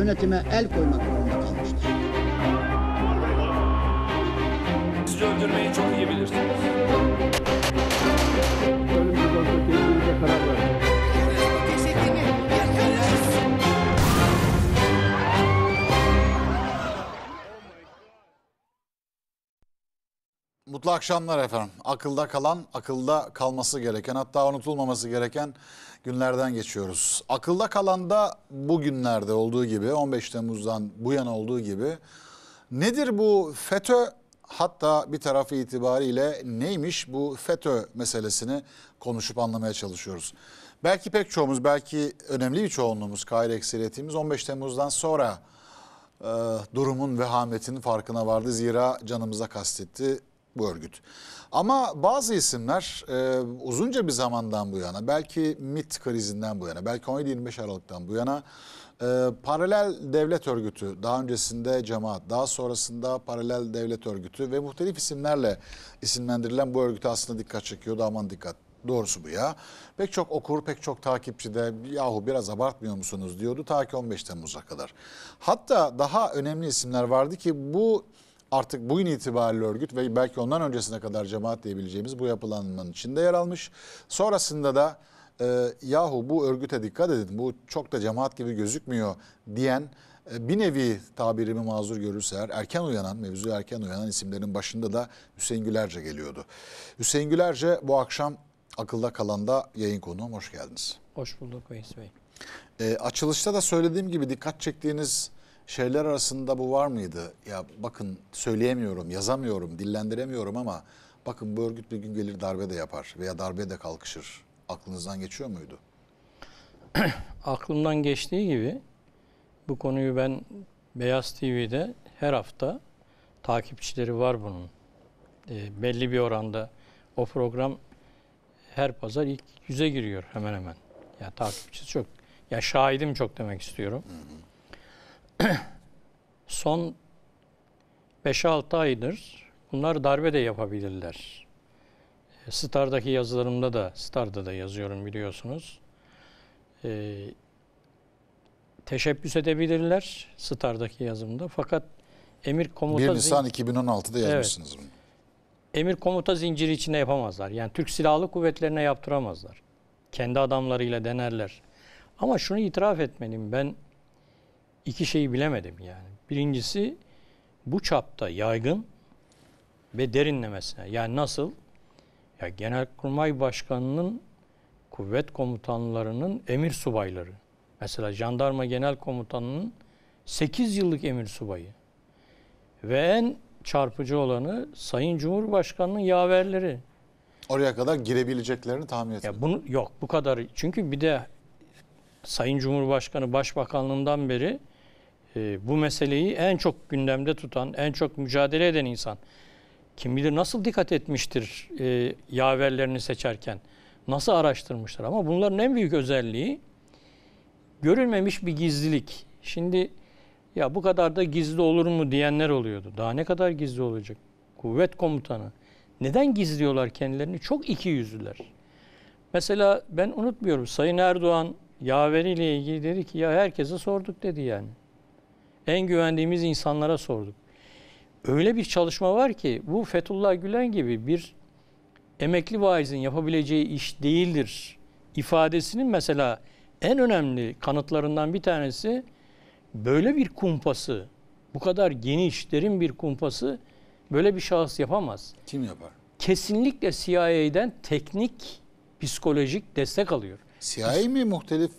yönetime el koymak zorunda kalmıştır. Sizi öldürmeyi çok iyi bilirsiniz. Önümüzdeki konflikte karar verin. Mutlu akşamlar efendim. Akılda kalan, akılda kalması gereken, hatta unutulmaması gereken günlerden geçiyoruz. Akılda kalan da bugünlerde olduğu gibi 15 Temmuz'dan bu yana olduğu gibi nedir bu FETÖ hatta bir tarafı itibariyle neymiş bu FETÖ meselesini konuşup anlamaya çalışıyoruz. Belki pek çoğumuz belki önemli bir çoğunluğumuz Kahire ekseriyetimiz 15 Temmuz'dan sonra e, durumun vehametinin farkına vardı. Zira canımıza kastetti bu örgüt. Ama bazı isimler e, uzunca bir zamandan bu yana belki MIT krizinden bu yana belki 17-25 Aralık'tan bu yana e, paralel devlet örgütü daha öncesinde cemaat daha sonrasında paralel devlet örgütü ve muhtelif isimlerle isimlendirilen bu örgüt aslında dikkat çekiyordu aman dikkat Doğrusu bu ya. Pek çok okur, pek çok takipçi de yahu biraz abartmıyor musunuz diyordu ta ki 15 Temmuz'a kadar. Hatta daha önemli isimler vardı ki bu artık bugün itibariyle örgüt ve belki ondan öncesine kadar cemaat diyebileceğimiz bu yapılanmanın içinde yer almış. Sonrasında da e, yahu bu örgüte dikkat edin bu çok da cemaat gibi gözükmüyor diyen e, bir nevi tabirimi mazur görürse eğer erken uyanan mevzu erken uyanan isimlerin başında da Hüseyin Gülerce geliyordu. Hüseyin Gülerce bu akşam akılda kalanda yayın konuğum hoş geldiniz. Hoş bulduk Veys Bey. E, açılışta da söylediğim gibi dikkat çektiğiniz şeyler arasında bu var mıydı? Ya bakın söyleyemiyorum, yazamıyorum, dillendiremiyorum ama bakın bu örgüt bir gün gelir darbe de yapar veya darbe de kalkışır. Aklınızdan geçiyor muydu? Aklımdan geçtiği gibi bu konuyu ben Beyaz TV'de her hafta takipçileri var bunun. E, belli bir oranda o program her pazar ilk yüze giriyor hemen hemen. Ya takipçisi çok. Ya şahidim çok demek istiyorum. Hı hı. son 5-6 aydır bunlar darbe de yapabilirler. E, Star'daki yazılarımda da, Star'da da yazıyorum biliyorsunuz. E, teşebbüs edebilirler Star'daki yazımda. Fakat emir komuta... 1 Nisan 2016'da yazmışsınız evet. bunu. Emir komuta zinciri içinde yapamazlar. Yani Türk Silahlı Kuvvetlerine yaptıramazlar. Kendi adamlarıyla denerler. Ama şunu itiraf etmeliyim ben iki şeyi bilemedim yani. Birincisi bu çapta yaygın ve derinlemesine. Yani nasıl? Ya Genelkurmay Başkanı'nın kuvvet komutanlarının emir subayları. Mesela jandarma genel komutanının 8 yıllık emir subayı. Ve en çarpıcı olanı Sayın Cumhurbaşkanı'nın yaverleri. Oraya kadar girebileceklerini tahmin ettim. Ya bunu yok bu kadar. Çünkü bir de Sayın Cumhurbaşkanı Başbakanlığından beri e, bu meseleyi en çok gündemde tutan, en çok mücadele eden insan. Kim bilir nasıl dikkat etmiştir e, yaverlerini seçerken, nasıl araştırmıştır. Ama bunların en büyük özelliği görülmemiş bir gizlilik. Şimdi ya bu kadar da gizli olur mu diyenler oluyordu. Daha ne kadar gizli olacak? Kuvvet komutanı. Neden gizliyorlar kendilerini? Çok iki yüzlüler. Mesela ben unutmuyorum Sayın Erdoğan yaveriyle ilgili dedi ki ya herkese sorduk dedi yani. En güvendiğimiz insanlara sorduk. Öyle bir çalışma var ki bu Fethullah Gülen gibi bir emekli vaizin yapabileceği iş değildir ifadesinin mesela en önemli kanıtlarından bir tanesi böyle bir kumpası, bu kadar geniş, derin bir kumpası böyle bir şahıs yapamaz. Kim yapar? Kesinlikle CIA'den teknik, psikolojik destek alıyor. CIA mi muhtelif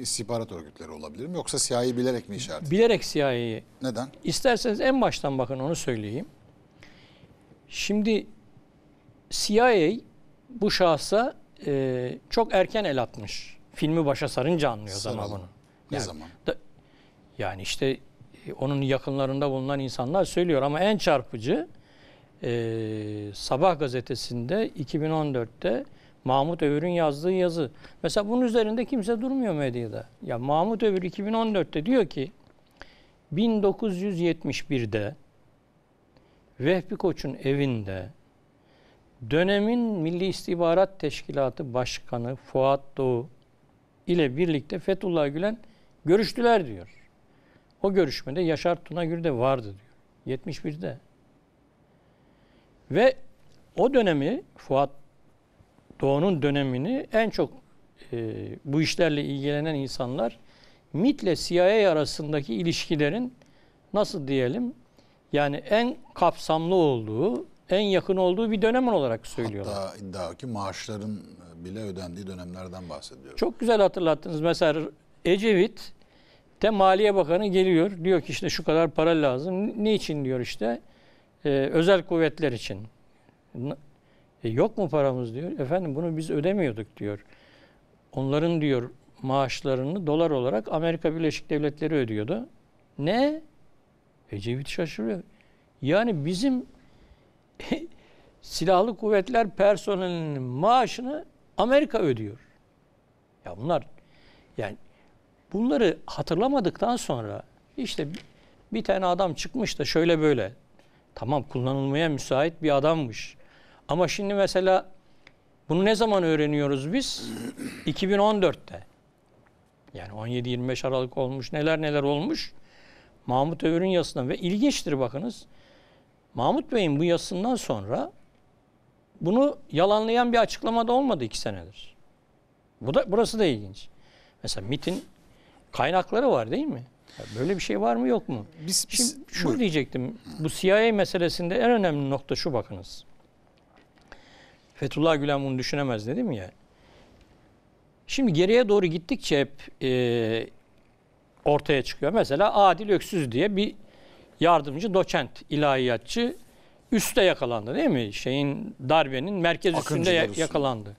istihbarat örgütleri olabilir mi yoksa CIA'yı bilerek mi işaret? Bilerek CIA'yı. Neden? İsterseniz en baştan bakın onu söyleyeyim. Şimdi CIA bu şahsa e, çok erken el atmış. Filmi başa sarınca anlıyor Saralım. zaman bunu. Yani, ne zaman? Da, yani işte e, onun yakınlarında bulunan insanlar söylüyor ama en çarpıcı e, Sabah gazetesinde 2014'te Mahmut Övür'ün yazdığı yazı. Mesela bunun üzerinde kimse durmuyor medyada. Ya Mahmut Övür 2014'te diyor ki 1971'de Vehbi Koç'un evinde dönemin Milli İstihbarat Teşkilatı Başkanı Fuat Doğu ile birlikte Fethullah Gülen görüştüler diyor. O görüşmede Yaşar Tunagür de vardı diyor. 71'de. Ve o dönemi Fuat Doğu'nun dönemini en çok e, bu işlerle ilgilenen insanlar MIT ile CIA arasındaki ilişkilerin nasıl diyelim yani en kapsamlı olduğu, en yakın olduğu bir dönem olarak söylüyorlar. Hatta iddia ki maaşların bile ödendiği dönemlerden bahsediyor. Çok güzel hatırlattınız. Mesela Ecevit de Maliye Bakanı geliyor. Diyor ki işte şu kadar para lazım. Ne için diyor işte? Ee, özel kuvvetler için. E yok mu paramız diyor. Efendim bunu biz ödemiyorduk diyor. Onların diyor maaşlarını dolar olarak Amerika Birleşik Devletleri ödüyordu. Ne? Ecevit şaşırıyor. Yani bizim silahlı kuvvetler personelinin maaşını Amerika ödüyor. Ya bunlar yani bunları hatırlamadıktan sonra işte bir tane adam çıkmış da şöyle böyle. Tamam kullanılmaya müsait bir adammış. Ama şimdi mesela bunu ne zaman öğreniyoruz biz? 2014'te. Yani 17-25 Aralık olmuş, neler neler olmuş. Mahmut Övür'ün yazısından ve ilginçtir bakınız. Mahmut Bey'in bu yazısından sonra bunu yalanlayan bir açıklama da olmadı iki senedir. Bu da burası da ilginç. Mesela MIT'in kaynakları var değil mi? böyle bir şey var mı yok mu? Biz, biz Şimdi şunu buyurun. diyecektim. Bu CIA meselesinde en önemli nokta şu bakınız. Fethullah Gülen bunu düşünemez dedim ya. Şimdi geriye doğru gittikçe hep e, ortaya çıkıyor. Mesela Adil Öksüz diye bir yardımcı doçent, ilahiyatçı üste yakalandı değil mi? Şeyin darbenin merkez Akıncılar üstünde ya- yakalandı.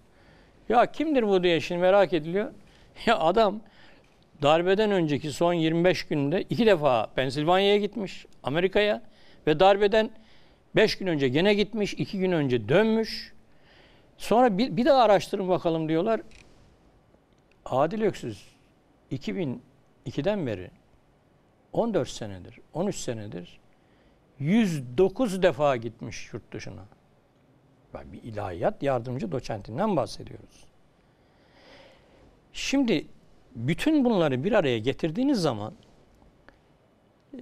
Ya kimdir bu diye şimdi merak ediliyor. Ya adam darbeden önceki son 25 günde iki defa Pensilvanya'ya gitmiş, Amerika'ya ve darbeden 5 gün önce gene gitmiş, 2 gün önce dönmüş. Sonra bir, bir daha araştırın bakalım diyorlar. Adil Öksüz 2002'den beri 14 senedir, 13 senedir 109 defa gitmiş yurt dışına. Yani bir ilahiyat yardımcı doçentinden bahsediyoruz. Şimdi bütün bunları bir araya getirdiğiniz zaman e,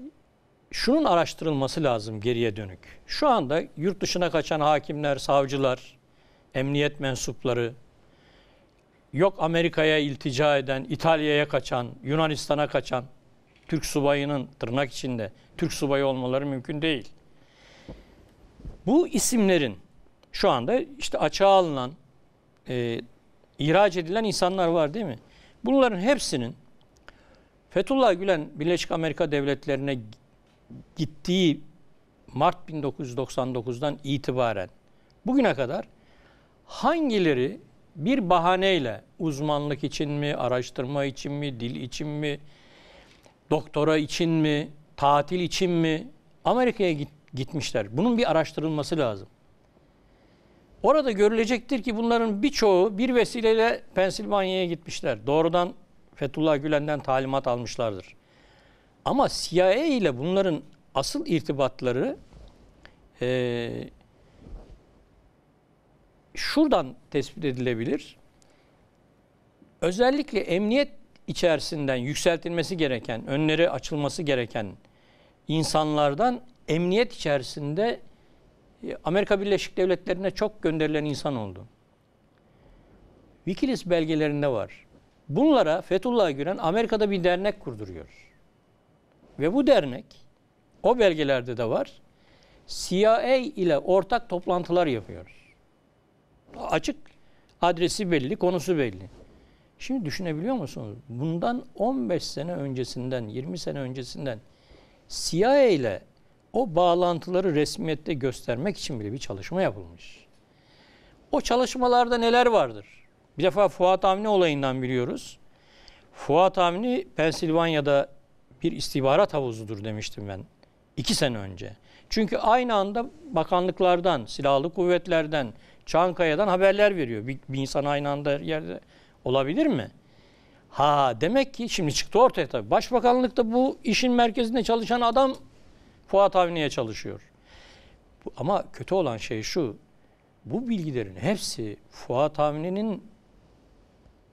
şunun araştırılması lazım geriye dönük. Şu anda yurt dışına kaçan hakimler, savcılar, emniyet mensupları, yok Amerika'ya iltica eden, İtalya'ya kaçan, Yunanistan'a kaçan Türk subayının tırnak içinde Türk subayı olmaları mümkün değil. Bu isimlerin şu anda işte açığa alınan, e, ihraç edilen insanlar var değil mi? Bunların hepsinin Fethullah Gülen Birleşik Amerika Devletleri'ne gittiği Mart 1999'dan itibaren bugüne kadar hangileri bir bahaneyle uzmanlık için mi, araştırma için mi, dil için mi, doktora için mi, tatil için mi Amerika'ya gitmişler. Bunun bir araştırılması lazım. Orada görülecektir ki bunların birçoğu bir vesileyle Pensilvanya'ya gitmişler. Doğrudan Fethullah Gülen'den talimat almışlardır. Ama CIA ile bunların asıl irtibatları e, şuradan tespit edilebilir. Özellikle emniyet içerisinden yükseltilmesi gereken, önleri açılması gereken insanlardan emniyet içerisinde e, Amerika Birleşik Devletleri'ne çok gönderilen insan oldu. Wikileaks belgelerinde var. Bunlara Fethullah'a Gülen Amerika'da bir dernek kurduruyor. Ve bu dernek o belgelerde de var. CIA ile ortak toplantılar yapıyoruz açık. Adresi belli, konusu belli. Şimdi düşünebiliyor musunuz? Bundan 15 sene öncesinden, 20 sene öncesinden CIA ile o bağlantıları resmiyette göstermek için bile bir çalışma yapılmış. O çalışmalarda neler vardır? Bir defa Fuat Avni olayından biliyoruz. Fuat Avni Pensilvanya'da bir istihbarat havuzudur demiştim ben iki sene önce. Çünkü aynı anda bakanlıklardan, silahlı kuvvetlerden, Çankaya'dan haberler veriyor. Bir, bir insan aynı anda yerde olabilir mi? Ha demek ki şimdi çıktı ortaya tabii. Başbakanlıkta bu işin merkezinde çalışan adam Fuat Avni'ye çalışıyor. Ama kötü olan şey şu. Bu bilgilerin hepsi Fuat Avni'nin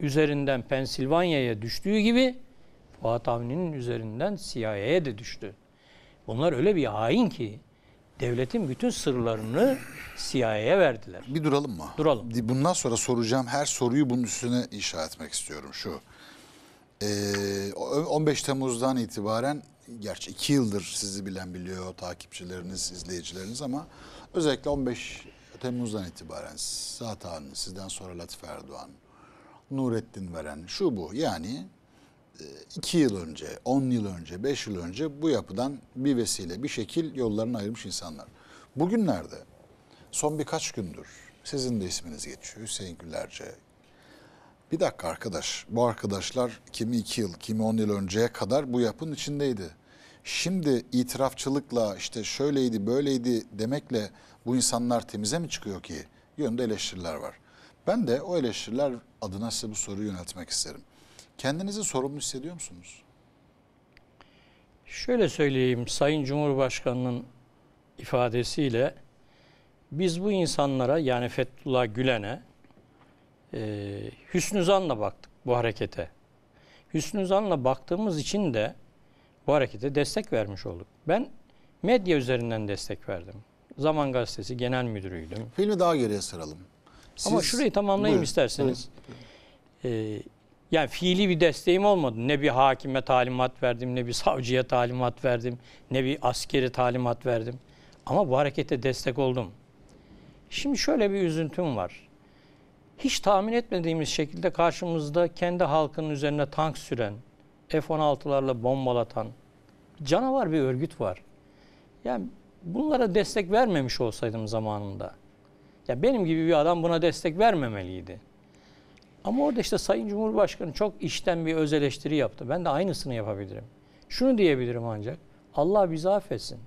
üzerinden Pensilvanya'ya düştüğü gibi Fuat Avni'nin üzerinden CIA'ya de düştü. Onlar öyle bir hain ki devletin bütün sırlarını CIA'ya verdiler. Bir duralım mı? Duralım. Bundan sonra soracağım her soruyu bunun üstüne inşa etmek istiyorum şu. Ee, 15 Temmuz'dan itibaren gerçi 2 yıldır sizi bilen biliyor takipçileriniz, izleyicileriniz ama özellikle 15 Temmuz'dan itibaren Zat sizden sonra Latif Erdoğan, Nurettin Veren, şu bu. Yani 2 yıl önce, 10 yıl önce, 5 yıl önce bu yapıdan bir vesile, bir şekil yollarını ayırmış insanlar. Bugünlerde son birkaç gündür sizin de isminiz geçiyor Hüseyin Gülerce. Bir dakika arkadaş, bu arkadaşlar kimi 2 yıl, kimi 10 yıl önceye kadar bu yapın içindeydi. Şimdi itirafçılıkla işte şöyleydi, böyleydi demekle bu insanlar temize mi çıkıyor ki? Yönde eleştiriler var. Ben de o eleştiriler adına size bu soruyu yöneltmek isterim. Kendinizi sorumlu hissediyor musunuz? Şöyle söyleyeyim Sayın Cumhurbaşkanı'nın ifadesiyle biz bu insanlara yani Fethullah Gülen'e e, hüsnü zanla baktık bu harekete. Hüsnü zanla baktığımız için de bu harekete destek vermiş olduk. Ben medya üzerinden destek verdim. Zaman Gazetesi Genel Müdürüydüm. Filmi daha geriye sıralım. Siz... Ama şurayı tamamlayayım buyurun, isterseniz. Buyurun. Ee, yani fiili bir desteğim olmadı. Ne bir hakime talimat verdim, ne bir savcıya talimat verdim, ne bir askeri talimat verdim. Ama bu harekete destek oldum. Şimdi şöyle bir üzüntüm var. Hiç tahmin etmediğimiz şekilde karşımızda kendi halkının üzerine tank süren, F-16'larla bombalatan canavar bir örgüt var. Yani bunlara destek vermemiş olsaydım zamanında. Ya benim gibi bir adam buna destek vermemeliydi. Ama orada işte Sayın Cumhurbaşkanı çok işten bir öz eleştiri yaptı. Ben de aynısını yapabilirim. Şunu diyebilirim ancak. Allah bizi affetsin.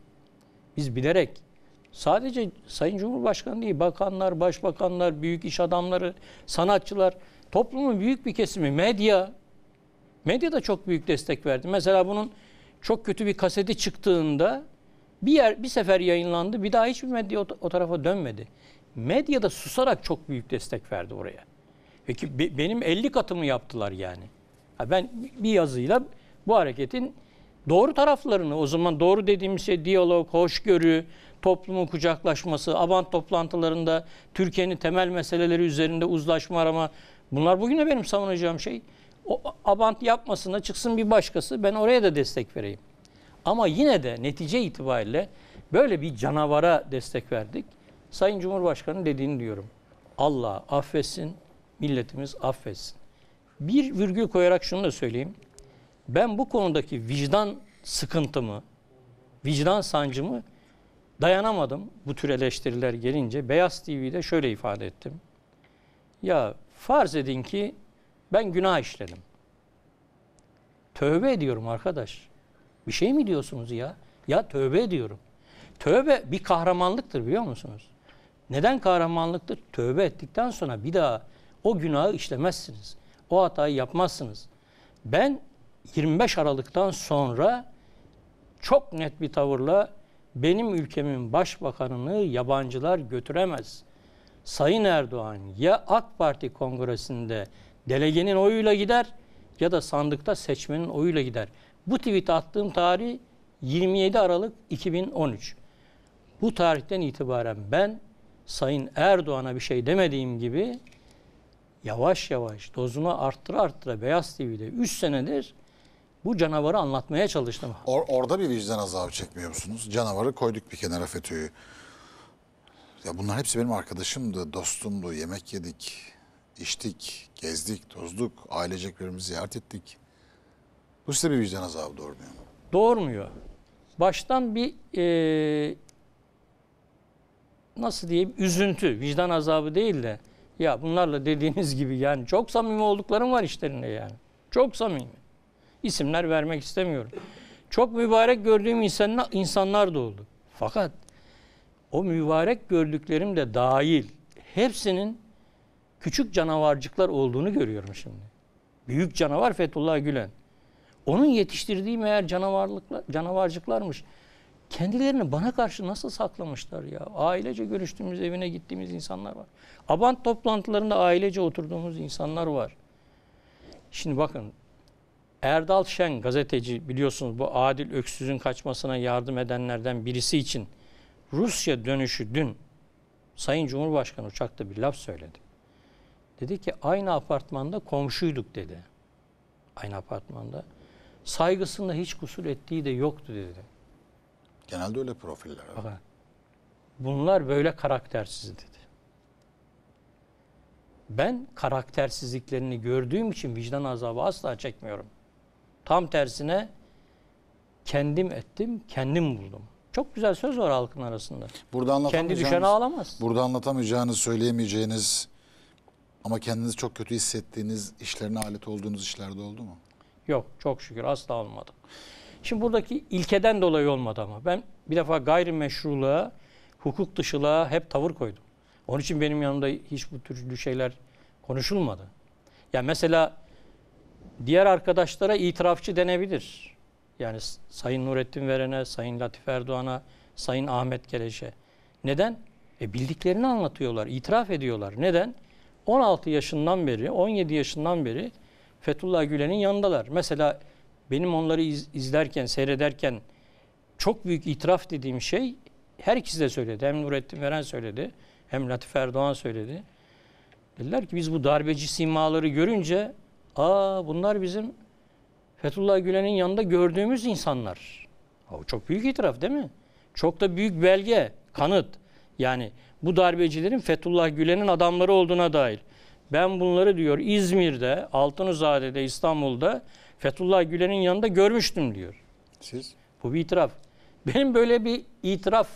Biz bilerek sadece Sayın Cumhurbaşkanı değil bakanlar, başbakanlar, büyük iş adamları, sanatçılar, toplumun büyük bir kesimi, medya. Medya da çok büyük destek verdi. Mesela bunun çok kötü bir kaseti çıktığında bir yer bir sefer yayınlandı. Bir daha hiçbir medya o, o tarafa dönmedi. Medya da susarak çok büyük destek verdi oraya. Peki be, benim 50 katımı yaptılar yani. Ya ben bir yazıyla bu hareketin doğru taraflarını o zaman doğru dediğim şey diyalog, hoşgörü, toplumun kucaklaşması, avant toplantılarında Türkiye'nin temel meseleleri üzerinde uzlaşma arama bunlar bugüne benim savunacağım şey. O avant yapmasına çıksın bir başkası ben oraya da destek vereyim. Ama yine de netice itibariyle böyle bir canavara destek verdik. Sayın Cumhurbaşkanı dediğini diyorum. Allah affetsin, milletimiz affetsin. Bir virgül koyarak şunu da söyleyeyim. Ben bu konudaki vicdan sıkıntımı, vicdan sancımı dayanamadım bu tür eleştiriler gelince. Beyaz TV'de şöyle ifade ettim. Ya farz edin ki ben günah işledim. Tövbe ediyorum arkadaş. Bir şey mi diyorsunuz ya? Ya tövbe ediyorum. Tövbe bir kahramanlıktır biliyor musunuz? Neden kahramanlıktır? Tövbe ettikten sonra bir daha o günahı işlemezsiniz. O hatayı yapmazsınız. Ben 25 Aralık'tan sonra çok net bir tavırla benim ülkemin başbakanını yabancılar götüremez. Sayın Erdoğan ya AK Parti kongresinde delegenin oyuyla gider ya da sandıkta seçmenin oyuyla gider. Bu tweet attığım tarih 27 Aralık 2013. Bu tarihten itibaren ben Sayın Erdoğan'a bir şey demediğim gibi yavaş yavaş dozunu arttıra arttıra Beyaz TV'de 3 senedir bu canavarı anlatmaya çalıştım. Or, orada bir vicdan azabı çekmiyor musunuz? Canavarı koyduk bir kenara FETÖ'yü. Ya bunlar hepsi benim arkadaşımdı, dostumdu. Yemek yedik, içtik, gezdik, tozduk, ailecek birbirimizi ziyaret ettik. Bu size bir vicdan azabı doğurmuyor mu? Doğurmuyor. Baştan bir e, nasıl diyeyim üzüntü, vicdan azabı değil de ya bunlarla dediğiniz gibi yani çok samimi olduklarım var işlerinde yani. Çok samimi. İsimler vermek istemiyorum. Çok mübarek gördüğüm insanlar insanlar da oldu. Fakat o mübarek gördüklerim de dahil hepsinin küçük canavarcıklar olduğunu görüyorum şimdi. Büyük canavar Fethullah Gülen. Onun yetiştirdiği meğer canavarlıklar, canavarcıklarmış kendilerini bana karşı nasıl saklamışlar ya? Ailece görüştüğümüz, evine gittiğimiz insanlar var. Abant toplantılarında ailece oturduğumuz insanlar var. Şimdi bakın Erdal Şen gazeteci biliyorsunuz bu Adil Öksüz'ün kaçmasına yardım edenlerden birisi için Rusya dönüşü dün Sayın Cumhurbaşkanı uçakta bir laf söyledi. Dedi ki aynı apartmanda komşuyduk dedi. Aynı apartmanda. Saygısında hiç kusur ettiği de yoktu dedi. Genelde öyle profiller. Abi. Bunlar böyle karaktersiz dedi. Ben karaktersizliklerini gördüğüm için vicdan azabı asla çekmiyorum. Tam tersine kendim ettim, kendim buldum. Çok güzel söz var halkın arasında. Burada anlatamayacağınız, Kendi düşen ağlamaz. Burada anlatamayacağınız, söyleyemeyeceğiniz ama kendinizi çok kötü hissettiğiniz işlerine alet olduğunuz işlerde oldu mu? Yok çok şükür asla olmadı. Şimdi buradaki ilkeden dolayı olmadı ama. Ben bir defa gayrimeşruluğa, hukuk dışılığa hep tavır koydum. Onun için benim yanımda hiç bu türlü şeyler konuşulmadı. Ya yani mesela diğer arkadaşlara itirafçı denebilir. Yani Sayın Nurettin Veren'e, Sayın Latif Erdoğan'a, Sayın Ahmet Keleş'e. Neden? E bildiklerini anlatıyorlar, itiraf ediyorlar. Neden? 16 yaşından beri, 17 yaşından beri Fethullah Gülen'in yanındalar. Mesela benim onları izlerken, seyrederken çok büyük itiraf dediğim şey her ikisi de söyledi. Hem Nurettin Veren söyledi hem Latif Erdoğan söyledi. Dediler ki biz bu darbeci simaları görünce aa bunlar bizim Fethullah Gülen'in yanında gördüğümüz insanlar. O çok büyük itiraf değil mi? Çok da büyük belge, kanıt. Yani bu darbecilerin Fethullah Gülen'in adamları olduğuna dair. Ben bunları diyor İzmir'de, Altınuzade'de, İstanbul'da Fethullah Gülen'in yanında görmüştüm diyor. Siz? Bu bir itiraf. Benim böyle bir itiraf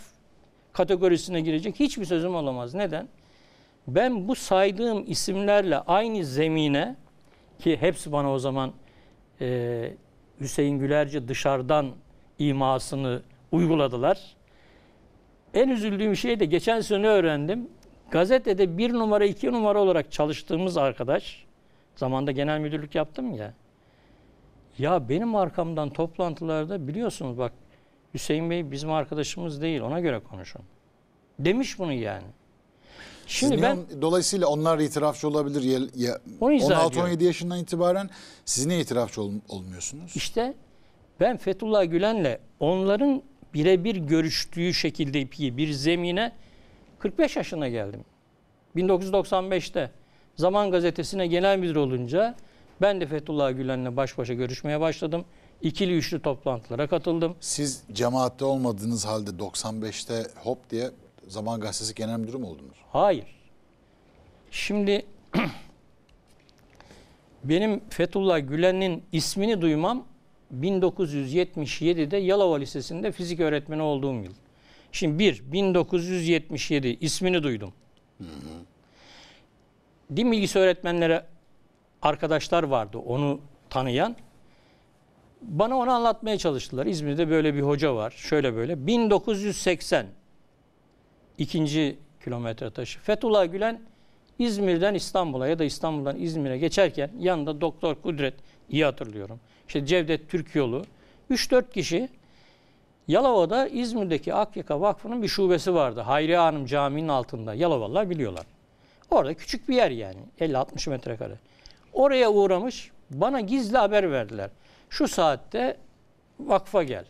kategorisine girecek hiçbir sözüm olamaz. Neden? Ben bu saydığım isimlerle aynı zemine ki hepsi bana o zaman e, Hüseyin Gülerci dışarıdan imasını uyguladılar. En üzüldüğüm şey de geçen sene öğrendim. Gazetede bir numara iki numara olarak çalıştığımız arkadaş, zamanda genel müdürlük yaptım ya. Ya benim arkamdan toplantılarda biliyorsunuz bak Hüseyin Bey bizim arkadaşımız değil ona göre konuşun. Demiş bunu yani. Şimdi Siz ben niye, dolayısıyla onlar itirafçı olabilir. Ya, ya, 16-17 yaşından itibaren siz niye itirafçı ol, olmuyorsunuz? İşte ben Fethullah Gülen'le onların birebir görüştüğü şekilde bir zemine 45 yaşına geldim. 1995'te Zaman Gazetesi'ne genel müdür olunca ben de Fethullah Gülen'le baş başa görüşmeye başladım. İkili üçlü toplantılara katıldım. Siz cemaatte olmadığınız halde 95'te hop diye Zaman Gazetesi Genel Müdürü mü oldunuz? Hayır. Şimdi benim Fethullah Gülen'in ismini duymam 1977'de Yalova Lisesi'nde fizik öğretmeni olduğum yıl. Şimdi bir, 1977 ismini duydum. Hı hı. Din bilgisi öğretmenlere arkadaşlar vardı onu tanıyan. Bana onu anlatmaya çalıştılar. İzmir'de böyle bir hoca var. Şöyle böyle. 1980 ikinci kilometre taşı. Fethullah Gülen İzmir'den İstanbul'a ya da İstanbul'dan İzmir'e geçerken yanında Doktor Kudret iyi hatırlıyorum. İşte Cevdet Türk yolu. 3-4 kişi Yalova'da İzmir'deki Akyaka Vakfı'nın bir şubesi vardı. Hayriye Hanım Camii'nin altında. Yalovalılar biliyorlar. Orada küçük bir yer yani. 50-60 metrekare. Oraya uğramış bana gizli haber verdiler. Şu saatte vakfa gel.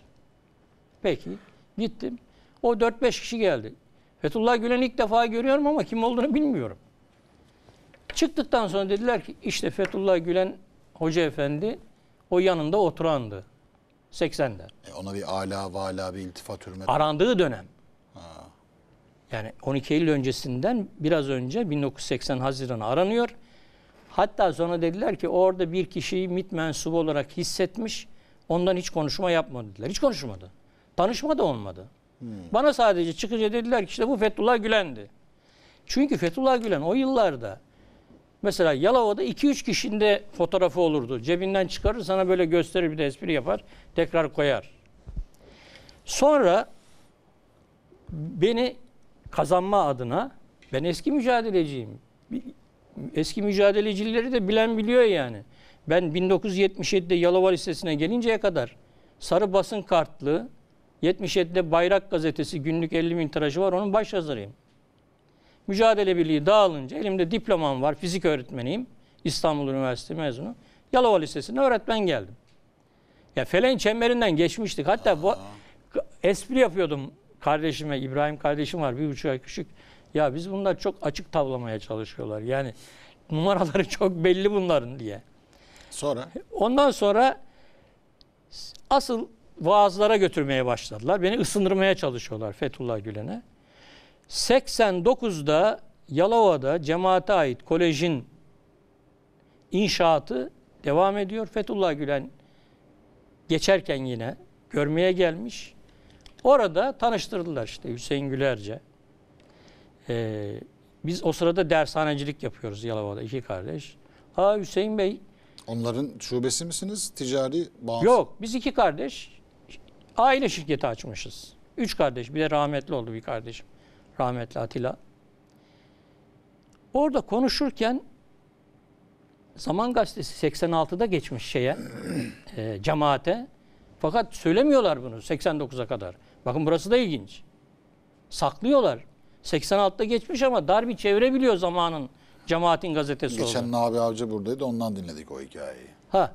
Peki gittim. O 4-5 kişi geldi. Fethullah Gülen'i ilk defa görüyorum ama kim olduğunu bilmiyorum. Çıktıktan sonra dediler ki işte Fethullah Gülen Hoca Efendi o yanında oturandı. 80'de. E ona bir ala vala bir iltifat hürmet. Arandığı dönem. Ha. Yani 12 Eylül öncesinden biraz önce 1980 Haziran'ı aranıyor. Hatta sonra dediler ki orada bir kişiyi MIT mensubu olarak hissetmiş. Ondan hiç konuşma yapmadı dediler. Hiç konuşmadı. Tanışma da olmadı. Hmm. Bana sadece çıkınca dediler ki işte bu Fethullah Gülen'di. Çünkü Fethullah Gülen o yıllarda mesela Yalova'da 2-3 kişinde fotoğrafı olurdu. Cebinden çıkarır sana böyle gösterir bir de espri yapar. Tekrar koyar. Sonra beni kazanma adına ben eski mücadeleciyim eski mücadelecileri de bilen biliyor yani. Ben 1977'de Yalova Lisesi'ne gelinceye kadar sarı basın kartlı 77'de Bayrak Gazetesi günlük 50 bin tirajı var onun baş yazarıyım. Mücadele Birliği dağılınca elimde diplomam var fizik öğretmeniyim. İstanbul Üniversitesi mezunu. Yalova Lisesi'ne öğretmen geldim. Ya Felen çemberinden geçmiştik. Hatta Aa. bu espri yapıyordum kardeşime. İbrahim kardeşim var bir buçuk ay küçük. Ya biz bunlar çok açık tavlamaya çalışıyorlar. Yani numaraları çok belli bunların diye. Sonra? Ondan sonra asıl vaazlara götürmeye başladılar. Beni ısındırmaya çalışıyorlar Fethullah Gülen'e. 89'da Yalova'da cemaate ait kolejin inşaatı devam ediyor. Fethullah Gülen geçerken yine görmeye gelmiş. Orada tanıştırdılar işte Hüseyin Gülerce, ee, biz o sırada dershanecilik yapıyoruz Yalova'da iki kardeş. Ha Hüseyin Bey. Onların şubesi misiniz? Ticari bağımsız? Yok biz iki kardeş aile şirketi açmışız. Üç kardeş bir de rahmetli oldu bir kardeşim. Rahmetli Atilla. Orada konuşurken Zaman Gazetesi 86'da geçmiş şeye, e, cemaate. Fakat söylemiyorlar bunu 89'a kadar. Bakın burası da ilginç. Saklıyorlar. 86'da geçmiş ama dar bir çevre zamanın cemaatin gazetesi Geçen oldu. Geçen Nabi Avcı buradaydı ondan dinledik o hikayeyi. Ha.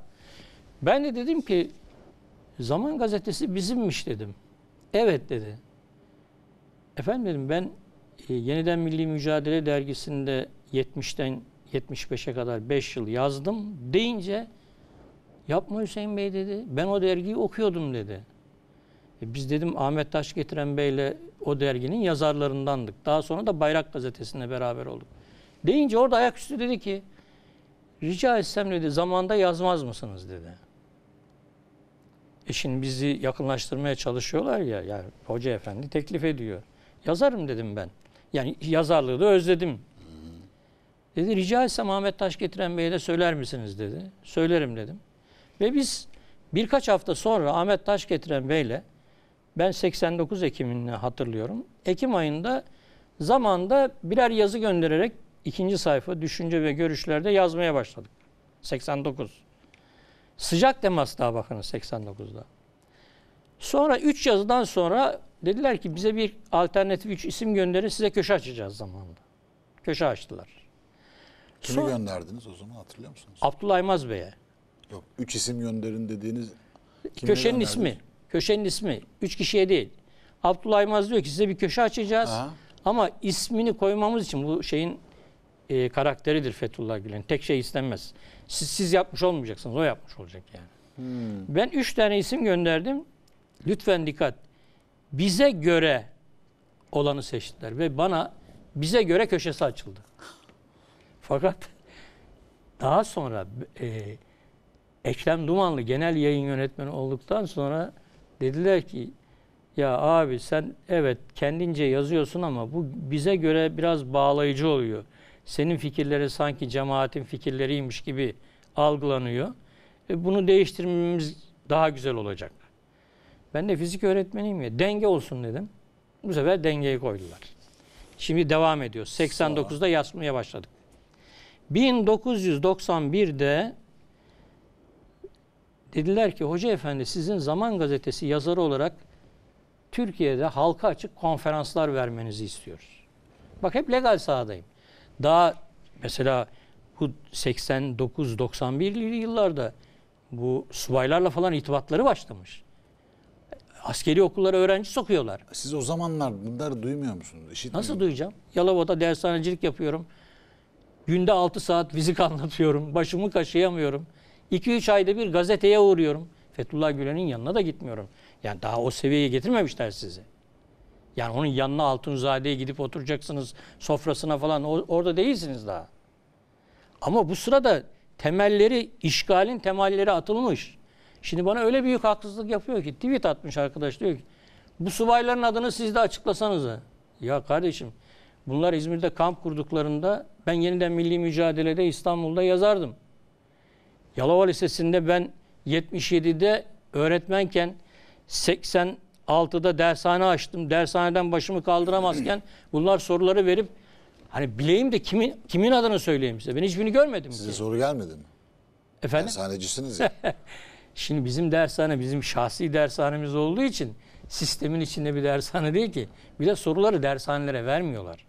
Ben de dedim ki Zaman gazetesi bizimmiş dedim. Evet dedi. Efendim dedim ben e, Yeniden Milli Mücadele dergisinde 70'ten 75'e kadar 5 yıl yazdım deyince yapma Hüseyin Bey dedi. Ben o dergiyi okuyordum dedi. E, biz dedim Ahmet Taş getiren Bey'le o derginin yazarlarındandık. Daha sonra da Bayrak Gazetesi'nde beraber olduk. Deyince orada ayaküstü dedi ki rica etsem dedi zamanda yazmaz mısınız dedi. E şimdi bizi yakınlaştırmaya çalışıyorlar ya. Yani hoca efendi teklif ediyor. Yazarım dedim ben. Yani yazarlığı da özledim. Dedi rica etsem Ahmet Taş getiren Bey'e de söyler misiniz dedi. Söylerim dedim. Ve biz birkaç hafta sonra Ahmet Taş getiren Bey'le ben 89 Ekim'ini hatırlıyorum. Ekim ayında zamanda birer yazı göndererek ikinci sayfa düşünce ve görüşlerde yazmaya başladık. 89. Sıcak temas daha bakın 89'da. Sonra 3 yazıdan sonra dediler ki bize bir alternatif 3 isim gönderin size köşe açacağız zamanında. Köşe açtılar. Kimi Son, gönderdiniz o zaman hatırlıyor musunuz? Abdullah Aymaz Bey'e. Yok 3 isim gönderin dediğiniz Köşenin ismi. Köşenin ismi. Üç kişiye değil. Abdullah Aymaz diyor ki size bir köşe açacağız. Aha. Ama ismini koymamız için bu şeyin e, karakteridir Fethullah Gülen. Tek şey istenmez. Siz, siz yapmış olmayacaksınız. O yapmış olacak yani. Hmm. Ben üç tane isim gönderdim. Lütfen dikkat. Bize göre olanı seçtiler ve bana bize göre köşesi açıldı. Fakat daha sonra e, Ekrem Dumanlı genel yayın yönetmeni olduktan sonra Dediler ki ya abi sen evet kendince yazıyorsun ama bu bize göre biraz bağlayıcı oluyor. Senin fikirleri sanki cemaatin fikirleriymiş gibi algılanıyor. E bunu değiştirmemiz daha güzel olacak. Ben de fizik öğretmeniyim ya denge olsun dedim. Bu sefer dengeyi koydular. Şimdi devam ediyor. 89'da yazmaya başladık. 1991'de Dediler ki hoca efendi sizin Zaman Gazetesi yazarı olarak Türkiye'de halka açık konferanslar vermenizi istiyoruz. Bak hep legal sahadayım. Daha mesela bu 89-91'li yıllarda bu subaylarla falan itibatları başlamış. Askeri okullara öğrenci sokuyorlar. Siz o zamanlar bunları duymuyor musunuz? İşitmiyor Nasıl duyacağım? Yalova'da dershanecilik yapıyorum. Günde 6 saat fizik anlatıyorum. Başımı kaşıyamıyorum. 2-3 ayda bir gazeteye uğruyorum. Fethullah Gülen'in yanına da gitmiyorum. Yani daha o seviyeye getirmemişler sizi. Yani onun yanına Altunzade'ye gidip oturacaksınız sofrasına falan orada değilsiniz daha. Ama bu sırada temelleri, işgalin temelleri atılmış. Şimdi bana öyle büyük haksızlık yapıyor ki tweet atmış arkadaş diyor ki bu subayların adını siz de açıklasanız. Ya kardeşim bunlar İzmir'de kamp kurduklarında ben yeniden milli mücadelede İstanbul'da yazardım. Yalova Lisesi'nde ben 77'de öğretmenken 86'da dershane açtım. Dershaneden başımı kaldıramazken bunlar soruları verip hani bileyim de kimin kimin adını söyleyeyim size. Ben hiçbirini görmedim Size ki. soru gelmedi mi? Efendim? Dershanecisiniz ya. Şimdi bizim dershane bizim şahsi dershanemiz olduğu için sistemin içinde bir dershane değil ki. Bir de soruları dershanelere vermiyorlar.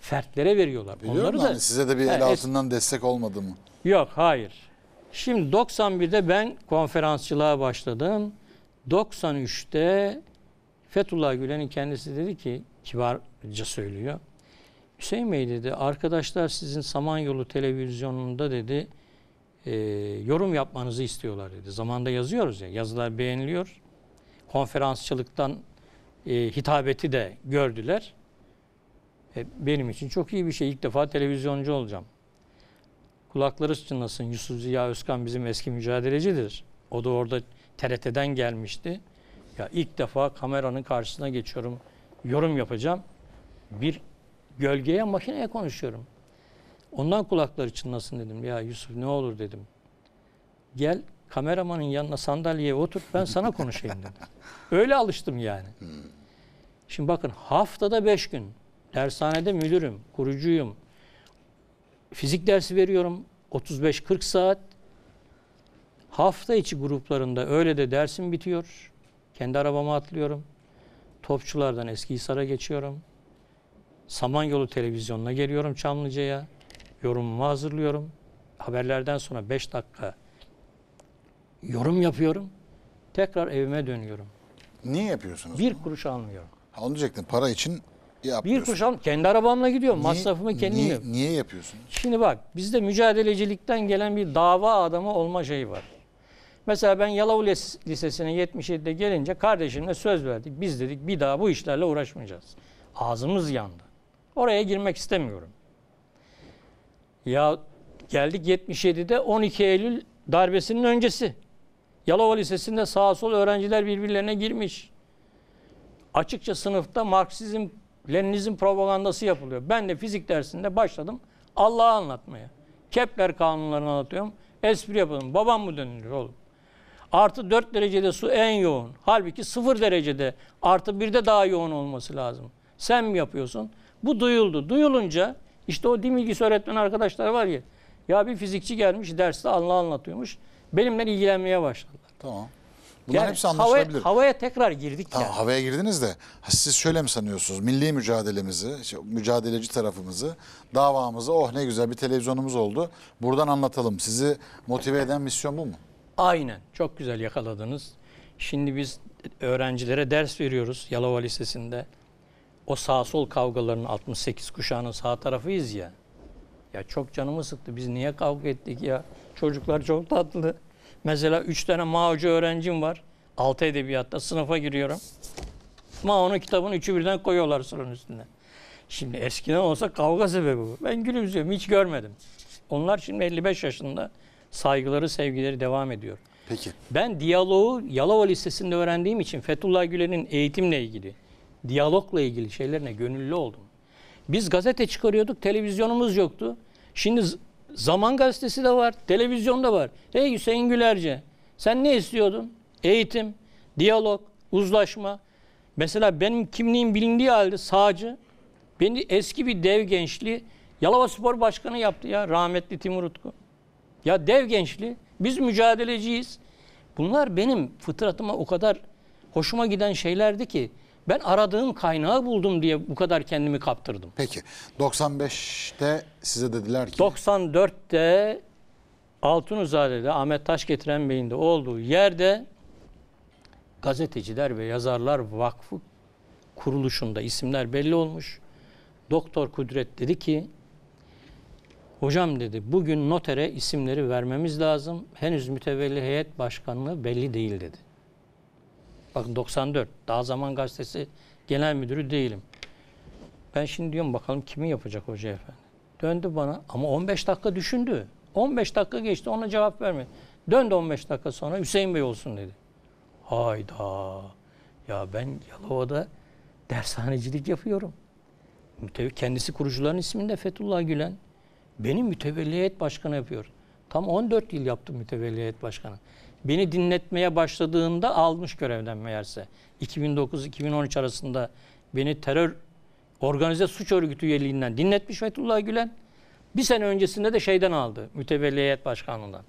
Fertlere veriyorlar. Biliyorum Onları da, hani size de bir el altından destek olmadı mı? Yok hayır. Şimdi 91'de ben konferansçılığa başladım. 93'te Fethullah Gülen'in kendisi dedi ki kibarca söylüyor. Hüseyin Bey dedi arkadaşlar sizin Samanyolu televizyonunda dedi e, yorum yapmanızı istiyorlar dedi. Zamanda yazıyoruz ya yazılar beğeniliyor. Konferansçılıktan e, hitabeti de gördüler. E, benim için çok iyi bir şey ilk defa televizyoncu olacağım kulakları çınlasın. Yusuf Ziya Özkan bizim eski mücadelecidir. O da orada TRT'den gelmişti. Ya ilk defa kameranın karşısına geçiyorum. Yorum yapacağım. Bir gölgeye makineye konuşuyorum. Ondan kulakları çınlasın dedim. Ya Yusuf ne olur dedim. Gel kameramanın yanına sandalyeye otur ben sana konuşayım dedim. Öyle alıştım yani. Hmm. Şimdi bakın haftada beş gün dershanede müdürüm, kurucuyum, fizik dersi veriyorum 35-40 saat. Hafta içi gruplarında öyle de dersim bitiyor. Kendi arabama atlıyorum. Topçulardan hisara geçiyorum. Samanyolu televizyonuna geliyorum Çamlıca'ya. Yorumumu hazırlıyorum. Haberlerden sonra 5 dakika yorum yapıyorum. Tekrar evime dönüyorum. Niye yapıyorsunuz? Bir bunu? kuruş almıyorum. Ha, onu diyecektim. Para için bir yapıyorsun? kuşam kendi arabamla gidiyorum. Niye- Masrafımı kendim niye, yapıyorum. niye yapıyorsun? Şimdi bak bizde mücadelecilikten gelen bir dava adamı olma şeyi var. Mesela ben Yalova Lisesi'ne 77'de gelince kardeşimle söz verdik. Biz dedik bir daha bu işlerle uğraşmayacağız. Ağzımız yandı. Oraya girmek istemiyorum. Ya geldik 77'de 12 Eylül darbesinin öncesi. Yalova Lisesi'nde sağ sol öğrenciler birbirlerine girmiş. Açıkça sınıfta Marksizm Leninizm propagandası yapılıyor. Ben de fizik dersinde başladım Allah'ı anlatmaya. Kepler kanunlarını anlatıyorum. Espri yapalım. Babam mı dönülür oğlum? Artı 4 derecede su en yoğun. Halbuki 0 derecede artı 1'de daha yoğun olması lazım. Sen mi yapıyorsun? Bu duyuldu. Duyulunca işte o din bilgisi öğretmen arkadaşlar var ya. Ya bir fizikçi gelmiş derste Allah anlatıyormuş. Benimle ilgilenmeye başladılar. Tamam. Bunlar yani hepsi anlaşılabilir. Hava, havaya tekrar girdik. Tamam, yani. Havaya girdiniz de siz şöyle mi sanıyorsunuz? Milli mücadelemizi, mücadeleci tarafımızı, davamızı oh ne güzel bir televizyonumuz oldu. Buradan anlatalım. Sizi motive eden misyon bu mu? Aynen. Çok güzel yakaladınız. Şimdi biz öğrencilere ders veriyoruz Yalova Lisesi'nde. O sağ sol kavgalarının 68 kuşağının sağ tarafıyız ya. Ya çok canımı sıktı. Biz niye kavga ettik ya? Çocuklar çok tatlı. Mesela üç tane Ma öğrencim var. Altı edebiyatta sınıfa giriyorum. Mao'nun kitabını üçü birden koyuyorlar sıranın üstüne. Şimdi eskiden olsa kavga sebebi bu. Ben gülümsüyorum hiç görmedim. Onlar şimdi 55 yaşında saygıları, sevgileri devam ediyor. Peki. Ben diyaloğu Yalova Lisesi'nde öğrendiğim için Fethullah Gülen'in eğitimle ilgili, diyalogla ilgili şeylerine gönüllü oldum. Biz gazete çıkarıyorduk, televizyonumuz yoktu. Şimdi Zaman gazetesi de var, televizyon da var. Hey Hüseyin Gülerce, sen ne istiyordun? Eğitim, diyalog, uzlaşma. Mesela benim kimliğim bilindiği halde sağcı, beni eski bir dev gençliği Yalova Spor Başkanı yaptı ya rahmetli Timur Utku. Ya dev gençliği, biz mücadeleciyiz. Bunlar benim fıtratıma o kadar hoşuma giden şeylerdi ki ben aradığım kaynağı buldum diye bu kadar kendimi kaptırdım. Peki 95'te size dediler ki... 94'te Altunizade'de Ahmet Taş getiren Bey'in de olduğu yerde Gazeteciler ve Yazarlar Vakfı kuruluşunda isimler belli olmuş. Doktor Kudret dedi ki Hocam dedi bugün notere isimleri vermemiz lazım. Henüz mütevelli heyet başkanlığı belli değil dedi. Bakın 94. Daha Zaman Gazetesi Genel Müdürü değilim. Ben şimdi diyorum bakalım kimi yapacak hoca efendi. Döndü bana ama 15 dakika düşündü. 15 dakika geçti ona cevap vermedi. Döndü 15 dakika sonra Hüseyin Bey olsun dedi. Hayda. Ya ben Yalova'da dershanecilik yapıyorum. Mütev kendisi kurucuların isminde Fethullah Gülen. Benim mütevelli heyet başkanı yapıyor. Tam 14 yıl yaptım mütevelli heyet başkanı beni dinletmeye başladığında almış görevden meğerse. 2009-2013 arasında beni terör organize suç örgütü üyeliğinden dinletmiş Fethullah Gülen. Bir sene öncesinde de şeyden aldı. Mütevelli Heyet Başkanlığı'ndan.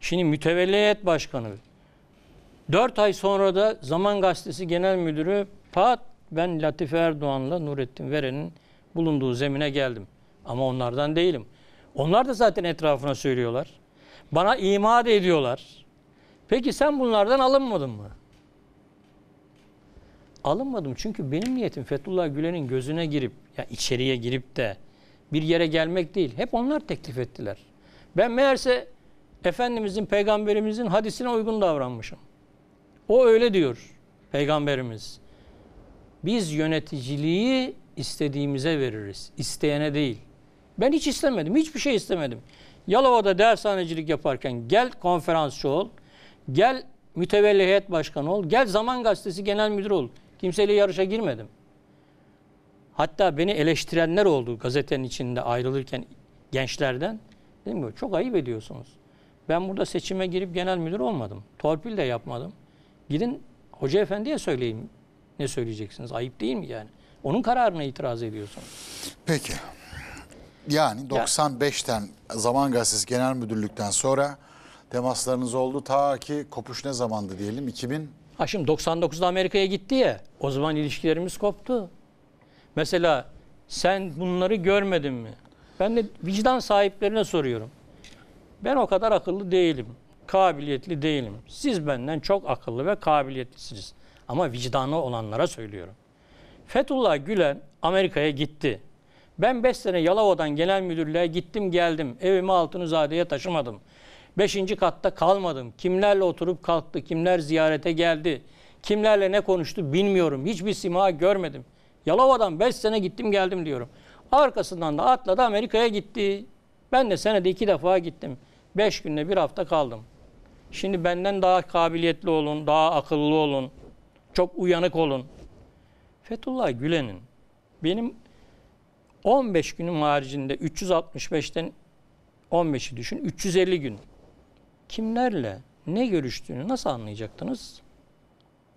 Şimdi Mütevelli Heyet Başkanı 4 ay sonra da Zaman Gazetesi Genel Müdürü Pat ben Latife Erdoğan'la Nurettin Veren'in bulunduğu zemine geldim. Ama onlardan değilim. Onlar da zaten etrafına söylüyorlar. Bana imad ediyorlar. Peki sen bunlardan alınmadın mı? Alınmadım çünkü benim niyetim Fethullah Gülen'in gözüne girip, ya içeriye girip de bir yere gelmek değil. Hep onlar teklif ettiler. Ben meğerse Efendimizin, peygamberimizin hadisine uygun davranmışım. O öyle diyor peygamberimiz. Biz yöneticiliği istediğimize veririz. isteyene değil. Ben hiç istemedim. Hiçbir şey istemedim. Yalova'da dershanecilik yaparken gel konferansçı ol. Gel mütevelli heyet başkanı ol. Gel Zaman Gazetesi genel müdürü ol. Kimseyle yarışa girmedim. Hatta beni eleştirenler oldu gazetenin içinde ayrılırken gençlerden. Dedim ki çok ayıp ediyorsunuz. Ben burada seçime girip genel müdür olmadım. Torpil de yapmadım. Gidin hoca efendiye söyleyeyim ne söyleyeceksiniz. Ayıp değil mi yani? Onun kararına itiraz ediyorsunuz. Peki. Yani 95'ten Zaman Gazetesi Genel Müdürlükten sonra temaslarınız oldu. Ta ki kopuş ne zamandı diyelim? 2000? Ha şimdi 99'da Amerika'ya gitti ya. O zaman ilişkilerimiz koptu. Mesela sen bunları görmedin mi? Ben de vicdan sahiplerine soruyorum. Ben o kadar akıllı değilim. Kabiliyetli değilim. Siz benden çok akıllı ve kabiliyetlisiniz. Ama vicdanı olanlara söylüyorum. Fethullah Gülen Amerika'ya gitti. Ben 5 sene Yalova'dan genel müdürlüğe gittim geldim. Evimi zadeye taşımadım. Beşinci katta kalmadım. Kimlerle oturup kalktı, kimler ziyarete geldi, kimlerle ne konuştu bilmiyorum. Hiçbir sima görmedim. Yalova'dan beş sene gittim geldim diyorum. Arkasından da atladı Amerika'ya gitti. Ben de senede iki defa gittim. Beş günde bir hafta kaldım. Şimdi benden daha kabiliyetli olun, daha akıllı olun, çok uyanık olun. Fethullah Gülen'in benim 15 günüm haricinde 365'ten 15'i düşün, 350 gün kimlerle ne görüştüğünü nasıl anlayacaktınız?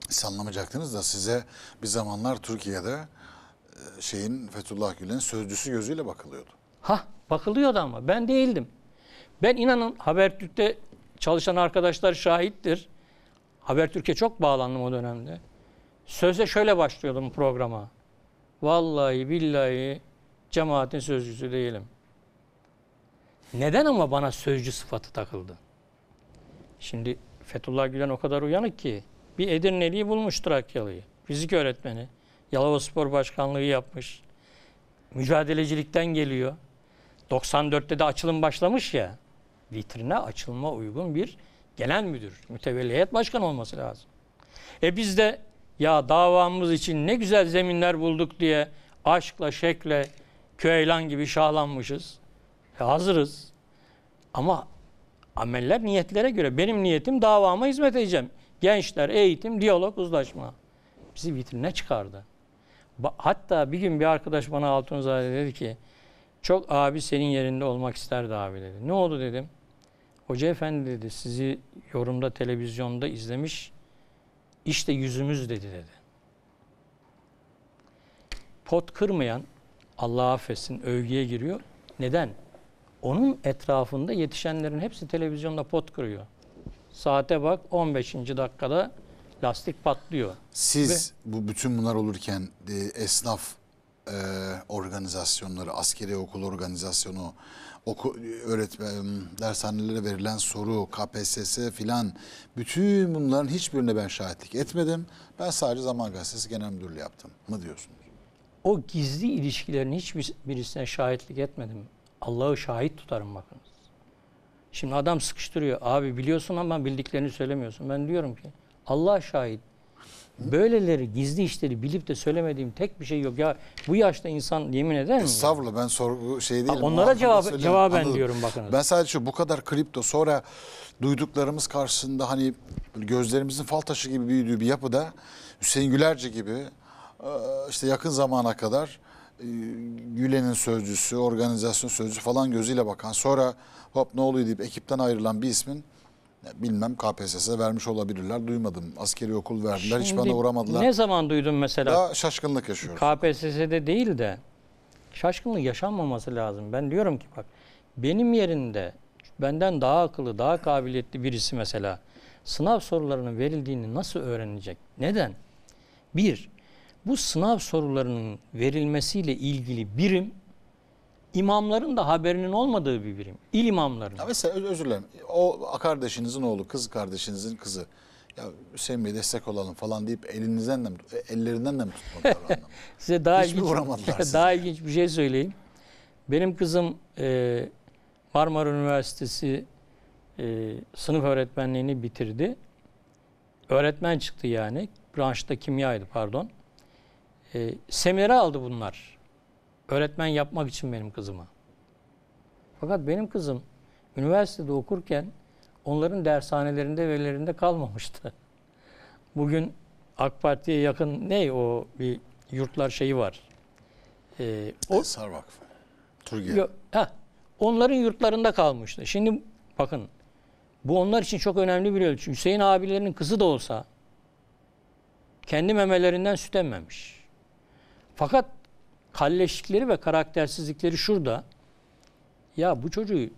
Siz anlamayacaktınız da size bir zamanlar Türkiye'de e, şeyin Fethullah Gülen'in sözcüsü gözüyle bakılıyordu. Ha bakılıyordu ama ben değildim. Ben inanın Habertürk'te çalışan arkadaşlar şahittir. Habertürk'e çok bağlandım o dönemde. Söze şöyle başlıyordum programa. Vallahi billahi cemaatin sözcüsü değilim. Neden ama bana sözcü sıfatı takıldı? Şimdi Fethullah Gülen o kadar uyanık ki bir Edirneliği bulmuş Trakyalıyı. Fizik öğretmeni. Yalova Spor Başkanlığı yapmış. Mücadelecilikten geliyor. 94'te de açılım başlamış ya. Vitrine açılma uygun bir gelen müdür, mütevelli heyet başkanı olması lazım. E biz de ya davamız için ne güzel zeminler bulduk diye aşkla, şekle, köylan gibi şahlanmışız. E hazırız. Ama Ameller niyetlere göre. Benim niyetim davama hizmet edeceğim. Gençler, eğitim, diyalog, uzlaşma. Bizi vitrine çıkardı. Hatta bir gün bir arkadaş bana Altunzade dedi ki çok abi senin yerinde olmak isterdi abi dedi. Ne oldu dedim. Hoca efendi dedi sizi yorumda televizyonda izlemiş işte yüzümüz dedi dedi. Pot kırmayan Allah affetsin övgüye giriyor. Neden? Onun etrafında yetişenlerin hepsi televizyonda pot kırıyor. Saate bak 15. dakikada lastik patlıyor. Siz Ve, bu bütün bunlar olurken e, esnaf e, organizasyonları, askeri okul organizasyonu, oku, öğretmen dershanelere verilen soru, KPSS filan bütün bunların hiçbirine ben şahitlik etmedim. Ben sadece Zaman Gazetesi Genel Müdürlüğü yaptım mı diyorsunuz? O gizli ilişkilerin hiçbir birisine şahitlik etmedim. Allah'ı şahit tutarım bakınız. Şimdi adam sıkıştırıyor. Abi biliyorsun ama bildiklerini söylemiyorsun. Ben diyorum ki Allah şahit. Böyleleri gizli işleri bilip de söylemediğim tek bir şey yok. Ya bu yaşta insan yemin eder mi? Estağfurullah ben soru şey değilim. onlara cevap cevaben Anladım. diyorum bakın. Ben sadece şu bu kadar kripto sonra duyduklarımız karşısında hani gözlerimizin fal taşı gibi büyüdüğü bir yapıda Hüseyin Gülerci gibi işte yakın zamana kadar e, Gülen'in sözcüsü, organizasyon sözcüsü falan gözüyle bakan sonra hop ne oluyor deyip ekipten ayrılan bir ismin bilmem KPSS'e vermiş olabilirler. Duymadım. Askeri okul verdiler. Şimdi, hiç bana uğramadılar. Ne zaman duydun mesela? Daha şaşkınlık yaşıyoruz. KPSS'de değil de şaşkınlık yaşanmaması lazım. Ben diyorum ki bak benim yerinde, benden daha akıllı, daha kabiliyetli birisi mesela sınav sorularının verildiğini nasıl öğrenecek? Neden? Bir, bu sınav sorularının verilmesiyle ilgili birim imamların da haberinin olmadığı bir birim. İl imamların. Ya mesela öz- özür dilerim. O kardeşinizin oğlu, kız kardeşinizin kızı. Ya Hüseyin Bey destek olalım falan deyip elinizden de mi, e, ellerinden de mi tutmadılar Size daha Hiç ilginç, vuramadılar size? daha ilginç bir şey söyleyeyim. Benim kızım e, Marmara Üniversitesi e, sınıf öğretmenliğini bitirdi. Öğretmen çıktı yani. Branşta kimyaydı pardon. E, seminere aldı bunlar. Öğretmen yapmak için benim kızımı. Fakat benim kızım üniversitede okurken onların dershanelerinde ve evlerinde kalmamıştı. Bugün AK Parti'ye yakın ne o bir yurtlar şeyi var. Ee, o, Ensar Vakfı. Türkiye. onların yurtlarında kalmıştı. Şimdi bakın bu onlar için çok önemli bir ölçü. Hüseyin abilerinin kızı da olsa kendi memelerinden süt emmemiş. Fakat kalleşlikleri ve karaktersizlikleri şurada. Ya bu çocuğu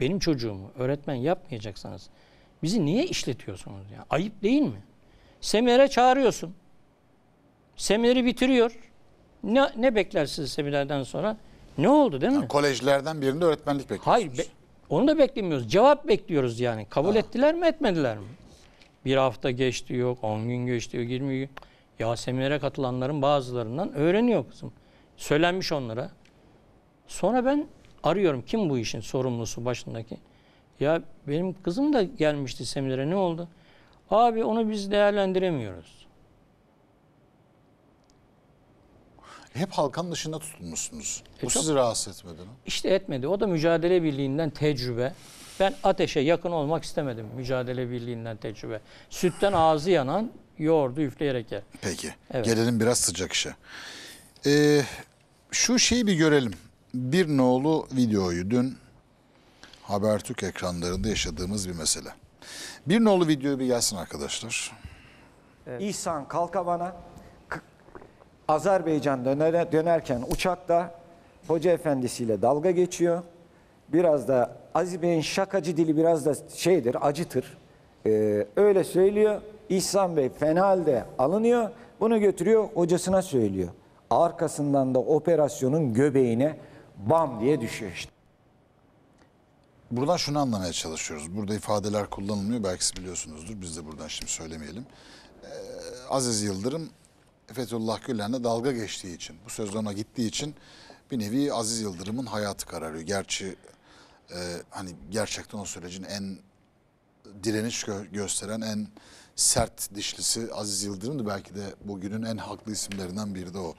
benim çocuğumu öğretmen yapmayacaksanız bizi niye işletiyorsunuz ya? Ayıp değil mi? Seminere çağırıyorsun. Semineri bitiriyor. Ne, ne beklersiniz seminerden sonra? Ne oldu değil mi? Yani kolejlerden birinde öğretmenlik bekliyorsunuz. Hayır be, onu da beklemiyoruz. Cevap bekliyoruz yani. Kabul ha. Ah. ettiler mi etmediler mi? Bir hafta geçti yok, on gün geçti yok, yirmi gün. Ya seminere katılanların bazılarından öğreniyor kızım. Söylenmiş onlara. Sonra ben arıyorum kim bu işin sorumlusu başındaki. Ya benim kızım da gelmişti seminere ne oldu? Abi onu biz değerlendiremiyoruz. Hep halkanın dışında tutulmuşsunuz. E Bu çok, sizi rahatsız etmedi mi? İşte etmedi. O da mücadele birliğinden tecrübe. Ben ateşe yakın olmak istemedim mücadele birliğinden tecrübe. Sütten ağzı yanan yoğurdu üfleyerek yer. Peki. Evet. Gelelim biraz sıcak işe. Ee, şu şeyi bir görelim. Bir nolu videoyu dün Habertürk ekranlarında yaşadığımız bir mesele. Bir nolu videoyu bir gelsin arkadaşlar. Evet. İhsan Kalkavan'a Azerbaycan döner, dönerken uçakta hoca efendisiyle dalga geçiyor biraz da Aziz Bey'in şakacı dili biraz da şeydir, acıtır. Ee, öyle söylüyor. İhsan Bey fena halde alınıyor. Bunu götürüyor hocasına söylüyor. Arkasından da operasyonun göbeğine bam diye düşüyor işte. Buradan şunu anlamaya çalışıyoruz. Burada ifadeler kullanılmıyor. Belki siz biliyorsunuzdur. Biz de buradan şimdi söylemeyelim. Ee, Aziz Yıldırım Fethullah Gülen'le dalga geçtiği için, bu söz ona gittiği için bir nevi Aziz Yıldırım'ın hayatı kararıyor. Gerçi e, hani gerçekten o sürecin en direniş gö gösteren en sert dişlisi Aziz Yıldırım'dı. Belki de bugünün en haklı isimlerinden biri de o.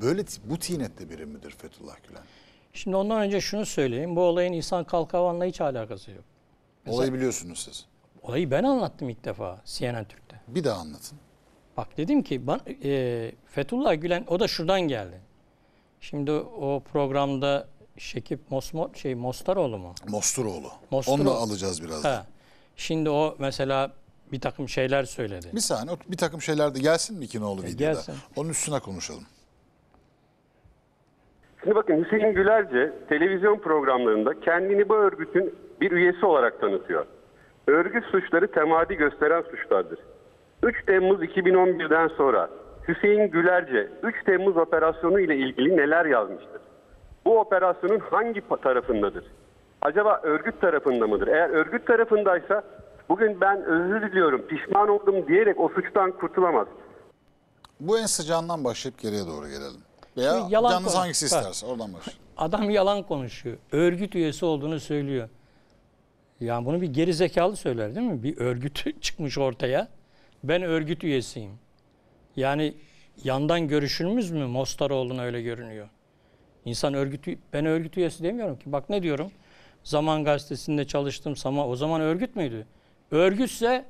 Böyle bu tinette biri midir Fethullah Gülen? Şimdi ondan önce şunu söyleyeyim. Bu olayın İhsan Kalkavan'la hiç alakası yok. Mesela, olayı biliyorsunuz siz. Olayı ben anlattım ilk defa CNN Türk'te. Bir daha anlatın. Bak dedim ki ben, e, Fethullah Gülen o da şuradan geldi. Şimdi o programda Şekip Mosmo, şey Mostaroğlu mu? Mosturoğlu. Mosturoğlu. Onu da alacağız biraz. Ha. Şimdi o mesela bir takım şeyler söyledi. Bir saniye bir takım şeyler de gelsin mi Kinoğlu e, videoda? Gelsin. Onun üstüne konuşalım. Şimdi bakın Hüseyin Gülerce televizyon programlarında kendini bu örgütün bir üyesi olarak tanıtıyor. Örgüt suçları temadi gösteren suçlardır. 3 Temmuz 2011'den sonra Hüseyin Gülerce 3 Temmuz operasyonu ile ilgili neler yazmıştır? bu operasyonun hangi tarafındadır? Acaba örgüt tarafında mıdır? Eğer örgüt tarafındaysa bugün ben özür diliyorum, pişman oldum diyerek o suçtan kurtulamaz. Bu en sıcağından başlayıp geriye doğru gelelim. Veya Şimdi yalan canınız konu- hangisi Bak, oradan başlayın. Adam yalan konuşuyor. Örgüt üyesi olduğunu söylüyor. Yani bunu bir geri zekalı söyler değil mi? Bir örgüt çıkmış ortaya. Ben örgüt üyesiyim. Yani yandan görüşülmüş mü Mostaroğlu'na öyle görünüyor? İnsan örgütü, ben örgüt üyesi demiyorum ki. Bak ne diyorum? Zaman gazetesinde çalıştım. Sama, o zaman örgüt müydü? Örgütse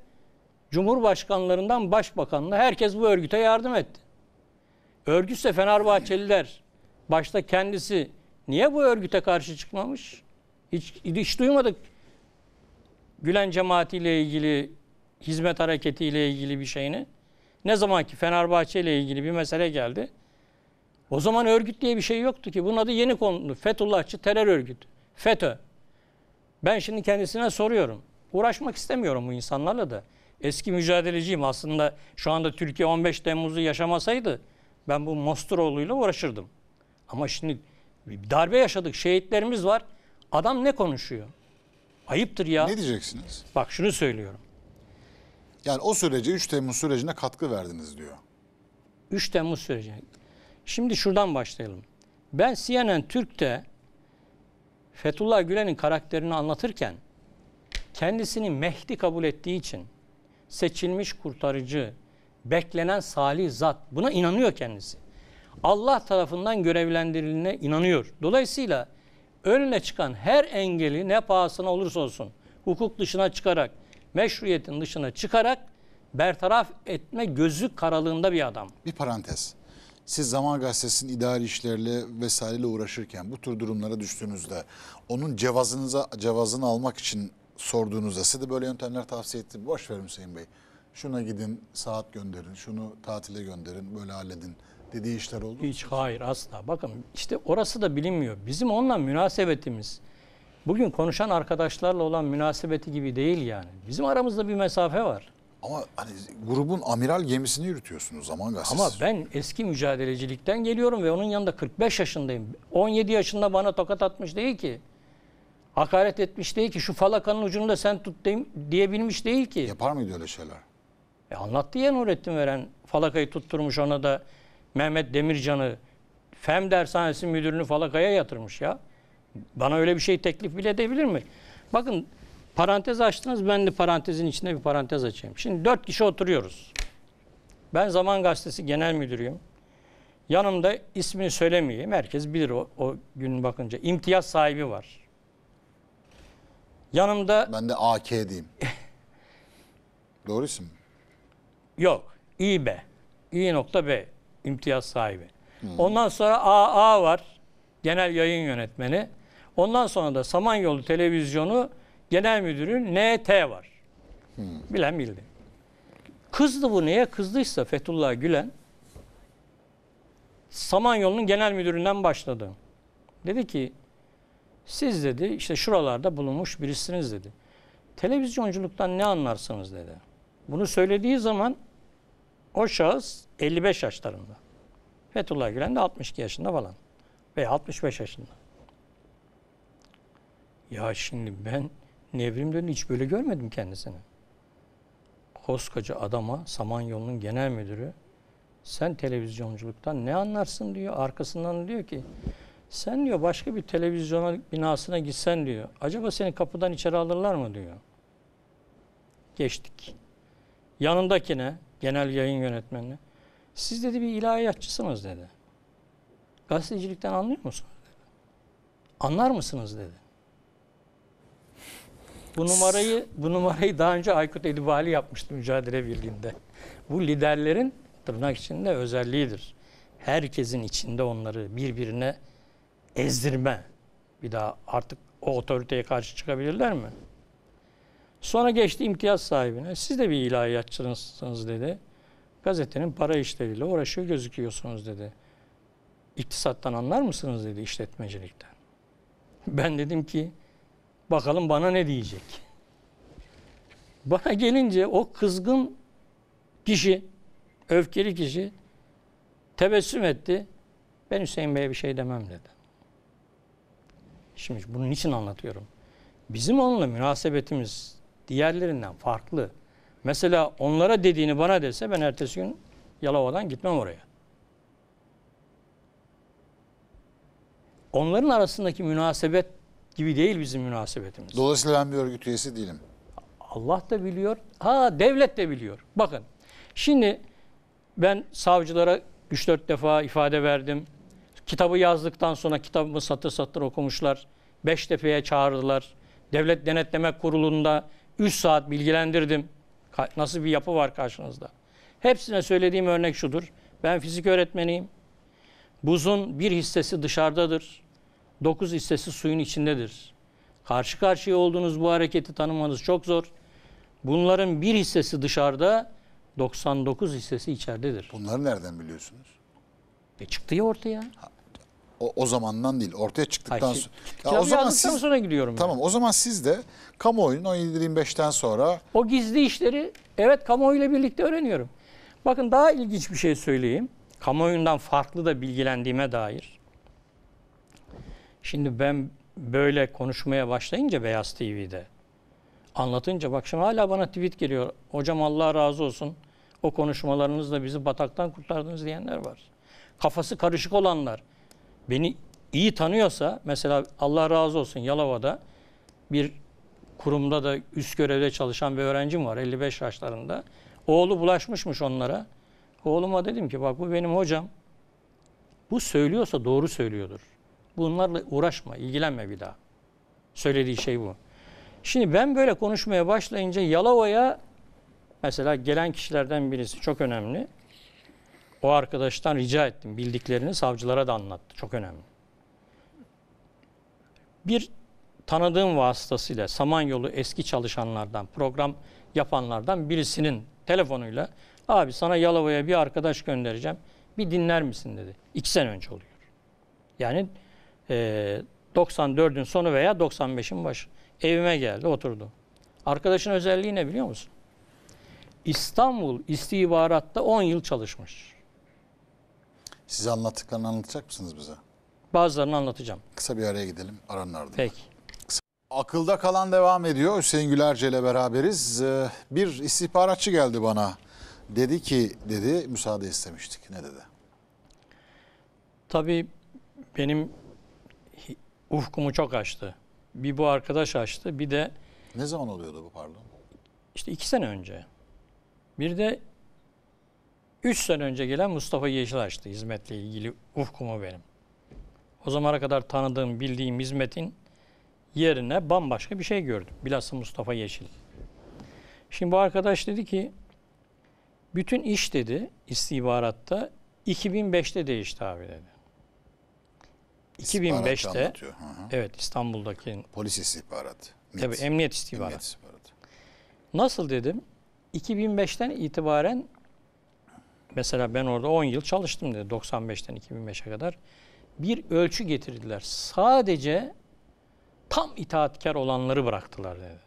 Cumhurbaşkanlarından başbakanla herkes bu örgüte yardım etti. Örgütse Fenerbahçeliler başta kendisi niye bu örgüte karşı çıkmamış? Hiç, hiç duymadık. Gülen cemaatiyle ilgili, hizmet hareketiyle ilgili bir şeyini. Ne zaman ki Fenerbahçe ile ilgili bir mesele geldi. O zaman örgüt diye bir şey yoktu ki. Bunun adı yeni konulu. Fethullahçı terör örgütü. FETÖ. Ben şimdi kendisine soruyorum. Uğraşmak istemiyorum bu insanlarla da. Eski mücadeleciyim aslında. Şu anda Türkiye 15 Temmuz'u yaşamasaydı ben bu Mosturoğlu'yla uğraşırdım. Ama şimdi darbe yaşadık. Şehitlerimiz var. Adam ne konuşuyor? Ayıptır ya. Ne diyeceksiniz? Bak şunu söylüyorum. Yani o sürece 3 Temmuz sürecine katkı verdiniz diyor. 3 Temmuz sürecine Şimdi şuradan başlayalım. Ben CNN Türk'te Fethullah Gülen'in karakterini anlatırken kendisini Mehdi kabul ettiği için seçilmiş kurtarıcı, beklenen salih zat buna inanıyor kendisi. Allah tarafından görevlendirilene inanıyor. Dolayısıyla önüne çıkan her engeli ne pahasına olursa olsun hukuk dışına çıkarak, meşruiyetin dışına çıkarak bertaraf etme gözü karalığında bir adam. Bir parantez. Siz Zaman Gazetesi'nin idari işlerle vesaireyle uğraşırken bu tür durumlara düştüğünüzde onun cevazınıza cevazını almak için sorduğunuzda size de böyle yöntemler tavsiye etti. Boş verin Hüseyin Bey. Şuna gidin saat gönderin, şunu tatile gönderin, böyle halledin dediği işler oldu Hiç hayır asla. Bakın işte orası da bilinmiyor. Bizim onunla münasebetimiz bugün konuşan arkadaşlarla olan münasebeti gibi değil yani. Bizim aramızda bir mesafe var. Ama hani grubun amiral gemisini yürütüyorsunuz Zaman Gazetesi. Ama ben eski mücadelecilikten geliyorum ve onun yanında 45 yaşındayım. 17 yaşında bana tokat atmış değil ki. Hakaret etmiş değil ki. Şu falakanın ucunu da sen tut diyebilmiş değil ki. Yapar mıydı öyle şeyler? E anlattı ya Nurettin Veren. Falakayı tutturmuş ona da Mehmet Demircan'ı FEM dershanesi müdürünü falakaya yatırmış ya. Bana öyle bir şey teklif bile edebilir mi? Bakın Parantez açtınız ben de parantezin içine bir parantez açayım. Şimdi dört kişi oturuyoruz. Ben Zaman Gazetesi Genel Müdürüyüm. Yanımda ismini söylemeyeyim. Herkes bilir o, o gün bakınca. İmtiyaz sahibi var. Yanımda... Ben de AK diyeyim. Doğru isim mi? Yok. İB. İ nokta B. İmtiyaz sahibi. Hmm. Ondan sonra AA var. Genel yayın yönetmeni. Ondan sonra da Samanyolu Televizyonu genel müdürün NT var. Hmm. Bilen bildi. Kızdı bu neye kızdıysa Fethullah Gülen Samanyolu'nun genel müdüründen başladı. Dedi ki siz dedi işte şuralarda bulunmuş birisiniz dedi. Televizyonculuktan ne anlarsınız dedi. Bunu söylediği zaman o şahıs 55 yaşlarında. Fethullah Gülen de 62 yaşında falan. Veya 65 yaşında. Ya şimdi ben Nevrim dedi hiç böyle görmedim kendisini. Koskoca adama Samanyolu'nun genel müdürü sen televizyonculuktan ne anlarsın diyor. Arkasından diyor ki sen diyor başka bir televizyona binasına gitsen diyor. Acaba seni kapıdan içeri alırlar mı diyor. Geçtik. Yanındakine genel yayın yönetmenine siz dedi bir ilahiyatçısınız dedi. Gazetecilikten anlıyor musunuz dedi. Anlar mısınız dedi. Bu numarayı bu numarayı daha önce Aykut Edibali yapmıştı mücadele birliğinde. Bu liderlerin tırnak içinde özelliğidir. Herkesin içinde onları birbirine ezdirme. Bir daha artık o otoriteye karşı çıkabilirler mi? Sonra geçti imtiyaz sahibine. Siz de bir ilahiyatçısınız dedi. Gazetenin para işleriyle uğraşıyor gözüküyorsunuz dedi. İktisattan anlar mısınız dedi işletmecilikten. Ben dedim ki Bakalım bana ne diyecek. Bana gelince o kızgın kişi, öfkeli kişi tebessüm etti. Ben Hüseyin Bey'e bir şey demem dedi. Şimdi bunu niçin anlatıyorum? Bizim onunla münasebetimiz diğerlerinden farklı. Mesela onlara dediğini bana dese ben ertesi gün Yalova'dan gitmem oraya. Onların arasındaki münasebet gibi değil bizim münasebetimiz. Dolayısıyla ben bir örgüt üyesi değilim. Allah da biliyor. Ha devlet de biliyor. Bakın şimdi ben savcılara 3-4 defa ifade verdim. Kitabı yazdıktan sonra kitabımı satır satır okumuşlar. Beştepe'ye çağırdılar. Devlet Denetleme Kurulu'nda 3 saat bilgilendirdim. Nasıl bir yapı var karşınızda? Hepsine söylediğim örnek şudur. Ben fizik öğretmeniyim. Buzun bir hissesi dışarıdadır. 9 hissesi suyun içindedir. Karşı karşıya olduğunuz bu hareketi tanımanız çok zor. Bunların bir hissesi dışarıda, 99 hissesi içeridedir. Bunları nereden biliyorsunuz? E çıktı ya ortaya. Ha, o, o zamandan değil, ortaya çıktıktan Hayır, sonra. Şey, ya, o zaman siz sonra gidiyorum. Tamam, yani. o zaman siz de kamuoyunun 17-25'ten sonra o gizli işleri evet kamuoyuyla birlikte öğreniyorum. Bakın daha ilginç bir şey söyleyeyim. Kamuoyundan farklı da bilgilendiğime dair. Şimdi ben böyle konuşmaya başlayınca Beyaz TV'de anlatınca bak şimdi hala bana tweet geliyor. Hocam Allah razı olsun o konuşmalarınızla bizi bataktan kurtardınız diyenler var. Kafası karışık olanlar beni iyi tanıyorsa mesela Allah razı olsun Yalova'da bir kurumda da üst görevde çalışan bir öğrencim var 55 yaşlarında. Oğlu bulaşmışmış onlara. Oğluma dedim ki bak bu benim hocam. Bu söylüyorsa doğru söylüyordur. Bunlarla uğraşma, ilgilenme bir daha. Söylediği şey bu. Şimdi ben böyle konuşmaya başlayınca Yalova'ya mesela gelen kişilerden birisi çok önemli. O arkadaştan rica ettim. Bildiklerini savcılara da anlattı. Çok önemli. Bir tanıdığım vasıtasıyla Samanyolu eski çalışanlardan, program yapanlardan birisinin telefonuyla abi sana Yalova'ya bir arkadaş göndereceğim. Bir dinler misin dedi. İki sene önce oluyor. Yani e, ee, 94'ün sonu veya 95'in başı. Evime geldi oturdu. Arkadaşın özelliği ne biliyor musun? İstanbul istihbaratta 10 yıl çalışmış. Size anlattıklarını anlatacak mısınız bize? Bazılarını anlatacağım. Kısa bir araya gidelim aranın ardından. Peki. Kısa. Akılda kalan devam ediyor. Hüseyin Gülerce ile beraberiz. Ee, bir istihbaratçı geldi bana. Dedi ki dedi müsaade istemiştik. Ne dedi? Tabii benim ufkumu çok açtı. Bir bu arkadaş açtı bir de... Ne zaman oluyordu bu pardon? İşte iki sene önce. Bir de üç sene önce gelen Mustafa Yeşil açtı hizmetle ilgili ufkumu benim. O zamana kadar tanıdığım, bildiğim hizmetin yerine bambaşka bir şey gördüm. Bilhassa Mustafa Yeşil. Şimdi bu arkadaş dedi ki, bütün iş dedi istihbaratta 2005'te değişti abi dedi. 2005'te evet İstanbul'daki polis istihbarat. MİT. Tabii emniyet istihbaratı. Emniyet istihbaratı. Nasıl dedim? 2005'ten itibaren mesela ben orada 10 yıl çalıştım dedi 95'ten 2005'e kadar. Bir ölçü getirdiler. Sadece tam itaatkar olanları bıraktılar dedi.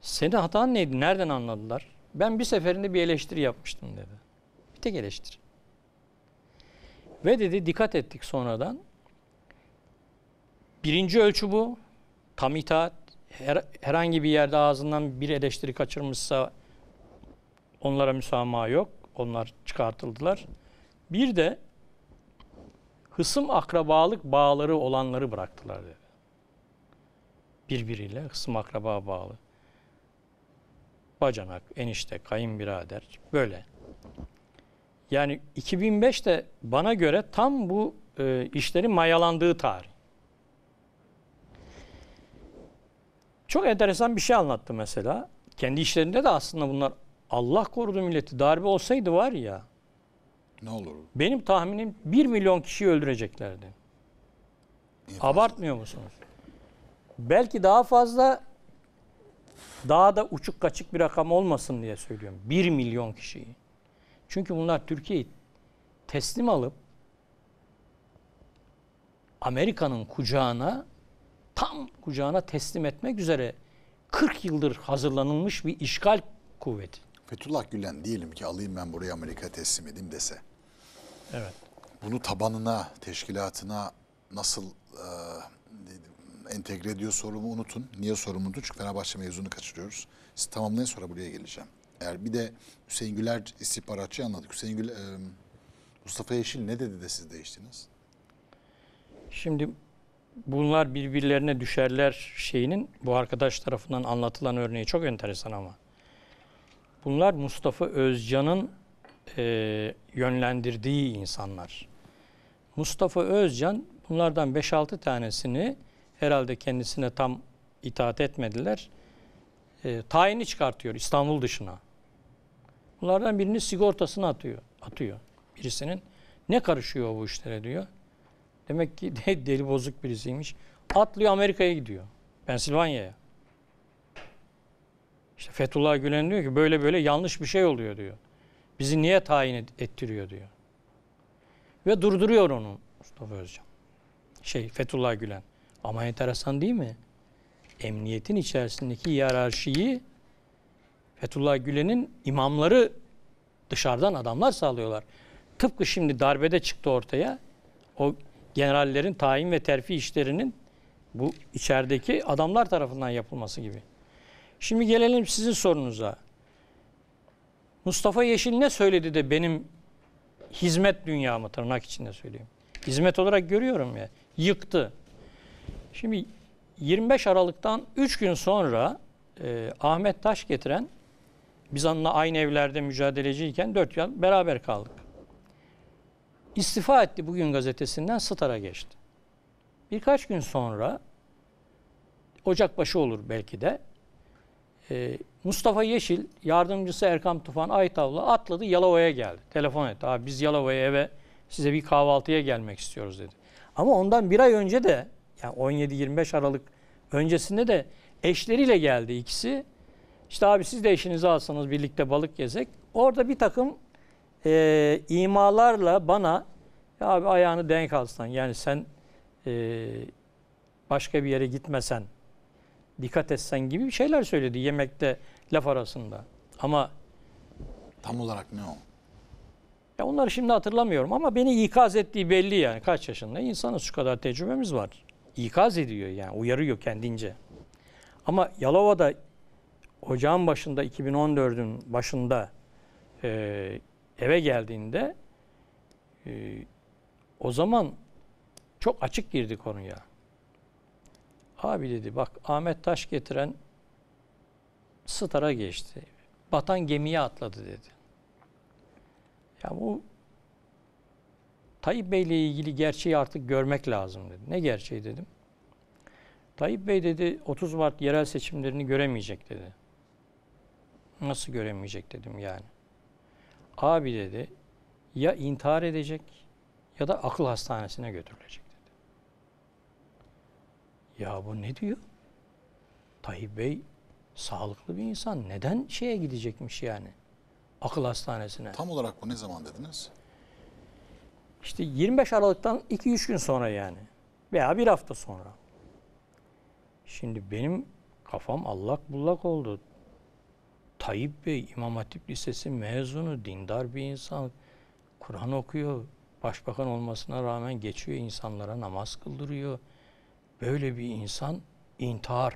Senin hatan neydi? Nereden anladılar? Ben bir seferinde bir eleştiri yapmıştım dedi. Bir tek eleştiri. Ve dedi dikkat ettik sonradan. Birinci ölçü bu. Tam itaat. Her, herhangi bir yerde ağzından bir eleştiri kaçırmışsa onlara müsamaha yok. Onlar çıkartıldılar. Bir de hısım akrabalık bağları olanları bıraktılar dedi. Birbiriyle hısım akraba bağlı. Bacanak, enişte, kayınbirader böyle. Yani 2005 de bana göre tam bu e, işlerin mayalandığı tarih. Çok enteresan bir şey anlattı mesela. Kendi işlerinde de aslında bunlar Allah korudu milleti. Darbe olsaydı var ya. Ne olur? Benim tahminim 1 milyon kişiyi öldüreceklerdi. İyi Abartmıyor fazla. musunuz? Belki daha fazla daha da uçuk kaçık bir rakam olmasın diye söylüyorum. 1 milyon kişiyi. Çünkü bunlar Türkiye'yi teslim alıp Amerika'nın kucağına tam kucağına teslim etmek üzere 40 yıldır hazırlanılmış bir işgal kuvveti. Fethullah Gülen diyelim ki alayım ben buraya Amerika teslim edeyim dese. Evet. Bunu tabanına, teşkilatına nasıl e, entegre ediyor sorumu unutun. Niye sorumluydu? Çünkü Fenerbahçe mevzunu kaçırıyoruz. Siz tamamlayın sonra buraya geleceğim. Eğer bir de Hüseyin Güler istihbaratçı anladık. Hüseyin Güler, Mustafa Yeşil ne dedi de siz değiştiniz? Şimdi bunlar birbirlerine düşerler şeyinin bu arkadaş tarafından anlatılan örneği çok enteresan ama. Bunlar Mustafa Özcan'ın e, yönlendirdiği insanlar. Mustafa Özcan bunlardan 5-6 tanesini herhalde kendisine tam itaat etmediler. E, tayini çıkartıyor İstanbul dışına. Bunlardan birini sigortasını atıyor. atıyor birisinin. Ne karışıyor bu işlere diyor. Demek ki deli bozuk birisiymiş. Atlıyor Amerika'ya gidiyor. Pensilvanya'ya. İşte Fethullah Gülen diyor ki böyle böyle yanlış bir şey oluyor diyor. Bizi niye tayin ettiriyor diyor. Ve durduruyor onu Mustafa Özcan. Şey Fethullah Gülen. Ama enteresan değil mi? Emniyetin içerisindeki hiyerarşiyi Fethullah Gülen'in imamları dışarıdan adamlar sağlıyorlar. Tıpkı şimdi darbede çıktı ortaya. O generallerin tayin ve terfi işlerinin bu içerideki adamlar tarafından yapılması gibi. Şimdi gelelim sizin sorunuza. Mustafa Yeşil ne söyledi de benim hizmet dünyamı tırnak içinde söyleyeyim. Hizmet olarak görüyorum ya. Yıktı. Şimdi 25 Aralık'tan 3 gün sonra e, Ahmet Taş getiren biz onunla aynı evlerde mücadeleciyken dört yıl beraber kaldık. İstifa etti bugün gazetesinden Star'a geçti. Birkaç gün sonra Ocakbaşı olur belki de. E, Mustafa Yeşil, yardımcısı Erkam Tufan Aytavla atladı Yalova'ya geldi. Telefon etti. Abi biz Yalova'ya eve size bir kahvaltıya gelmek istiyoruz dedi. Ama ondan bir ay önce de yani 17-25 Aralık öncesinde de eşleriyle geldi ikisi. İşte abi siz de eşinizi alsanız birlikte balık yesek. Orada bir takım e, imalarla bana ya abi ayağını denk alsan yani sen e, başka bir yere gitmesen dikkat etsen gibi bir şeyler söyledi yemekte laf arasında. Ama tam olarak ne o? Ya onları şimdi hatırlamıyorum ama beni ikaz ettiği belli yani. Kaç yaşında insanız şu kadar tecrübemiz var. İkaz ediyor yani uyarıyor kendince. Ama Yalova'da ocağın başında 2014'ün başında e, eve geldiğinde e, o zaman çok açık girdi konuya. Abi dedi bak Ahmet Taş getiren Star'a geçti. Batan gemiye atladı dedi. Ya bu Tayyip Bey'le ilgili gerçeği artık görmek lazım dedi. Ne gerçeği dedim. Tayyip Bey dedi 30 Mart yerel seçimlerini göremeyecek dedi. Nasıl göremeyecek dedim yani. Abi dedi ya intihar edecek ya da akıl hastanesine götürülecek dedi. Ya bu ne diyor? Tayyip Bey sağlıklı bir insan. Neden şeye gidecekmiş yani? Akıl hastanesine. Tam olarak bu ne zaman dediniz? İşte 25 Aralık'tan 2-3 gün sonra yani. Veya bir hafta sonra. Şimdi benim kafam allak bullak oldu. Tayyip Bey İmam Hatip Lisesi mezunu, dindar bir insan. Kur'an okuyor. Başbakan olmasına rağmen geçiyor insanlara namaz kıldırıyor. Böyle bir insan intihar.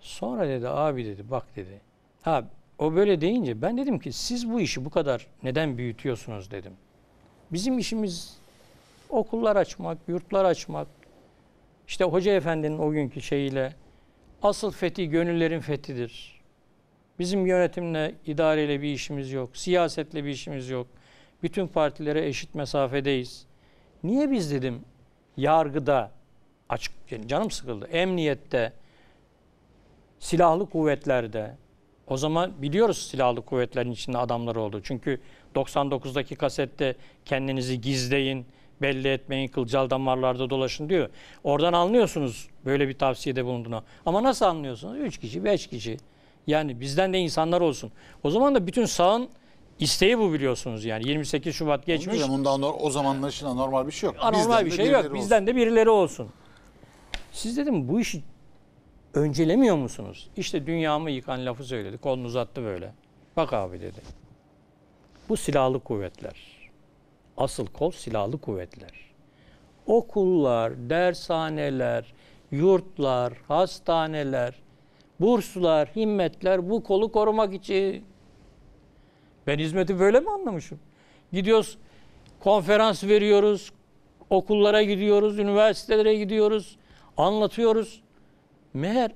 Sonra dedi abi dedi bak dedi. Ha o böyle deyince ben dedim ki siz bu işi bu kadar neden büyütüyorsunuz dedim. Bizim işimiz okullar açmak, yurtlar açmak, işte Hoca Efendi'nin o günkü şeyiyle asıl fethi gönüllerin fethidir. Bizim yönetimle, idareyle bir işimiz yok. Siyasetle bir işimiz yok. Bütün partilere eşit mesafedeyiz. Niye biz dedim yargıda, açık yani canım sıkıldı, emniyette, silahlı kuvvetlerde, o zaman biliyoruz silahlı kuvvetlerin içinde adamlar oldu. Çünkü 99'daki kasette kendinizi gizleyin, belli etmeyin, kılcal damarlarda dolaşın diyor. Oradan anlıyorsunuz böyle bir tavsiyede bulunduğunu. Ama nasıl anlıyorsunuz? Üç kişi, beş kişi. Yani bizden de insanlar olsun. O zaman da bütün sağın isteği bu biliyorsunuz yani 28 Şubat geçmiş. Hocam ondan o zamanlar için normal bir şey yok. Normal bizden bir şey yok. Olsun. Bizden de birileri olsun. Siz dedim bu işi öncelemiyor musunuz? İşte dünyamı yıkan lafı söyledi. Kolunu uzattı böyle. Bak abi dedi. Bu silahlı kuvvetler. Asıl kol silahlı kuvvetler. Okullar, dershaneler, yurtlar, hastaneler, burslar, himmetler bu kolu korumak için. Ben hizmeti böyle mi anlamışım? Gidiyoruz konferans veriyoruz, okullara gidiyoruz, üniversitelere gidiyoruz, anlatıyoruz. Meğer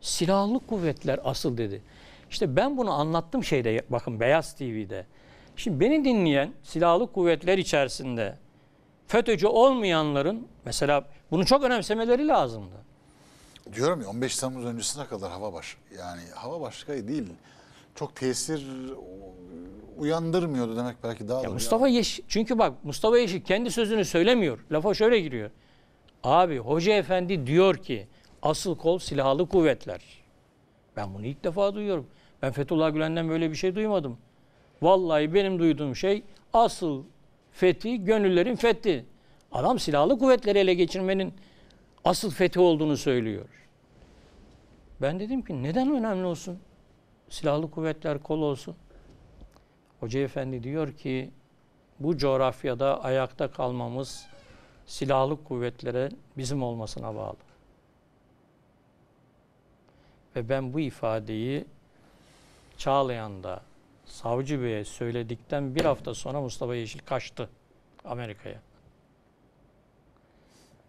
silahlı kuvvetler asıl dedi. İşte ben bunu anlattım şeyde bakın Beyaz TV'de. Şimdi beni dinleyen silahlı kuvvetler içerisinde FETÖ'cü olmayanların mesela bunu çok önemsemeleri lazımdı. Diyorum ya 15 Temmuz öncesine kadar hava baş yani hava başkayı değil çok tesir uyandırmıyordu demek belki daha ya Mustafa ya. Yeşil çünkü bak Mustafa Yeşil kendi sözünü söylemiyor. Lafa şöyle giriyor. Abi hoca efendi diyor ki asıl kol silahlı kuvvetler. Ben bunu ilk defa duyuyorum. Ben Fethullah Gülen'den böyle bir şey duymadım. Vallahi benim duyduğum şey asıl fethi gönüllerin fethi. Adam silahlı kuvvetleri ele geçirmenin asıl fethi olduğunu söylüyor. Ben dedim ki neden önemli olsun? Silahlı kuvvetler kol olsun. Hoca Efendi diyor ki bu coğrafyada ayakta kalmamız silahlı kuvvetlere bizim olmasına bağlı. Ve ben bu ifadeyi Çağlayan'da, Savcı Bey'e söyledikten bir hafta sonra Mustafa Yeşil kaçtı Amerika'ya.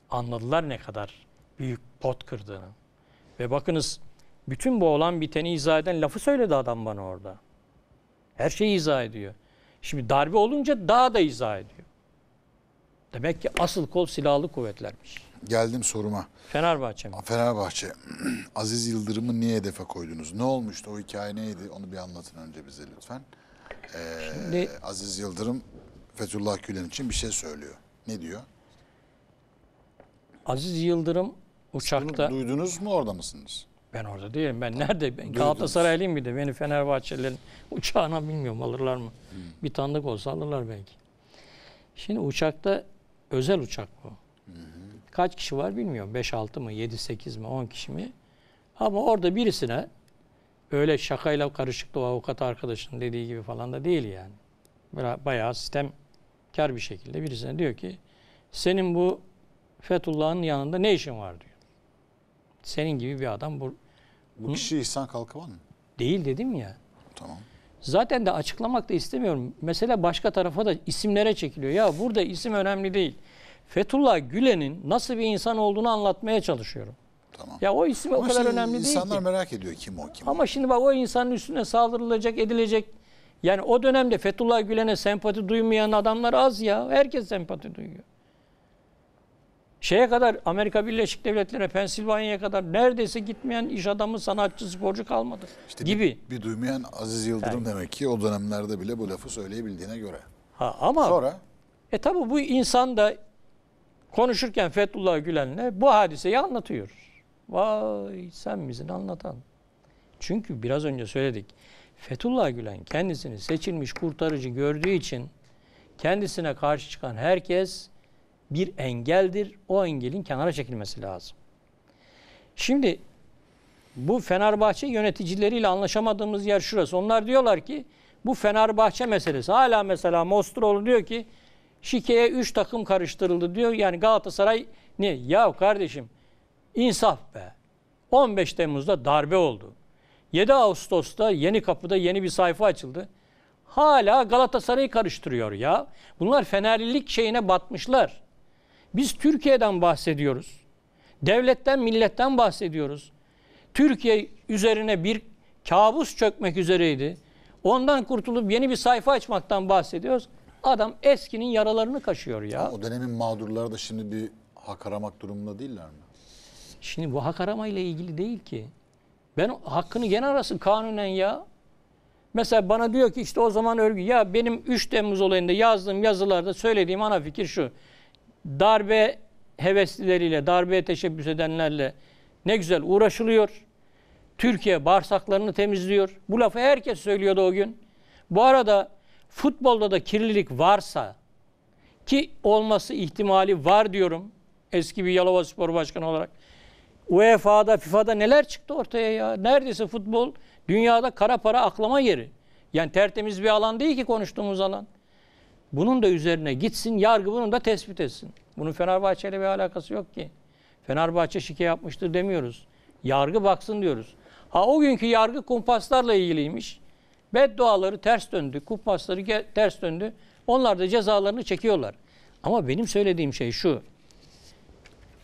Anladılar ne kadar büyük pot kırdığını. Ve bakınız bütün bu olan biteni izah eden lafı söyledi adam bana orada. Her şeyi izah ediyor. Şimdi darbe olunca daha da izah ediyor. Demek ki asıl kol silahlı kuvvetlermiş. Geldim soruma. Fenerbahçe mi? Fenerbahçe. Aziz Yıldırım'ı niye hedefe koydunuz? Ne olmuştu? O hikaye neydi? Onu bir anlatın önce bize lütfen. Ee, Şimdi... Aziz Yıldırım Fethullah Gülen için bir şey söylüyor. Ne diyor? Aziz Yıldırım uçakta... Bunu duydunuz mu orada mısınız? Ben orada değilim. Ben nerede? Ben Galatasaraylıyım bir de. Beni Fenerbahçelilerin uçağına bilmiyorum alırlar mı? Hmm. Bir tanıdık olsa alırlar belki. Şimdi uçakta özel uçak bu kaç kişi var bilmiyorum. 5-6 mı, 7-8 mi, 10 kişi mi? Ama orada birisine öyle şakayla karışıklı o avukat arkadaşının dediği gibi falan da değil yani. Bayağı sistemkar bir şekilde birisine diyor ki senin bu Fethullah'ın yanında ne işin var diyor. Senin gibi bir adam bu. Bu kişi İhsan Kalkıvan mı? Değil dedim ya. Tamam. Zaten de açıklamak da istemiyorum. Mesela başka tarafa da isimlere çekiliyor. Ya burada isim önemli değil. Fethullah Gülen'in nasıl bir insan olduğunu anlatmaya çalışıyorum. Tamam. Ya o isim Ama o kadar önemli değil ki. İnsanlar merak ediyor kim o kim. Ama o. şimdi bak o insanın üstüne saldırılacak, edilecek. Yani o dönemde Fethullah Gülen'e sempati duymayan adamlar az ya. Herkes sempati duyuyor. Şeye kadar Amerika Birleşik Devletleri'ne, Pensilvanya'ya kadar neredeyse gitmeyen iş adamı, sanatçı, sporcu kalmadı işte gibi. Bir, bir duymayan Aziz Yıldırım yani. demek ki o dönemlerde bile bu lafı söyleyebildiğine göre. Ha ama Sonra e tabi bu insan da konuşurken Fethullah Gülen'le bu hadiseyi anlatıyor. Vay sen bizim anlatan. Çünkü biraz önce söyledik. Fethullah Gülen kendisini seçilmiş kurtarıcı gördüğü için kendisine karşı çıkan herkes bir engeldir. O engelin kenara çekilmesi lazım. Şimdi bu Fenerbahçe yöneticileriyle anlaşamadığımız yer şurası. Onlar diyorlar ki bu Fenerbahçe meselesi. Hala mesela Mostroğlu diyor ki şikeye 3 takım karıştırıldı diyor. Yani Galatasaray ne? Ya kardeşim insaf be. 15 Temmuz'da darbe oldu. 7 Ağustos'ta yeni kapıda yeni bir sayfa açıldı. Hala Galatasaray'ı karıştırıyor ya. Bunlar fenerlilik şeyine batmışlar. Biz Türkiye'den bahsediyoruz. Devletten, milletten bahsediyoruz. Türkiye üzerine bir kabus çökmek üzereydi. Ondan kurtulup yeni bir sayfa açmaktan bahsediyoruz. Adam eskinin yaralarını kaşıyor ya. O dönemin mağdurları da şimdi bir hak aramak durumunda değiller mi? Şimdi bu hak arama ile ilgili değil ki. Ben hakkını gene arasın kanunen ya. Mesela bana diyor ki işte o zaman örgü ya benim 3 Temmuz olayında yazdığım yazılarda söylediğim ana fikir şu. Darbe heveslileriyle, darbeye teşebbüs edenlerle ne güzel uğraşılıyor. Türkiye bağırsaklarını temizliyor. Bu lafı herkes söylüyordu o gün. Bu arada Futbolda da kirlilik varsa ki olması ihtimali var diyorum eski bir Yalova Spor Başkanı olarak. UEFA'da, FIFA'da neler çıktı ortaya ya? Neredeyse futbol dünyada kara para aklama yeri. Yani tertemiz bir alan değil ki konuştuğumuz alan. Bunun da üzerine gitsin, yargı bunun da tespit etsin. Bunun Fenerbahçe ile bir alakası yok ki. Fenerbahçe şike yapmıştır demiyoruz. Yargı baksın diyoruz. Ha o günkü yargı kumpaslarla ilgiliymiş. Bedduaları ters döndü, kupmasları ters döndü. Onlar da cezalarını çekiyorlar. Ama benim söylediğim şey şu.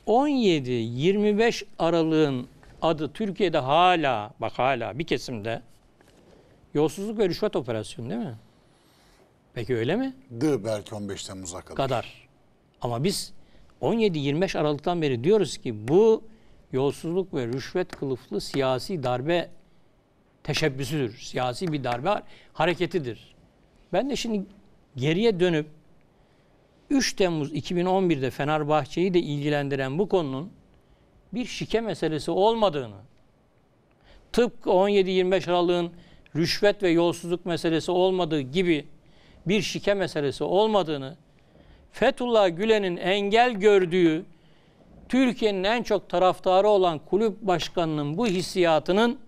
17-25 Aralık'ın adı Türkiye'de hala, bak hala bir kesimde yolsuzluk ve rüşvet operasyonu değil mi? Peki öyle mi? Dı belki 15 Temmuz'a kadar. Kadar. Ama biz 17-25 Aralık'tan beri diyoruz ki bu yolsuzluk ve rüşvet kılıflı siyasi darbe teşebbüsüdür. Siyasi bir darbe hareketidir. Ben de şimdi geriye dönüp 3 Temmuz 2011'de Fenerbahçe'yi de ilgilendiren bu konunun bir şike meselesi olmadığını, tıpkı 17-25 Aralık'ın rüşvet ve yolsuzluk meselesi olmadığı gibi bir şike meselesi olmadığını, Fethullah Gülen'in engel gördüğü Türkiye'nin en çok taraftarı olan kulüp başkanının bu hissiyatının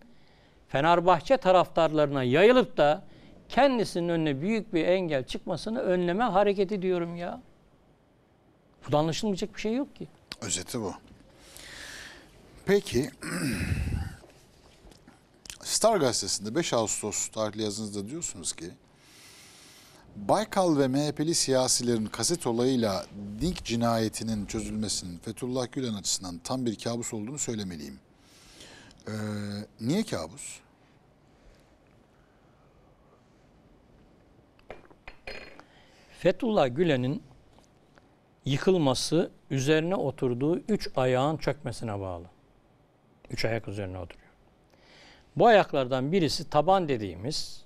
Fenerbahçe taraftarlarına yayılıp da kendisinin önüne büyük bir engel çıkmasını önleme hareketi diyorum ya. Bu da anlaşılmayacak bir şey yok ki. Özeti bu. Peki Star gazetesinde 5 Ağustos tarihli yazınızda diyorsunuz ki Baykal ve MHP'li siyasilerin kaset olayıyla Dink cinayetinin çözülmesinin Fethullah Gülen açısından tam bir kabus olduğunu söylemeliyim. Ee, niye kabus? Fethullah Gülen'in yıkılması üzerine oturduğu üç ayağın çökmesine bağlı. Üç ayak üzerine oturuyor. Bu ayaklardan birisi taban dediğimiz,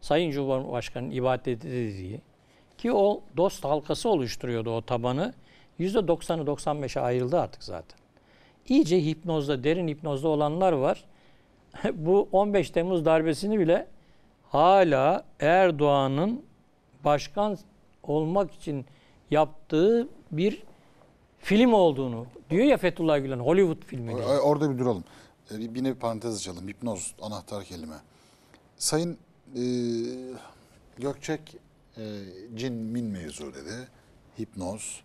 Sayın Cumhurbaşkanı'nın ibadeti dediği ki o dost halkası oluşturuyordu o tabanı. %90'ı 95'e ayrıldı artık zaten iyice hipnozda, derin hipnozda olanlar var. Bu 15 Temmuz darbesini bile hala Erdoğan'ın başkan olmak için yaptığı bir film olduğunu diyor ya Fethullah Gülen Hollywood filmi. Or- Orada bir duralım. E, bir nevi parantez açalım. Hipnoz anahtar kelime. Sayın e, Gökçek e, cin min mevzu dedi. Hipnoz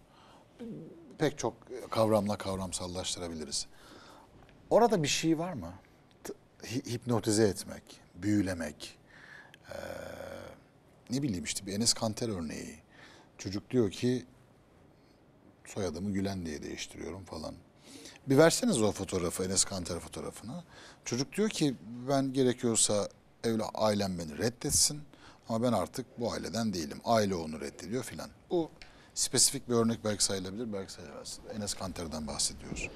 pek çok kavramla kavramsallaştırabiliriz. Orada bir şey var mı? Hipnotize etmek, büyülemek, ee, ne bileyim işte bir Enes Kanter örneği. Çocuk diyor ki soyadımı Gülen diye değiştiriyorum falan. Bir verseniz o fotoğrafı, Enes Kanter fotoğrafını. Çocuk diyor ki ben gerekiyorsa evla ailem beni reddetsin ama ben artık bu aileden değilim. Aile onu reddediyor filan. Bu spesifik bir örnek belki sayılabilir, belki sayılmaz. Enes Kanter'den bahsediyoruz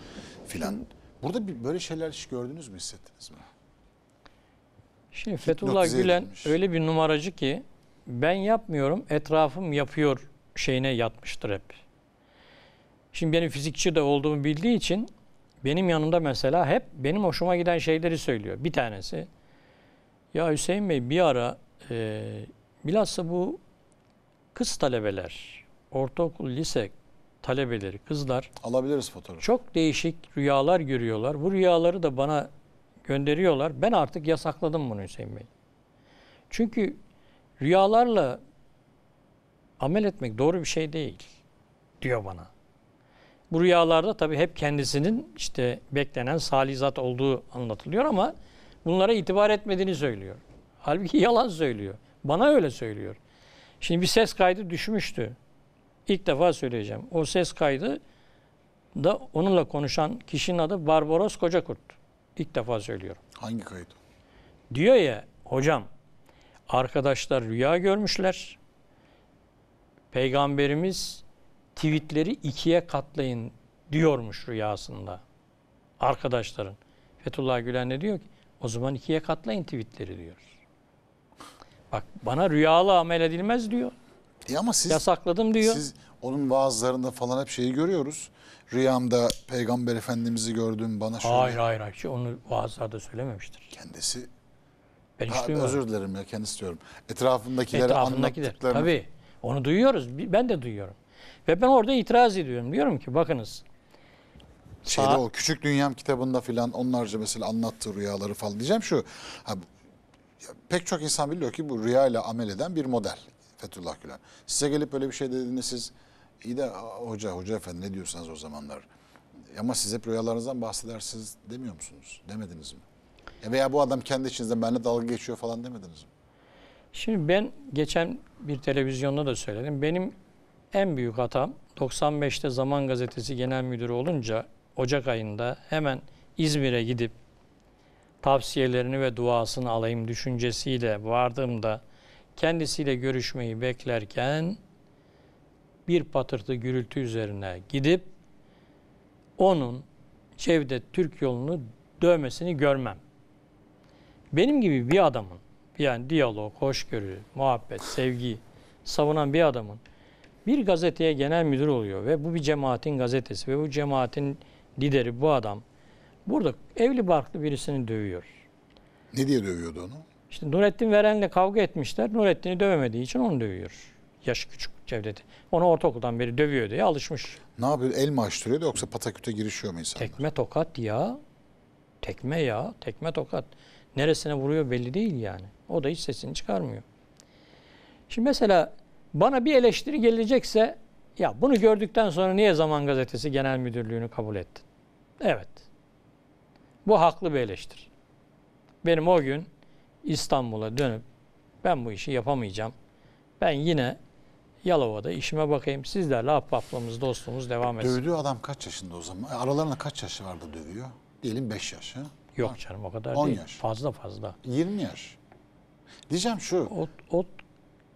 filan. Burada bir, böyle şeyler hiç gördünüz mü, hissettiniz mi? Şimdi Fethullah Gülen edilmiş. öyle bir numaracı ki ben yapmıyorum, etrafım yapıyor şeyine yatmıştır hep. Şimdi benim fizikçi de olduğumu bildiği için benim yanımda mesela hep benim hoşuma giden şeyleri söylüyor. Bir tanesi, ya Hüseyin Bey bir ara e, bilhassa bu kız talebeler, ortaokul, lise talebeleri, kızlar alabiliriz fotoğrafı. Çok değişik rüyalar görüyorlar. Bu rüyaları da bana gönderiyorlar. Ben artık yasakladım bunu Hüseyin Bey. Çünkü rüyalarla amel etmek doğru bir şey değil diyor bana. Bu rüyalarda tabii hep kendisinin işte beklenen salizat olduğu anlatılıyor ama bunlara itibar etmediğini söylüyor. Halbuki yalan söylüyor. Bana öyle söylüyor. Şimdi bir ses kaydı düşmüştü ilk defa söyleyeceğim. O ses kaydı da onunla konuşan kişinin adı Barbaros Kocakurt. İlk defa söylüyorum. Hangi kayıt? Diyor ya hocam arkadaşlar rüya görmüşler. Peygamberimiz tweetleri ikiye katlayın diyormuş rüyasında. Arkadaşların. Fethullah Gülen ne diyor ki? O zaman ikiye katlayın tweetleri diyor. Bak bana rüyalı amel edilmez diyor. E ama siz yasakladım diyor. Siz onun vaazlarında falan hep şeyi görüyoruz. Rüyamda Peygamber Efendimiz'i gördüm bana şöyle. Hayır hayır hayır. Şey, onu vaazlarda söylememiştir. Kendisi ben hiç ha, duymadım. Özür dilerim ya kendisi diyorum. Etrafındakilere Etrafındakiler. anlattıklarını. Tabii onu duyuyoruz. Ben de duyuyorum. Ve ben orada itiraz ediyorum. Diyorum ki bakınız. Şeyde o Küçük Dünyam kitabında filan onlarca mesela anlattığı rüyaları falan diyeceğim şu. Ha, pek çok insan biliyor ki bu rüyayla amel eden bir model. Fethullah Gülen. Size gelip böyle bir şey dediğinde siz iyi de hoca, hoca efendi ne diyorsanız o zamanlar. Ama siz hep rüyalarınızdan bahsedersiniz demiyor musunuz? Demediniz mi? E veya bu adam kendi içinizde benimle dalga geçiyor falan demediniz mi? Şimdi ben geçen bir televizyonda da söyledim. Benim en büyük hatam 95'te Zaman Gazetesi Genel Müdürü olunca Ocak ayında hemen İzmir'e gidip tavsiyelerini ve duasını alayım düşüncesiyle vardığımda kendisiyle görüşmeyi beklerken bir patırtı gürültü üzerine gidip onun Cevdet Türk yolunu dövmesini görmem. Benim gibi bir adamın yani diyalog, hoşgörü, muhabbet, sevgi savunan bir adamın bir gazeteye genel müdür oluyor ve bu bir cemaatin gazetesi ve bu cemaatin lideri bu adam burada evli barklı birisini dövüyor. Ne diye dövüyordu onu? İşte Nurettin Veren'le kavga etmişler. Nurettin'i dövemediği için onu dövüyor. Yaşı küçük Cevdet'i. Onu ortaokuldan beri dövüyor diye alışmış. Ne yapıyor? El mi açtırıyor yoksa pataküte girişiyor mu insanlar? Tekme tokat ya. Tekme ya. Tekme tokat. Neresine vuruyor belli değil yani. O da hiç sesini çıkarmıyor. Şimdi mesela bana bir eleştiri gelecekse ya bunu gördükten sonra niye Zaman Gazetesi Genel Müdürlüğü'nü kabul ettin? Evet. Bu haklı bir eleştiri. Benim o gün İstanbul'a dönüp ben bu işi yapamayacağım. Ben yine Yalova'da işime bakayım. Sizlerle ahbaplığımız, dostluğumuz devam etsin. Dövdüğü adam kaç yaşında o zaman? E, aralarında kaç yaşı vardı dövüyor? Diyelim 5 yaşı. Yok ha. canım o kadar 10 değil. Yaş. Fazla fazla. 20 yaş. Diyeceğim şu. Ot, ot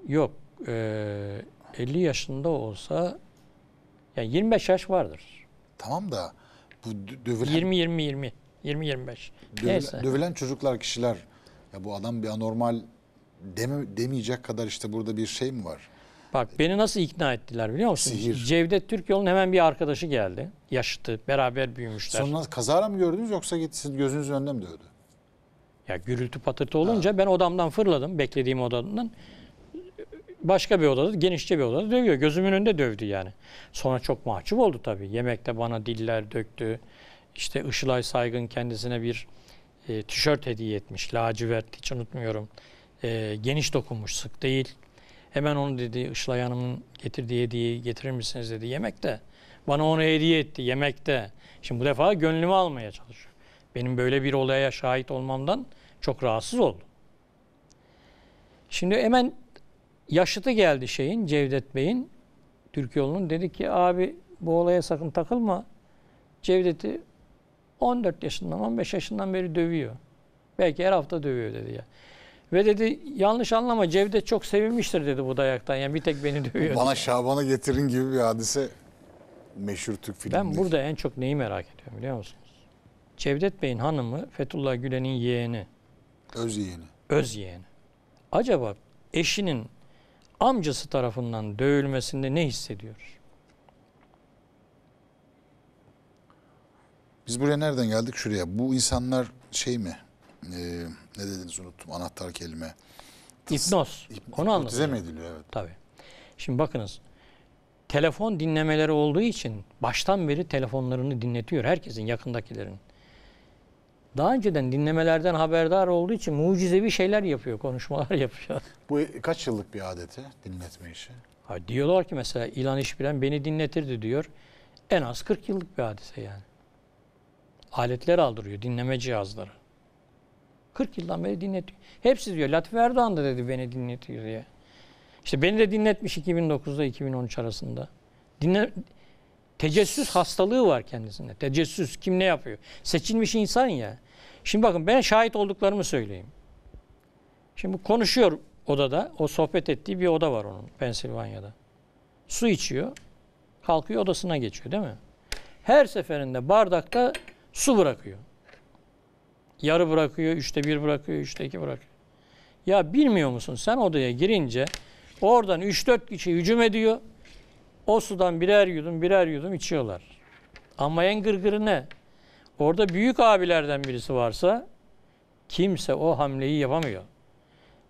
yok. E, 50 yaşında olsa yani 25 yaş vardır. Tamam da bu dövülen... 20-20-20. 20-25. Dövülen, dövülen çocuklar, kişiler ya bu adam bir anormal deme, demeyecek kadar işte burada bir şey mi var? Bak beni nasıl ikna ettiler biliyor musun? Sihir. Cevdet Türkyol'un hemen bir arkadaşı geldi. Yaşıtı, beraber büyümüşler. Sonra kazara mı gördünüz yoksa gitti gözünüzün önünde mi dövdü? Ya gürültü patırtı olunca ha. ben odamdan fırladım, beklediğim odadan. Başka bir odada, genişçe bir odada dövüyor. Gözümün önünde dövdü yani. Sonra çok mahcup oldu tabii. Yemekte bana diller döktü. İşte Işılay Saygın kendisine bir e, tişört hediye etmiş. Lacivert hiç unutmuyorum. E, geniş dokunmuş sık değil. Hemen onu dedi Işılay Hanım'ın getirdiği hediyeyi getirir misiniz dedi yemekte. Bana onu hediye etti yemekte. Şimdi bu defa gönlümü almaya çalışıyor. Benim böyle bir olaya şahit olmamdan çok rahatsız oldu. Şimdi hemen yaşıtı geldi şeyin Cevdet Bey'in Türk yolunun dedi ki abi bu olaya sakın takılma. Cevdet'i 14 yaşından 15 yaşından beri dövüyor. Belki her hafta dövüyor dedi ya. Ve dedi yanlış anlama Cevdet çok sevinmiştir dedi bu dayaktan. Yani bir tek beni dövüyor. Bana Şaban'a getirin gibi bir hadise meşhur Türk filmi. Ben burada en çok neyi merak ediyorum biliyor musunuz? Cevdet Bey'in hanımı Fethullah Gülen'in yeğeni. Öz yeğeni. Öz yeğeni. Acaba eşinin amcası tarafından dövülmesinde ne hissediyor? Biz buraya nereden geldik? Şuraya. Bu insanlar şey mi? Ee, ne dediniz unuttum anahtar kelime. Hipnoz. Onu hipnotize mi ediliyor? Evet. Tabii. Şimdi bakınız. Telefon dinlemeleri olduğu için baştan beri telefonlarını dinletiyor herkesin yakındakilerin. Daha önceden dinlemelerden haberdar olduğu için mucizevi şeyler yapıyor, konuşmalar yapıyor. Bu kaç yıllık bir adeti dinletme işi? Ha, diyorlar ki mesela ilan işbiren beni dinletirdi diyor. En az 40 yıllık bir hadise yani aletler aldırıyor, dinleme cihazları. 40 yıldan beri dinletiyor. Hepsi diyor Latif Erdoğan da dedi beni dinletiyor diye. İşte beni de dinletmiş 2009'da 2013 arasında. Dinle, tecessüs hastalığı var kendisinde. Tecessüs kim ne yapıyor? Seçilmiş insan ya. Şimdi bakın ben şahit olduklarımı söyleyeyim. Şimdi konuşuyor odada. O sohbet ettiği bir oda var onun Pensilvanya'da. Su içiyor. Kalkıyor odasına geçiyor değil mi? Her seferinde bardakta Su bırakıyor. Yarı bırakıyor, üçte bir bırakıyor, üçte iki bırakıyor. Ya bilmiyor musun sen odaya girince oradan üç dört kişi hücum ediyor. O sudan birer yudum birer yudum içiyorlar. Ama en gırgırı ne? Orada büyük abilerden birisi varsa kimse o hamleyi yapamıyor.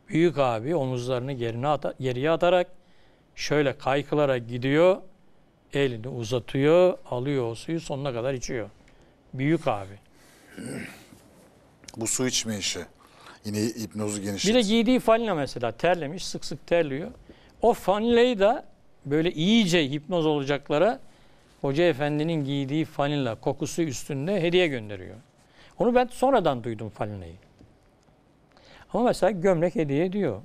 Büyük abi omuzlarını gerine ata, geriye atarak şöyle kaykılarak gidiyor, elini uzatıyor, alıyor o suyu sonuna kadar içiyor. Büyük abi. Bu su içme işi. Yine hipnozu genişlet. Bir de giydiği falina mesela terlemiş. Sık sık terliyor. O falinayı da böyle iyice hipnoz olacaklara Hoca Efendi'nin giydiği falina kokusu üstünde hediye gönderiyor. Onu ben sonradan duydum falinayı. Ama mesela gömlek hediye diyor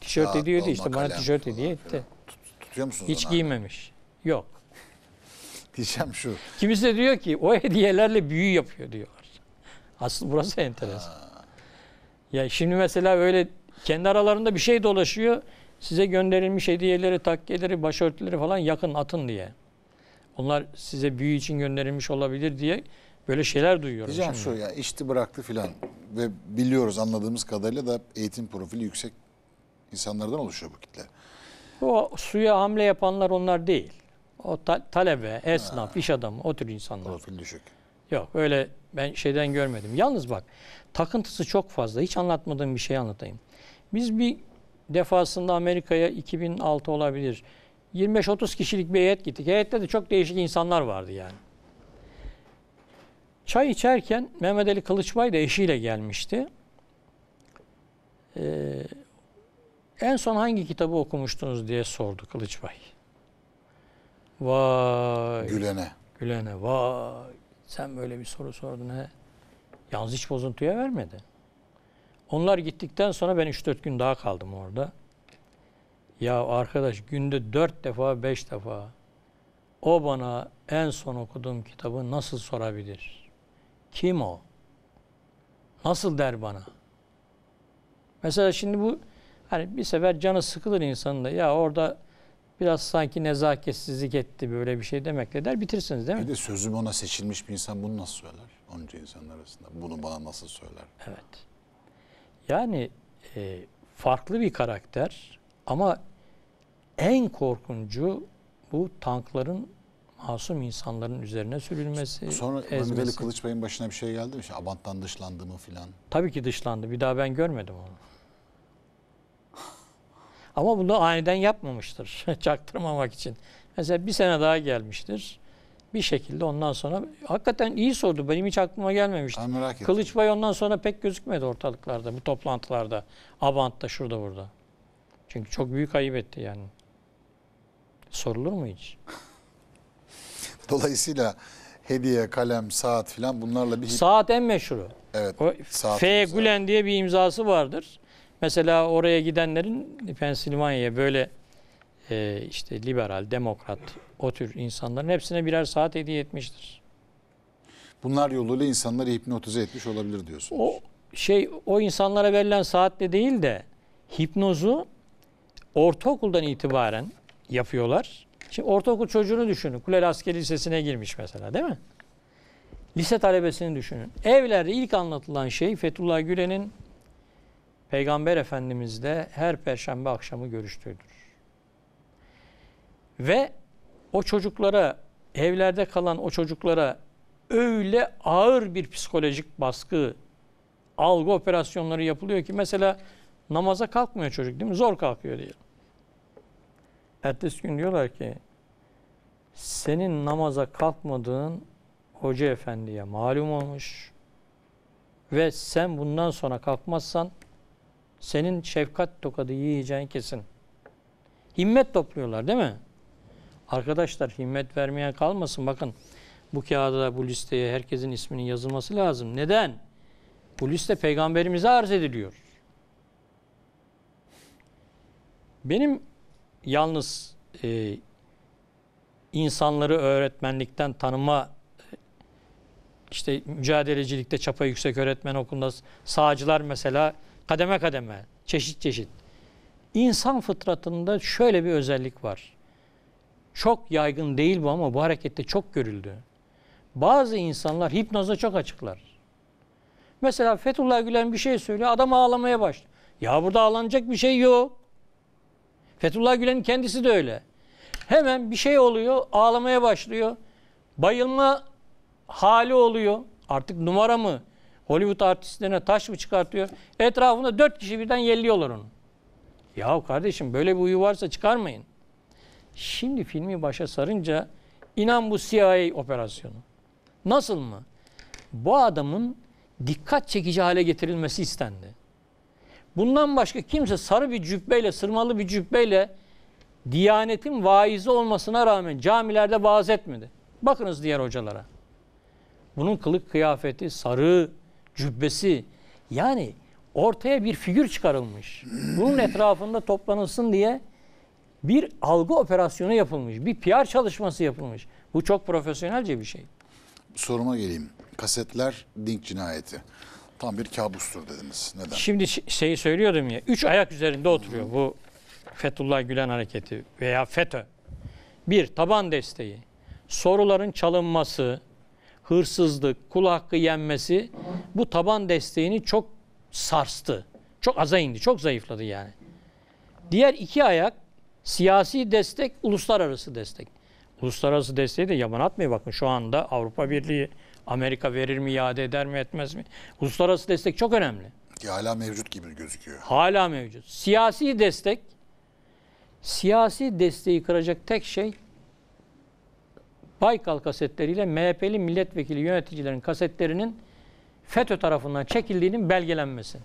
Tişört ya, hediye ediyor işte bana tişört hediye etti. Tutuyor musunuz Hiç giymemiş. Abi? Yok diyeceğim şu. Kimisi de diyor ki o hediyelerle büyü yapıyor diyorlar. Aslı burası enteresan. Ha. Ya şimdi mesela öyle kendi aralarında bir şey dolaşıyor. Size gönderilmiş hediyeleri, takkeleri, başörtüleri falan yakın atın diye. Onlar size büyü için gönderilmiş olabilir diye böyle şeyler duyuyorum. Diyeceğim şimdi. şu ya işti bıraktı filan ve biliyoruz anladığımız kadarıyla da eğitim profili yüksek insanlardan oluşuyor bu kitle. O suya hamle yapanlar onlar değil. O ta talebe, esnaf, ha. iş adamı, o tür insanlar. Profil düşük. Yok öyle ben şeyden görmedim. Yalnız bak takıntısı çok fazla. Hiç anlatmadığım bir şey anlatayım. Biz bir defasında Amerika'ya 2006 olabilir. 25-30 kişilik bir heyet gittik. Heyette de çok değişik insanlar vardı yani. Çay içerken Mehmet Ali Kılıçbay da eşiyle gelmişti. Ee, en son hangi kitabı okumuştunuz diye sordu Kılıçbay. Vay. Gülene. Gülene vay. Sen böyle bir soru sordun he. Yalnız hiç bozuntuya vermedi. Onlar gittikten sonra ben 3-4 gün daha kaldım orada. Ya arkadaş günde 4 defa 5 defa o bana en son okuduğum kitabı nasıl sorabilir? Kim o? Nasıl der bana? Mesela şimdi bu hani bir sefer canı sıkılır insanın da ya orada biraz sanki nezaketsizlik etti böyle bir şey demekle der bitirsiniz değil mi? Bir de sözüm ona seçilmiş bir insan bunu nasıl söyler? Onca insanlar arasında bunu bana nasıl söyler? Evet. Yani e, farklı bir karakter ama en korkuncu bu tankların masum insanların üzerine sürülmesi. Sonra ezmesi. Mehmet Ali Kılıç Bey'in başına bir şey geldi mi? İşte Abant'tan dışlandı mı filan? Tabii ki dışlandı. Bir daha ben görmedim onu. Ama bunu aniden yapmamıştır. Çaktırmamak için. Mesela bir sene daha gelmiştir. Bir şekilde ondan sonra hakikaten iyi sordu. Benim hiç aklıma gelmemişti. Kılıçbay ondan sonra pek gözükmedi ortalıklarda, bu toplantılarda. Abant'ta, şurada, burada. Çünkü çok büyük ayıp etti yani. Sorulur mu hiç? Dolayısıyla hediye, kalem, saat filan bunlarla bir... Saat en meşhuru. Evet. F. Gülen diye bir imzası vardır. Mesela oraya gidenlerin Pensilvanya'ya böyle e, işte liberal, demokrat o tür insanların hepsine birer saat hediye etmiştir. Bunlar yoluyla insanları hipnotize etmiş olabilir diyorsunuz. O şey o insanlara verilen saatle değil de hipnozu ortaokuldan itibaren yapıyorlar. Şimdi ortaokul çocuğunu düşünün. Kuleli Askeri Lisesi'ne girmiş mesela değil mi? Lise talebesini düşünün. Evlerde ilk anlatılan şey Fethullah Gülen'in Peygamber Efendimizle her perşembe akşamı görüştüğüdür. Ve o çocuklara, evlerde kalan o çocuklara öyle ağır bir psikolojik baskı, algı operasyonları yapılıyor ki mesela namaza kalkmıyor çocuk değil mi? Zor kalkıyor diyelim. Ertesi gün diyorlar ki senin namaza kalkmadığın hoca efendiye malum olmuş ve sen bundan sonra kalkmazsan senin şefkat tokadı yiyeceğin kesin. Himmet topluyorlar değil mi? Arkadaşlar himmet vermeyen kalmasın. Bakın bu kağıda bu listeye herkesin isminin yazılması lazım. Neden? Bu liste peygamberimize arz ediliyor. Benim yalnız e, insanları öğretmenlikten tanıma işte mücadelecilikte çapa yüksek öğretmen okulunda sağcılar mesela Kademe kademe, çeşit çeşit. İnsan fıtratında şöyle bir özellik var. Çok yaygın değil bu ama bu harekette çok görüldü. Bazı insanlar hipnoza çok açıklar. Mesela Fethullah Gülen bir şey söylüyor, adam ağlamaya başlıyor. Ya burada ağlanacak bir şey yok. Fethullah Gülen kendisi de öyle. Hemen bir şey oluyor, ağlamaya başlıyor. Bayılma hali oluyor. Artık numara mı, Hollywood artistlerine taş mı çıkartıyor? Etrafında dört kişi birden yelliyorlar onu. Ya kardeşim böyle bir uyu varsa çıkarmayın. Şimdi filmi başa sarınca inan bu CIA operasyonu. Nasıl mı? Bu adamın dikkat çekici hale getirilmesi istendi. Bundan başka kimse sarı bir cübbeyle, sırmalı bir cübbeyle Diyanetin vaizi olmasına rağmen camilerde vaaz etmedi. Bakınız diğer hocalara. Bunun kılık kıyafeti sarı, cübbesi yani ortaya bir figür çıkarılmış. Bunun etrafında toplanılsın diye bir algı operasyonu yapılmış. Bir PR çalışması yapılmış. Bu çok profesyonelce bir şey. Soruma geleyim. Kasetler Dink cinayeti. Tam bir kabustur dediniz. Neden? Şimdi şeyi söylüyordum ya. Üç ayak üzerinde oturuyor bu Fethullah Gülen hareketi veya FETÖ. Bir, taban desteği. Soruların çalınması, hırsızlık, kul hakkı yenmesi bu taban desteğini çok sarstı. Çok aza indi, çok zayıfladı yani. Diğer iki ayak siyasi destek, uluslararası destek. Uluslararası desteği de yaban atmayın bakın şu anda Avrupa Birliği Amerika verir mi, iade eder mi, etmez mi? Uluslararası destek çok önemli. Ki hala mevcut gibi gözüküyor. Hala mevcut. Siyasi destek, siyasi desteği kıracak tek şey Baykal kasetleriyle MHP'li milletvekili yöneticilerin kasetlerinin FETÖ tarafından çekildiğinin belgelenmesi.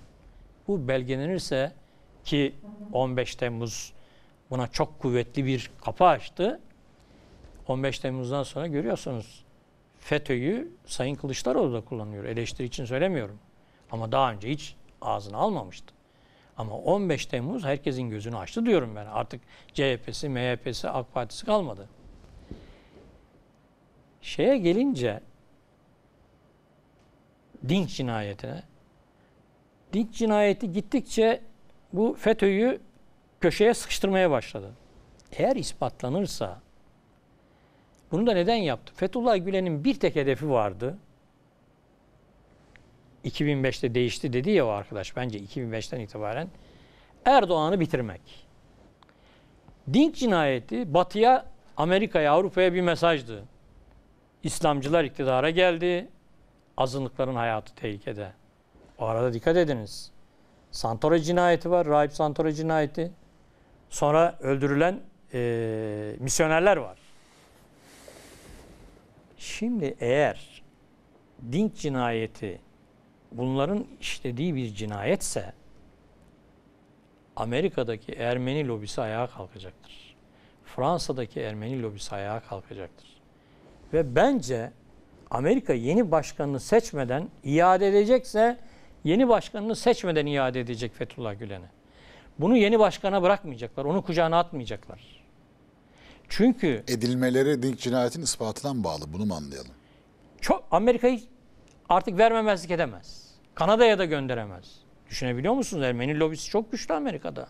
Bu belgelenirse ki 15 Temmuz buna çok kuvvetli bir kapı açtı. 15 Temmuz'dan sonra görüyorsunuz FETÖ'yü Sayın Kılıçdaroğlu da kullanıyor. Eleştiri için söylemiyorum. Ama daha önce hiç ağzını almamıştı. Ama 15 Temmuz herkesin gözünü açtı diyorum ben. Artık CHP'si, MHP'si, AK Partisi kalmadı. Şeye gelince dinç cinayetine dinç cinayeti gittikçe bu FETÖ'yü köşeye sıkıştırmaya başladı. Eğer ispatlanırsa bunu da neden yaptı? Fethullah Gülen'in bir tek hedefi vardı. 2005'te değişti dedi ya o arkadaş bence 2005'ten itibaren Erdoğan'ı bitirmek. Dink cinayeti Batı'ya, Amerika'ya, Avrupa'ya bir mesajdı. İslamcılar iktidara geldi. Azınlıkların hayatı tehlikede. O arada dikkat ediniz. Santoro cinayeti var. Raip Santoro cinayeti. Sonra öldürülen e, misyonerler var. Şimdi eğer din cinayeti bunların işlediği bir cinayetse Amerika'daki Ermeni lobisi ayağa kalkacaktır. Fransa'daki Ermeni lobisi ayağa kalkacaktır. Ve bence Amerika yeni başkanını seçmeden iade edecekse yeni başkanını seçmeden iade edecek Fethullah Gülen'e. Bunu yeni başkana bırakmayacaklar. Onu kucağına atmayacaklar. Çünkü edilmeleri Dink cinayetin ispatından bağlı. Bunu mu anlayalım? Çok Amerika'yı artık vermemezlik edemez. Kanada'ya da gönderemez. Düşünebiliyor musunuz? Ermeni lobisi çok güçlü Amerika'da.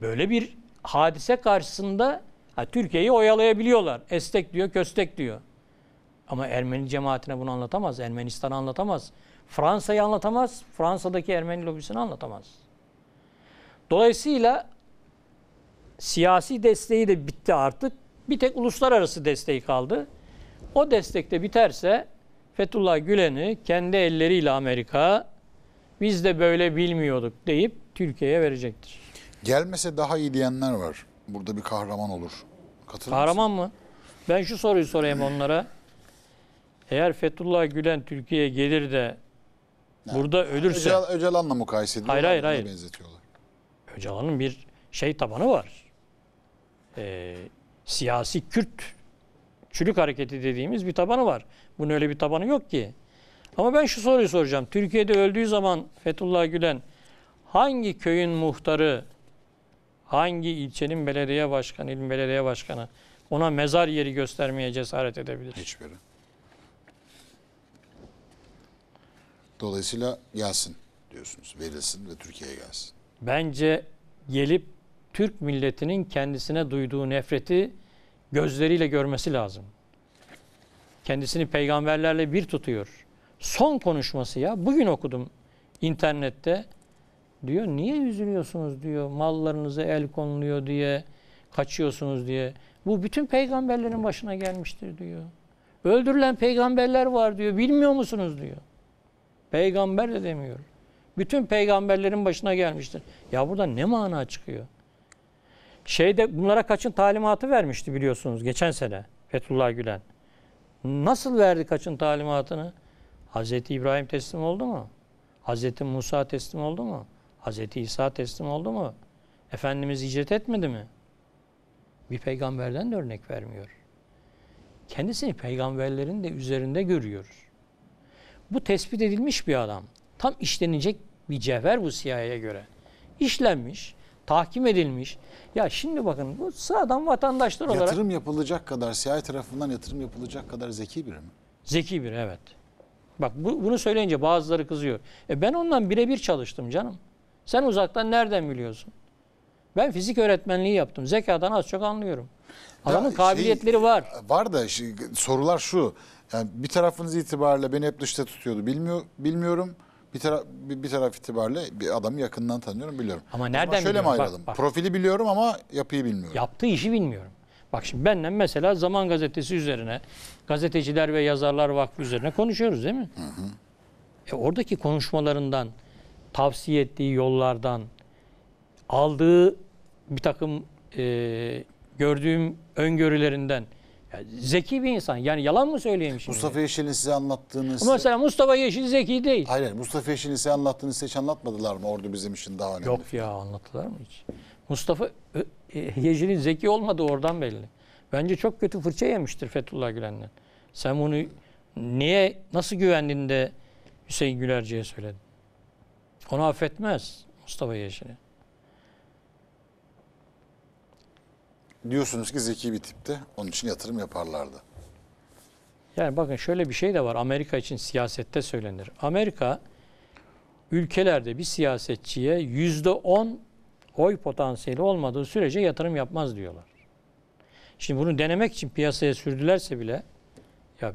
Böyle bir hadise karşısında Ha, Türkiye'yi oyalayabiliyorlar. Estek diyor, köstek diyor. Ama Ermeni cemaatine bunu anlatamaz. Ermenistan'ı anlatamaz. Fransa'yı anlatamaz. Fransa'daki Ermeni lobisini anlatamaz. Dolayısıyla siyasi desteği de bitti artık. Bir tek uluslararası desteği kaldı. O destek de biterse Fethullah Gülen'i kendi elleriyle Amerika biz de böyle bilmiyorduk deyip Türkiye'ye verecektir. Gelmese daha iyi diyenler var. Burada bir kahraman olur. Katılır Kahraman mı? Ben şu soruyu sorayım onlara. Eğer Fethullah Gülen Türkiye'ye gelir de yani, burada ölürse... Öcalan, Öcalan'la mukayese ediyorlar. Hayır hayır hayır. Benzetiyorlar. Öcalan'ın bir şey tabanı var. Ee, siyasi Kürt çürük hareketi dediğimiz bir tabanı var. Bunun öyle bir tabanı yok ki. Ama ben şu soruyu soracağım. Türkiye'de öldüğü zaman Fethullah Gülen hangi köyün muhtarı hangi ilçenin belediye başkanı, ilin belediye başkanı ona mezar yeri göstermeye cesaret edebilir? Hiçbiri. Dolayısıyla gelsin diyorsunuz. Verilsin ve Türkiye'ye gelsin. Bence gelip Türk milletinin kendisine duyduğu nefreti gözleriyle görmesi lazım. Kendisini peygamberlerle bir tutuyor. Son konuşması ya. Bugün okudum internette. Diyor niye üzülüyorsunuz diyor. Mallarınızı el konuluyor diye. Kaçıyorsunuz diye. Bu bütün peygamberlerin başına gelmiştir diyor. Öldürülen peygamberler var diyor. Bilmiyor musunuz diyor. Peygamber de demiyor. Bütün peygamberlerin başına gelmiştir. Ya burada ne mana çıkıyor? Şeyde bunlara kaçın talimatı vermişti biliyorsunuz geçen sene Fethullah Gülen. Nasıl verdi kaçın talimatını? Hazreti İbrahim teslim oldu mu? Hazreti Musa teslim oldu mu? Hz. İsa teslim oldu mu? Efendimiz hicret etmedi mi? Bir peygamberden de örnek vermiyor. Kendisini peygamberlerin de üzerinde görüyoruz. Bu tespit edilmiş bir adam. Tam işlenecek bir cevher bu siyaya göre. İşlenmiş, tahkim edilmiş. Ya şimdi bakın bu sıradan vatandaşlar yatırım olarak... Yatırım yapılacak kadar, CIA tarafından yatırım yapılacak kadar zeki biri mi? Zeki biri evet. Bak bu, bunu söyleyince bazıları kızıyor. E ben ondan birebir çalıştım canım. Sen uzaktan nereden biliyorsun? Ben fizik öğretmenliği yaptım. Zekadan az çok anlıyorum. Adamın ya şey, kabiliyetleri şey, var. Var da şey, sorular şu. Yani bir tarafınız itibariyle beni hep dışta tutuyordu. Bilmiyor, bilmiyorum. Bir taraf bir, bir taraf itibariyle bir adamı yakından tanıyorum, biliyorum. Ama o nereden şöyle mi ayıralım? Bak, bak. Profili biliyorum ama yapıyı bilmiyorum. Yaptığı işi bilmiyorum. Bak şimdi benden mesela Zaman Gazetesi üzerine, Gazeteciler ve Yazarlar Vakfı üzerine konuşuyoruz değil mi? Hı hı. E oradaki konuşmalarından, tavsiye ettiği yollardan, aldığı bir takım e, gördüğüm öngörülerinden ya zeki bir insan. Yani yalan mı söyleyeyim şimdi? Mustafa Yeşil'in size anlattığınız... Ama mesela Mustafa Yeşil zeki değil. Hayır, Mustafa Yeşil'in size anlattığını size hiç anlatmadılar mı? Ordu bizim için daha önemli. Yok ya anlattılar mı hiç? Mustafa e, Yeşil'in zeki olmadığı oradan belli. Bence çok kötü fırça yemiştir Fethullah Gülen'den. Sen bunu niye, nasıl güvendin de Hüseyin Gülerci'ye söyledin? Onu affetmez Mustafa Yeşil'i. Diyorsunuz ki zeki bir tipti. Onun için yatırım yaparlardı. Yani bakın şöyle bir şey de var. Amerika için siyasette söylenir. Amerika ülkelerde bir siyasetçiye yüzde on oy potansiyeli olmadığı sürece yatırım yapmaz diyorlar. Şimdi bunu denemek için piyasaya sürdülerse bile ya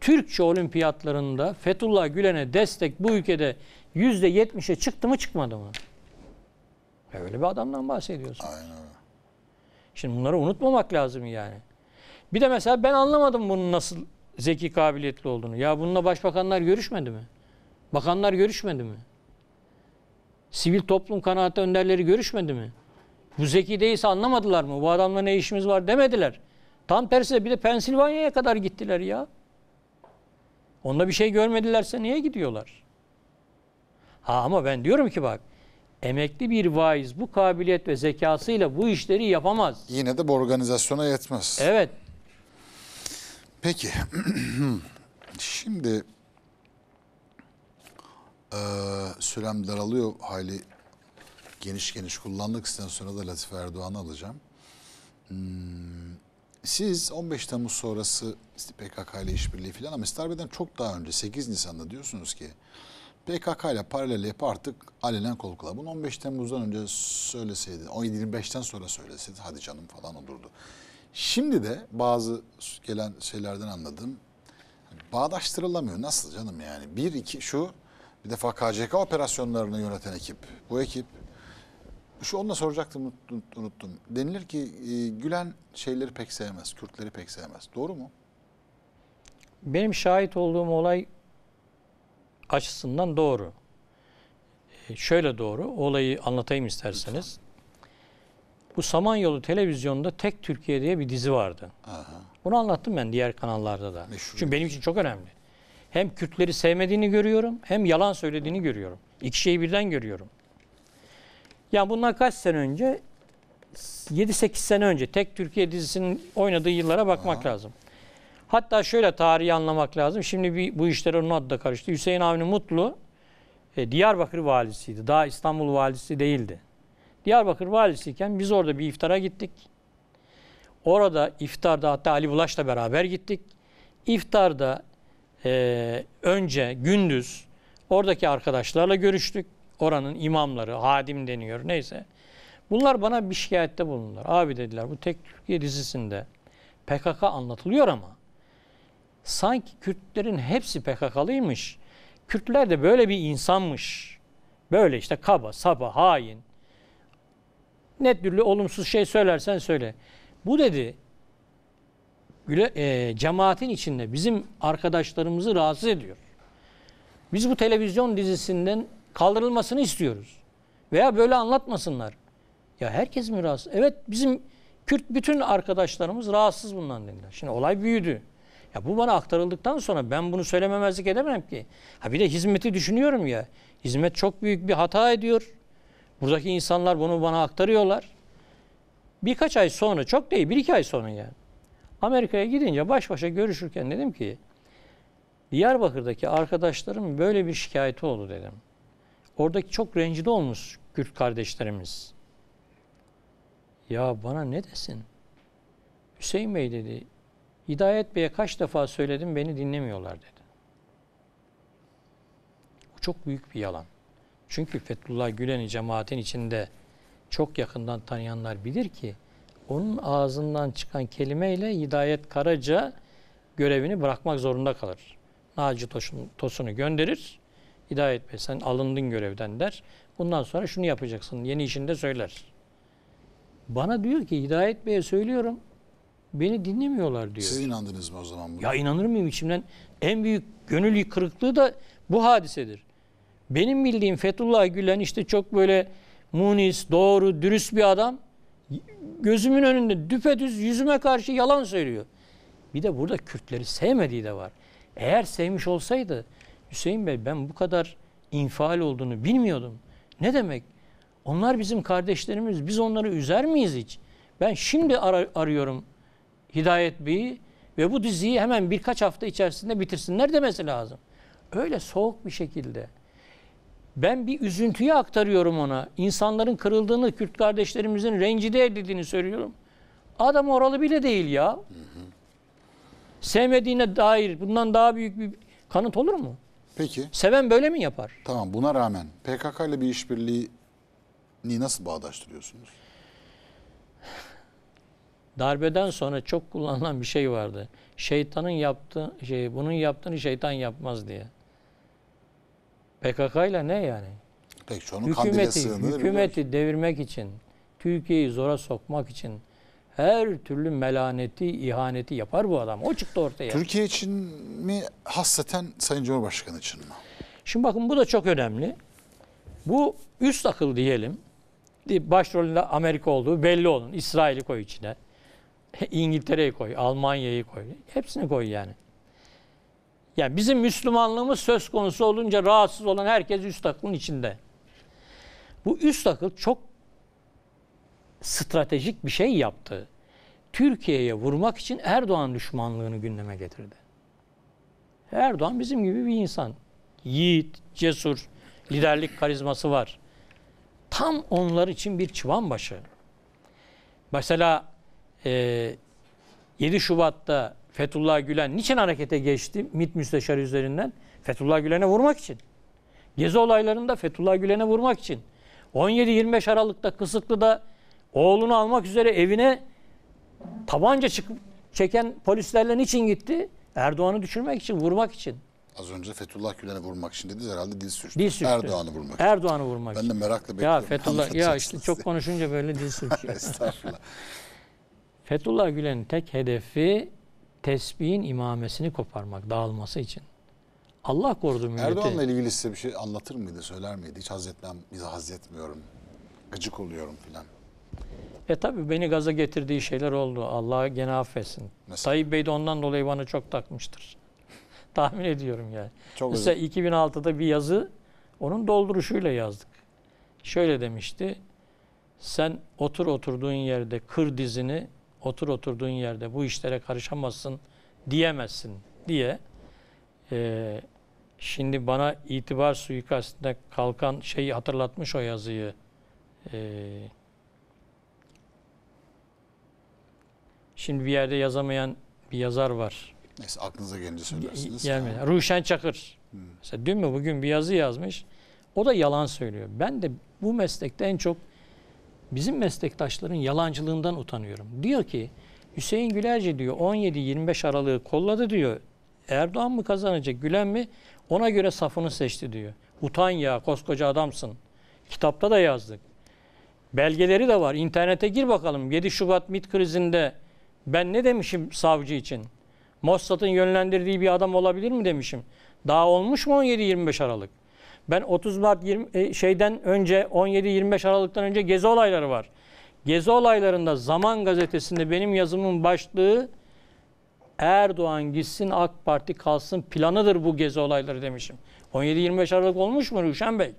Türkçe olimpiyatlarında Fethullah Gülen'e destek bu ülkede yüzde yetmişe çıktı mı çıkmadı mı? Öyle bir adamdan bahsediyorsun. Aynen Şimdi bunları unutmamak lazım yani. Bir de mesela ben anlamadım bunun nasıl zeki kabiliyetli olduğunu. Ya bununla başbakanlar görüşmedi mi? Bakanlar görüşmedi mi? Sivil toplum kanaatı önderleri görüşmedi mi? Bu zeki değilse anlamadılar mı? Bu adamla ne işimiz var demediler. Tam tersine bir de Pensilvanya'ya kadar gittiler ya. Onda bir şey görmedilerse niye gidiyorlar? ama ben diyorum ki bak emekli bir vaiz bu kabiliyet ve zekasıyla bu işleri yapamaz. Yine de bu organizasyona yetmez. Evet. Peki. Şimdi e, sürem daralıyor hali geniş geniş kullandık. Sizden sonra da Latif Erdoğan'ı alacağım. Hmm, siz 15 Temmuz sonrası PKK ile işbirliği falan ama Starbe'den çok daha önce 8 Nisan'da diyorsunuz ki PKK ile paralel yapı artık alenen kolukla. Bunu 15 Temmuz'dan önce söyleseydi, 25'ten sonra söyleseydi hadi canım falan olurdu. Şimdi de bazı gelen şeylerden anladım. Hani bağdaştırılamıyor. Nasıl canım yani? Bir, iki, şu bir defa KCK operasyonlarını yöneten ekip. Bu ekip şu onunla soracaktım unuttum. Denilir ki e, Gülen şeyleri pek sevmez, Kürtleri pek sevmez. Doğru mu? Benim şahit olduğum olay açısından doğru. E, şöyle doğru, olayı anlatayım isterseniz. Bu Samanyolu televizyonunda Tek Türkiye diye bir dizi vardı. Aha. Bunu anlattım ben diğer kanallarda da. Meşhur Çünkü benim için çok önemli. Hem Kürtleri sevmediğini görüyorum, hem yalan söylediğini görüyorum. İki şeyi birden görüyorum. Yani bundan kaç sene önce? 7-8 sene önce Tek Türkiye dizisinin oynadığı yıllara bakmak Aha. lazım. Hatta şöyle tarihi anlamak lazım. Şimdi bir, bu işlere onun adı da karıştı. Hüseyin Avni Mutlu e, Diyarbakır valisiydi. Daha İstanbul valisi değildi. Diyarbakır valisiyken biz orada bir iftara gittik. Orada iftarda hatta Ali Bulaş'la beraber gittik. İftarda e, önce gündüz oradaki arkadaşlarla görüştük. Oranın imamları, hadim deniyor neyse. Bunlar bana bir şikayette bulundular. Abi dediler bu tek Türkiye dizisinde PKK anlatılıyor ama sanki Kürtlerin hepsi PKK'lıymış. Kürtler de böyle bir insanmış. Böyle işte kaba, saba, hain. Net türlü olumsuz şey söylersen söyle. Bu dedi güle, e, cemaatin içinde bizim arkadaşlarımızı rahatsız ediyor. Biz bu televizyon dizisinden kaldırılmasını istiyoruz. Veya böyle anlatmasınlar. Ya herkes mi rahatsız? Evet bizim Kürt bütün arkadaşlarımız rahatsız bundan dediler. Şimdi olay büyüdü. Ya bu bana aktarıldıktan sonra ben bunu söylememezlik edemem ki. Ha bir de hizmeti düşünüyorum ya. Hizmet çok büyük bir hata ediyor. Buradaki insanlar bunu bana aktarıyorlar. Birkaç ay sonra, çok değil bir iki ay sonra yani. Amerika'ya gidince baş başa görüşürken dedim ki Diyarbakır'daki arkadaşlarım böyle bir şikayeti oldu dedim. Oradaki çok rencide olmuş Kürt kardeşlerimiz. Ya bana ne desin? Hüseyin Bey dedi Hidayet Bey'e kaç defa söyledim beni dinlemiyorlar dedi. Bu çok büyük bir yalan. Çünkü Fethullah Gülen'i cemaatin içinde çok yakından tanıyanlar bilir ki onun ağzından çıkan kelimeyle Hidayet Karaca görevini bırakmak zorunda kalır. Naci Tosun'u gönderir. Hidayet Bey sen alındın görevden der. Bundan sonra şunu yapacaksın. Yeni işinde söyler. Bana diyor ki Hidayet Bey'e söylüyorum. Beni dinlemiyorlar diyor. Siz inandınız mı o zaman buna? Ya inanır mıyım içimden? En büyük gönül kırıklığı da bu hadisedir. Benim bildiğim Fethullah Gülen işte çok böyle munis, doğru, dürüst bir adam. Gözümün önünde düpedüz yüzüme karşı yalan söylüyor. Bir de burada Kürtleri sevmediği de var. Eğer sevmiş olsaydı Hüseyin Bey ben bu kadar infial olduğunu bilmiyordum. Ne demek? Onlar bizim kardeşlerimiz. Biz onları üzer miyiz hiç? Ben şimdi ar- arıyorum Hidayet Bey'i ve bu diziyi hemen birkaç hafta içerisinde bitirsinler demesi lazım. Öyle soğuk bir şekilde. Ben bir üzüntüyü aktarıyorum ona. İnsanların kırıldığını, Kürt kardeşlerimizin rencide edildiğini söylüyorum. Adam oralı bile değil ya. Hı hı. Sevmediğine dair bundan daha büyük bir kanıt olur mu? Peki. Seven böyle mi yapar? Tamam buna rağmen PKK ile bir işbirliği nasıl bağdaştırıyorsunuz? Darbeden sonra çok kullanılan bir şey vardı. Şeytanın yaptığı şey, bunun yaptığını şeytan yapmaz diye. PKK ile ne yani? Peki onun hükümeti, hükümeti devirmek için, Türkiye'yi zora sokmak için her türlü melaneti, ihaneti yapar bu adam. O çıktı ortaya. Türkiye için mi hasreten Sayın Cumhurbaşkanı için mi? Şimdi bakın bu da çok önemli. Bu üst akıl diyelim. Başrolünde Amerika olduğu belli olun. İsrail'i koy içine. İngiltere'yi koy, Almanya'yı koy. Hepsini koy yani. Yani bizim Müslümanlığımız söz konusu olunca rahatsız olan herkes üst akılın içinde. Bu üst akıl çok stratejik bir şey yaptı. Türkiye'ye vurmak için Erdoğan düşmanlığını gündeme getirdi. Erdoğan bizim gibi bir insan. Yiğit, cesur, liderlik karizması var. Tam onlar için bir çıvan başı. Mesela e, ee, 7 Şubat'ta Fethullah Gülen niçin harekete geçti MİT müsteşarı üzerinden? Fethullah Gülen'e vurmak için. Gezi olaylarında Fethullah Gülen'e vurmak için. 17-25 Aralık'ta Kısıklı'da oğlunu almak üzere evine tabanca çıkıp çeken polislerle niçin gitti? Erdoğan'ı düşürmek için, vurmak için. Az önce Fethullah Gülen'e vurmak için dediniz herhalde dil sürçtü. Dil sürçtü. Erdoğan'ı vurmak Erdoğan'ı vurmak için. Ben de merakla bekliyorum. Ya Fethullah ya işte çok konuşunca böyle dil sürçüyor. Estağfurullah. Fethullah Gülen'in tek hedefi tesbihin imamesini koparmak, dağılması için. Allah korudu milleti. Erdoğan'la ilgili size bir şey anlatır mıydı, söyler miydi? Hiç hazretmem, bizi hazretmiyorum, gıcık oluyorum filan. E tabi beni gaza getirdiği şeyler oldu. Allah gene affetsin. Mesela? Tayyip Bey de ondan dolayı bana çok takmıştır. Tahmin ediyorum yani. Çok Mesela 2006'da bir yazı onun dolduruşuyla yazdık. Şöyle demişti. Sen otur oturduğun yerde kır dizini otur oturduğun yerde bu işlere karışamazsın diyemezsin diye e, şimdi bana itibar suikastinde kalkan şeyi hatırlatmış o yazıyı. E, şimdi bir yerde yazamayan bir yazar var. Neyse aklınıza gelince söylersiniz. Yani, Ruşen Çakır. Hmm. Mesela dün mü bugün bir yazı yazmış. O da yalan söylüyor. Ben de bu meslekte en çok bizim meslektaşların yalancılığından utanıyorum. Diyor ki Hüseyin Gülerci diyor 17-25 Aralık'ı kolladı diyor. Erdoğan mı kazanacak Gülen mi? Ona göre safını seçti diyor. Utan ya koskoca adamsın. Kitapta da yazdık. Belgeleri de var. İnternete gir bakalım. 7 Şubat MIT krizinde ben ne demişim savcı için? Mossad'ın yönlendirdiği bir adam olabilir mi demişim. Daha olmuş mu 17-25 Aralık? Ben 30 Mart 20, e, şeyden önce 17-25 Aralık'tan önce gezi olayları var. Gezi olaylarında Zaman gazetesinde benim yazımın başlığı Erdoğan gitsin AK Parti kalsın planıdır bu gezi olayları demişim. 17-25 Aralık olmuş mu Ruşen Bey?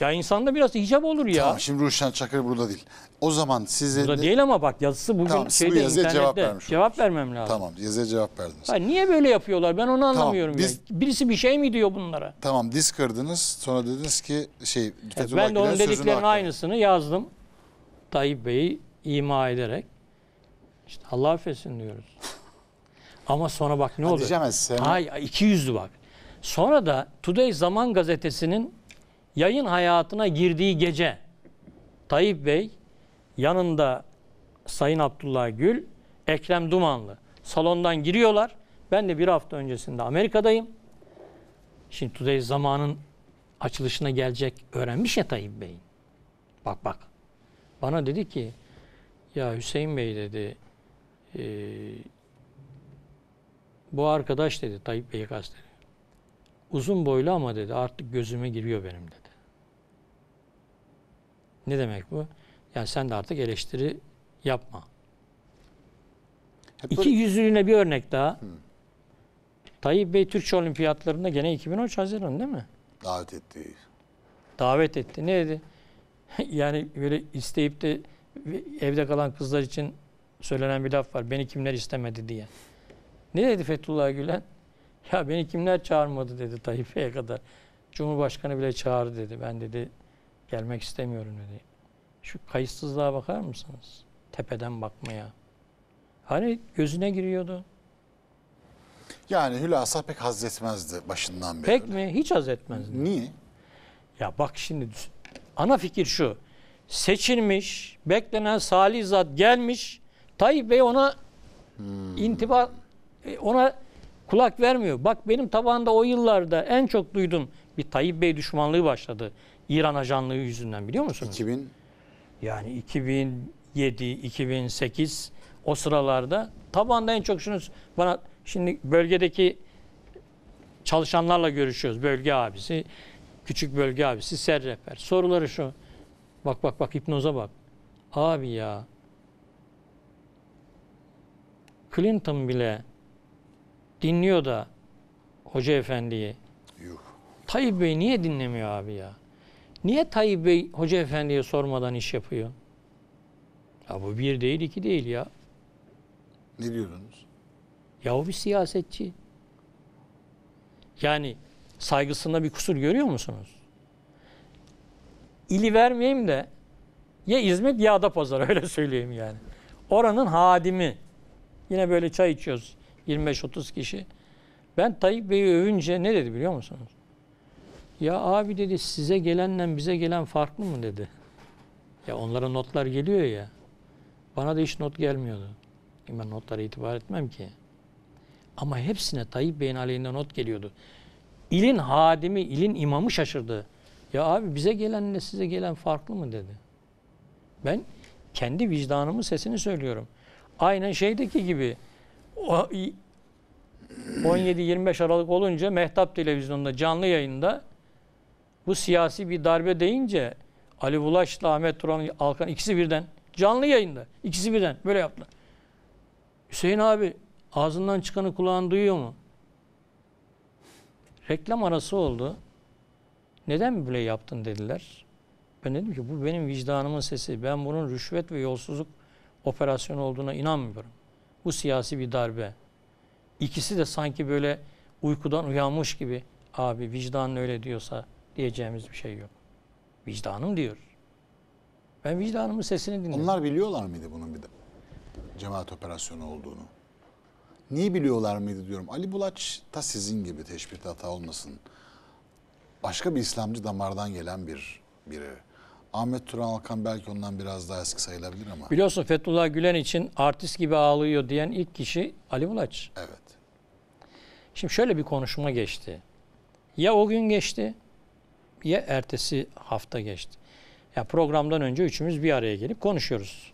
Ya insanda biraz hicap olur ya. Tamam şimdi Ruşen Çakır burada değil. O zaman size... Burada de... değil ama bak yazısı bugün tamam, şeyde bu internette cevap, cevap vermem lazım. Tamam yazıya cevap verdiniz. Hayır, niye böyle yapıyorlar ben onu tamam, anlamıyorum. Biz... Birisi bir şey mi diyor bunlara? Tamam diz kırdınız sonra dediniz ki şey... Evet, ben de onun dediklerinin aynısını yazdım. Tayyip Bey'i ima ederek. İşte Allah affetsin diyoruz. ama sonra bak ne oluyor? Diyemezsin. Hayır iki yüzlü bak. Sonra da Today Zaman gazetesinin yayın hayatına girdiği gece Tayyip Bey yanında Sayın Abdullah Gül, Ekrem Dumanlı. Salondan giriyorlar. Ben de bir hafta öncesinde Amerika'dayım. Şimdi Today zamanın açılışına gelecek öğrenmiş ya Tayyip Bey'in. Bak bak. Bana dedi ki ya Hüseyin Bey dedi e, bu arkadaş dedi Tayyip Bey'i kastediyor. Uzun boylu ama dedi artık gözüme giriyor benim dedi. Ne demek bu? Yani sen de artık eleştiri yapma. Hep İki böyle... bir örnek daha. Hmm. Tayyip Bey Türkçe olimpiyatlarında gene 2013 Haziran değil mi? Davet etti. Davet etti. Ne dedi? yani böyle isteyip de evde kalan kızlar için söylenen bir laf var. Beni kimler istemedi diye. Ne dedi Fethullah Gülen? Ya beni kimler çağırmadı dedi Tayyip Bey'e kadar. Cumhurbaşkanı bile çağırdı dedi. Ben dedi gelmek istemiyorum dedi. Şu kayıtsızlığa bakar mısınız? Tepeden bakmaya. Hani gözüne giriyordu. Yani hülasa pek haz etmezdi başından beri. Pek mi? Hiç haz etmezdi. Niye? Ya bak şimdi ana fikir şu. Seçilmiş, beklenen salih zat gelmiş. Tayyip Bey ona hmm. intiba, e, ona kulak vermiyor. Bak benim tabanda o yıllarda en çok duydum bir Tayyip Bey düşmanlığı başladı. İran ajanlığı yüzünden biliyor musunuz? 2000 yani 2007, 2008 o sıralarda tabanda en çok şunu bana şimdi bölgedeki çalışanlarla görüşüyoruz. Bölge abisi, küçük bölge abisi, ser rehber. Soruları şu. Bak bak bak hipnoza bak. Abi ya. Clinton bile dinliyor da hoca efendiyi. Tayyip Bey niye dinlemiyor abi ya? Niye Tayyip Bey Hoca Efendi'ye sormadan iş yapıyor? Ya bu bir değil iki değil ya. Ne diyordunuz? Ya o bir siyasetçi. Yani saygısında bir kusur görüyor musunuz? İli vermeyeyim de ya İzmit ya da pazar öyle söyleyeyim yani. Oranın hadimi. Yine böyle çay içiyoruz 25-30 kişi. Ben Tayyip Bey'i övünce ne dedi biliyor musunuz? Ya abi dedi size gelenle bize gelen farklı mı dedi. Ya onlara notlar geliyor ya. Bana da hiç not gelmiyordu. E ben notlara itibar etmem ki. Ama hepsine Tayyip Bey'in aleyhinde not geliyordu. İlin hadimi, ilin imamı şaşırdı. Ya abi bize gelenle size gelen farklı mı dedi. Ben kendi vicdanımın sesini söylüyorum. Aynen şeydeki gibi. O 17-25 Aralık olunca Mehtap Televizyonu'nda canlı yayında bu siyasi bir darbe deyince Ali Bulaş'la Ahmet Turan Alkan ikisi birden canlı yayında ikisi birden böyle yaptı. Hüseyin abi ağzından çıkanı kulağın duyuyor mu? Reklam arası oldu. Neden böyle yaptın dediler. Ben dedim ki bu benim vicdanımın sesi. Ben bunun rüşvet ve yolsuzluk operasyonu olduğuna inanmıyorum. Bu siyasi bir darbe. İkisi de sanki böyle uykudan uyanmış gibi abi vicdanın öyle diyorsa diyeceğimiz bir şey yok. Vicdanım diyor. Ben vicdanımın sesini dinliyorum. Onlar biliyorlar mıydı bunun bir de cemaat operasyonu olduğunu? Niye biliyorlar mıydı diyorum. Ali Bulaç da sizin gibi teşbihte hata olmasın. Başka bir İslamcı damardan gelen bir biri. Ahmet Turan Alkan belki ondan biraz daha eski sayılabilir ama. Biliyorsun Fethullah Gülen için artist gibi ağlıyor diyen ilk kişi Ali Bulaç. Evet. Şimdi şöyle bir konuşma geçti. Ya o gün geçti ye ertesi hafta geçti. Ya yani programdan önce üçümüz bir araya gelip konuşuyoruz.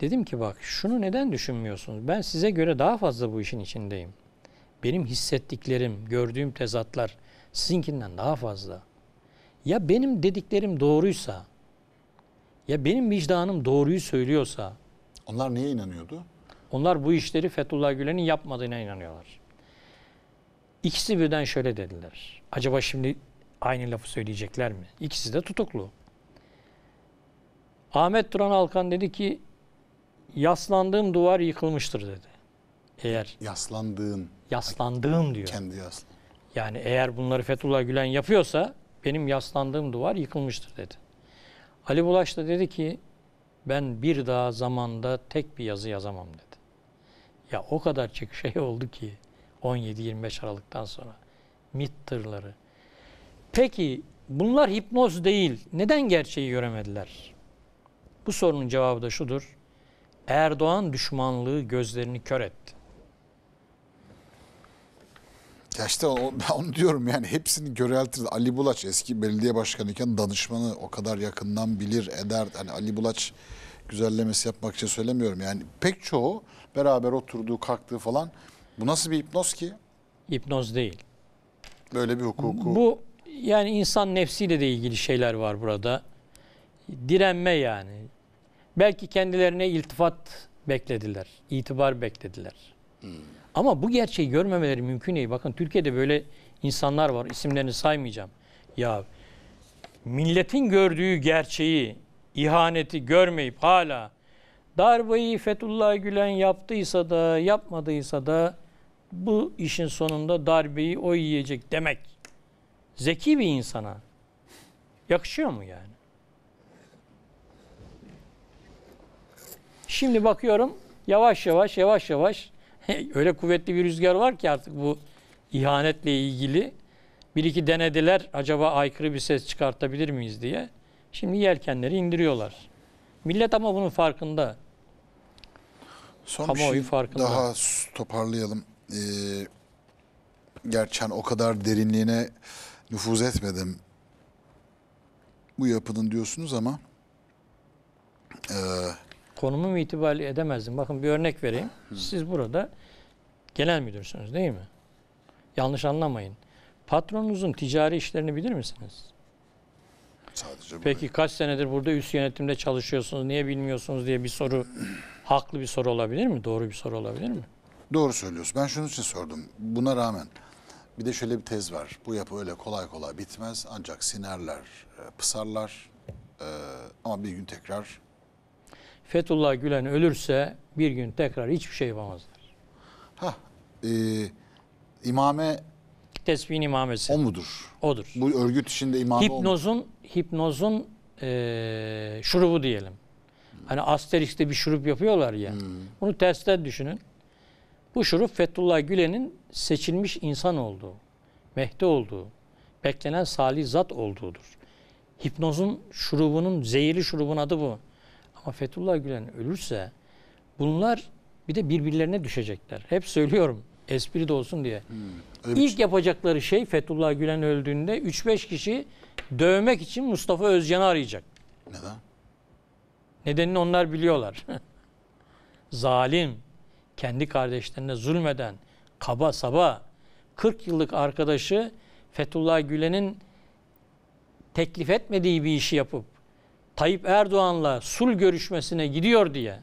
Dedim ki bak şunu neden düşünmüyorsunuz? Ben size göre daha fazla bu işin içindeyim. Benim hissettiklerim, gördüğüm tezatlar sizinkinden daha fazla. Ya benim dediklerim doğruysa, ya benim vicdanım doğruyu söylüyorsa. Onlar neye inanıyordu? Onlar bu işleri Fethullah Gülen'in yapmadığına inanıyorlar. İkisi birden şöyle dediler. Acaba şimdi aynı lafı söyleyecekler mi? İkisi de tutuklu. Ahmet Duran Alkan dedi ki yaslandığım duvar yıkılmıştır dedi. Eğer yaslandığın yaslandığım diyor. Kendi yaslan. Yani eğer bunları Fethullah Gülen yapıyorsa benim yaslandığım duvar yıkılmıştır dedi. Ali Bulaş da dedi ki ben bir daha zamanda tek bir yazı yazamam dedi. Ya o kadar çok şey oldu ki 17-25 Aralık'tan sonra mit tırları. Peki bunlar hipnoz değil. Neden gerçeği göremediler? Bu sorunun cevabı da şudur. Erdoğan düşmanlığı gözlerini kör etti. Ya işte o, ben onu diyorum yani hepsini göreltirdi. Ali Bulaç eski belediye başkanıyken danışmanı o kadar yakından bilir eder. Hani Ali Bulaç güzellemesi yapmak için söylemiyorum. Yani pek çoğu beraber oturduğu kalktığı falan bu nasıl bir hipnoz ki? Hipnoz değil. Böyle bir hukuku. Bu yani insan nefsiyle de ilgili şeyler var burada. Direnme yani. Belki kendilerine iltifat beklediler, itibar beklediler. Hmm. Ama bu gerçeği görmemeleri mümkün değil. Bakın Türkiye'de böyle insanlar var. İsimlerini saymayacağım. Ya milletin gördüğü gerçeği, ihaneti görmeyip hala darbayı Fethullah Gülen yaptıysa da yapmadıysa da bu işin sonunda darbeyi o yiyecek demek zeki bir insana yakışıyor mu yani? Şimdi bakıyorum yavaş yavaş yavaş yavaş öyle kuvvetli bir rüzgar var ki artık bu ihanetle ilgili bir iki denediler acaba aykırı bir ses çıkartabilir miyiz diye. Şimdi yelkenleri indiriyorlar. Millet ama bunun farkında. Son Kamuoyu bir şey farkında. daha toparlayalım. E, gerçi hani o kadar derinliğine nüfuz etmedim bu yapının diyorsunuz ama e, konumum itibariyle edemezdim. Bakın bir örnek vereyim. Hı. Siz burada genel müdürsünüz değil mi? Yanlış anlamayın. Patronunuzun ticari işlerini bilir misiniz? Sadece Peki buraya. kaç senedir burada üst yönetimde çalışıyorsunuz, niye bilmiyorsunuz diye bir soru haklı bir soru olabilir mi? Doğru bir soru olabilir mi? Doğru söylüyorsun. Ben şunun için sordum. Buna rağmen bir de şöyle bir tez var. Bu yapı öyle kolay kolay bitmez. Ancak sinerler, e, pısarlar e, ama bir gün tekrar... Fethullah Gülen ölürse bir gün tekrar hiçbir şey yapamazlar. Hah, e, imame... Tesbihin imamesi. O mudur? Odur. Bu örgüt içinde imamı. Hipnozun, olmuş. hipnozun e, şurubu diyelim. Hani Asterix'te bir şurup yapıyorlar ya. Hmm. Bunu tersten düşünün. Bu şurup Fethullah Gülen'in seçilmiş insan olduğu, mehdi olduğu, beklenen salih zat olduğudur. Hipnozun şurubunun, zehirli şurubun adı bu. Ama Fethullah Gülen ölürse bunlar bir de birbirlerine düşecekler. Hep söylüyorum espri de olsun diye. Hmm, İlk şey. yapacakları şey Fethullah Gülen öldüğünde 3-5 kişi dövmek için Mustafa Özcan'ı arayacak. Neden? Nedenini onlar biliyorlar. Zalim, kendi kardeşlerine zulmeden, kaba saba 40 yıllık arkadaşı Fethullah Gülen'in teklif etmediği bir işi yapıp Tayyip Erdoğan'la sul görüşmesine gidiyor diye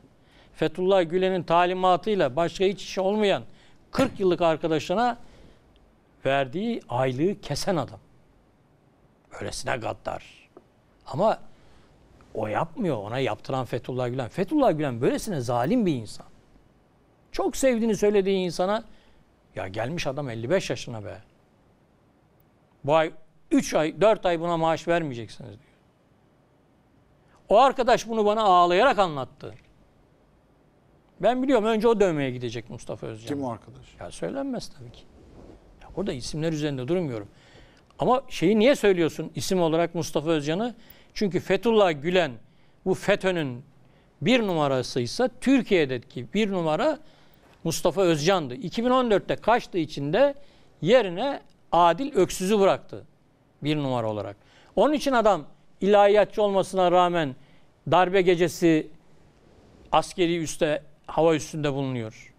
Fethullah Gülen'in talimatıyla başka hiç işi olmayan 40 yıllık arkadaşına verdiği aylığı kesen adam. öylesine gaddar. Ama o yapmıyor. Ona yaptıran Fethullah Gülen. Fethullah Gülen böylesine zalim bir insan. Çok sevdiğini söylediği insana ya gelmiş adam 55 yaşına be. Bu ay 3 ay 4 ay buna maaş vermeyeceksiniz diyor. O arkadaş bunu bana ağlayarak anlattı. Ben biliyorum önce o dövmeye gidecek Mustafa Özcan. Kim o arkadaş? Ya söylenmez tabii ki. Ya burada isimler üzerinde durmuyorum. Ama şeyi niye söylüyorsun isim olarak Mustafa Özcan'ı? Çünkü Fethullah Gülen bu FETÖ'nün bir numarasıysa Türkiye'deki bir numara Mustafa Özcan'dı. 2014'te kaçtı içinde yerine Adil Öksüz'ü bıraktı bir numara olarak. Onun için adam ilahiyatçı olmasına rağmen darbe gecesi askeri üste hava üstünde bulunuyor.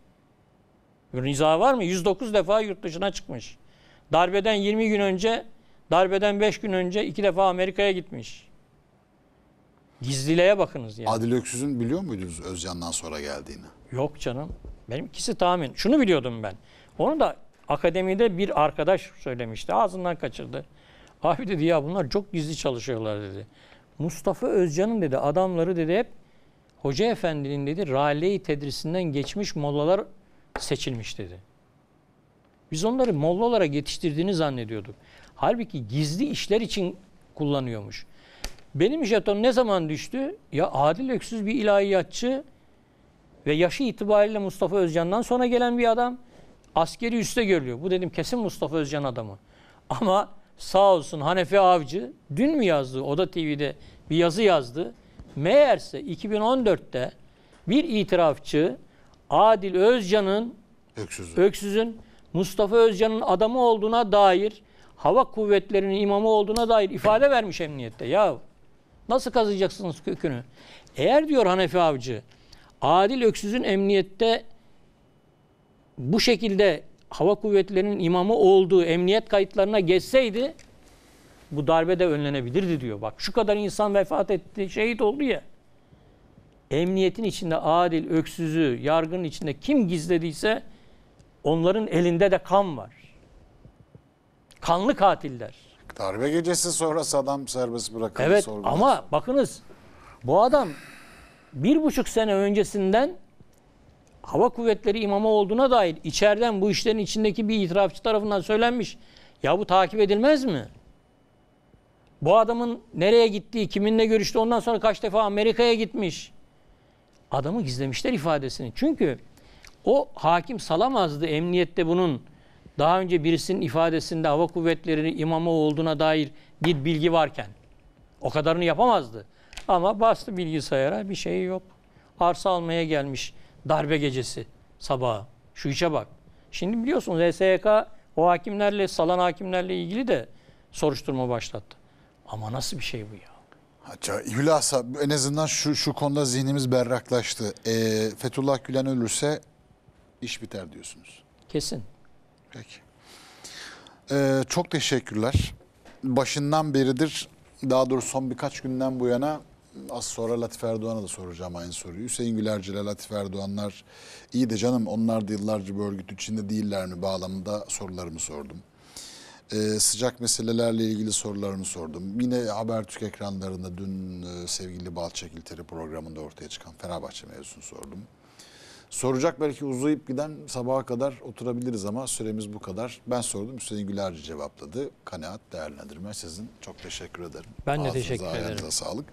Niza var mı? 109 defa yurt dışına çıkmış. Darbeden 20 gün önce, darbeden 5 gün önce iki defa Amerika'ya gitmiş. Gizliliğe bakınız yani. Adil Öksüz'ün biliyor muydunuz Özcan'dan sonra geldiğini? Yok canım. Benim ikisi tahmin. Şunu biliyordum ben. Onu da akademide bir arkadaş söylemişti. Ağzından kaçırdı. Abi dedi ya bunlar çok gizli çalışıyorlar dedi. Mustafa Özcan'ın dedi adamları dedi hep Hoca Efendi'nin dedi raleyi tedrisinden geçmiş mollalar seçilmiş dedi. Biz onları molla olarak yetiştirdiğini zannediyorduk. Halbuki gizli işler için kullanıyormuş. Benim jeton ne zaman düştü? Ya adil öksüz bir ilahiyatçı ve yaşı itibariyle Mustafa Özcan'dan sonra gelen bir adam askeri üste görülüyor. Bu dedim kesin Mustafa Özcan adamı. Ama sağ olsun Hanefi Avcı dün mü yazdı? Oda TV'de bir yazı yazdı. Meğerse 2014'te bir itirafçı Adil Özcan'ın Öksüz'ün, Öksüz'ün Mustafa Özcan'ın adamı olduğuna dair hava kuvvetlerinin imamı olduğuna dair ifade vermiş emniyette. Ya Nasıl kazıyacaksınız kökünü? Eğer diyor Hanefi Avcı, Adil Öksüz'ün emniyette bu şekilde hava kuvvetlerinin imamı olduğu emniyet kayıtlarına geçseydi bu darbe de önlenebilirdi diyor. Bak şu kadar insan vefat etti, şehit oldu ya. Emniyetin içinde adil, öksüzü, yargının içinde kim gizlediyse onların elinde de kan var. Kanlı katiller. Darbe gecesi sonra adam serbest bırakıldı. Evet sorgulasın. ama bakınız bu adam bir buçuk sene öncesinden hava kuvvetleri imamı olduğuna dair içeriden bu işlerin içindeki bir itirafçı tarafından söylenmiş. Ya bu takip edilmez mi? Bu adamın nereye gittiği, kiminle görüştü ondan sonra kaç defa Amerika'ya gitmiş. Adamı gizlemişler ifadesini. Çünkü o hakim salamazdı emniyette bunun daha önce birisinin ifadesinde hava kuvvetlerinin imamı olduğuna dair bir bilgi varken o kadarını yapamazdı. Ama bastı bilgisayara bir şey yok. Arsa almaya gelmiş darbe gecesi sabahı. Şu işe bak. Şimdi biliyorsunuz SSK o hakimlerle, salan hakimlerle ilgili de soruşturma başlattı. Ama nasıl bir şey bu ya? Hatta hülasa en azından şu, şu konuda zihnimiz berraklaştı. E, Fethullah Gülen ölürse iş biter diyorsunuz. Kesin. Peki. Ee, çok teşekkürler. Başından beridir, daha doğrusu son birkaç günden bu yana az sonra Latif Erdoğan'a da soracağım aynı soruyu. Hüseyin Gülerci Latif Erdoğanlar iyi de canım onlar da yıllarca bir örgüt içinde değiller mi bağlamında sorularımı sordum. Ee, sıcak meselelerle ilgili sorularımı sordum. Yine Habertürk ekranlarında dün e, sevgili Balçak İlteri programında ortaya çıkan Fenerbahçe mevzusunu sordum. Soracak belki uzayıp giden sabaha kadar oturabiliriz ama süremiz bu kadar. Ben sordum Hüseyin Gülerci cevapladı. Kanaat değerlendirme sizin. Çok teşekkür ederim. Ben de Ağzınıza, teşekkür ederim. sağlık.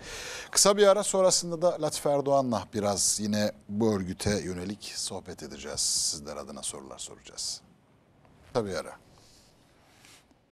Kısa bir ara sonrasında da Latif Erdoğan'la biraz yine bu örgüte yönelik sohbet edeceğiz. Sizler adına sorular soracağız. Kısa bir ara.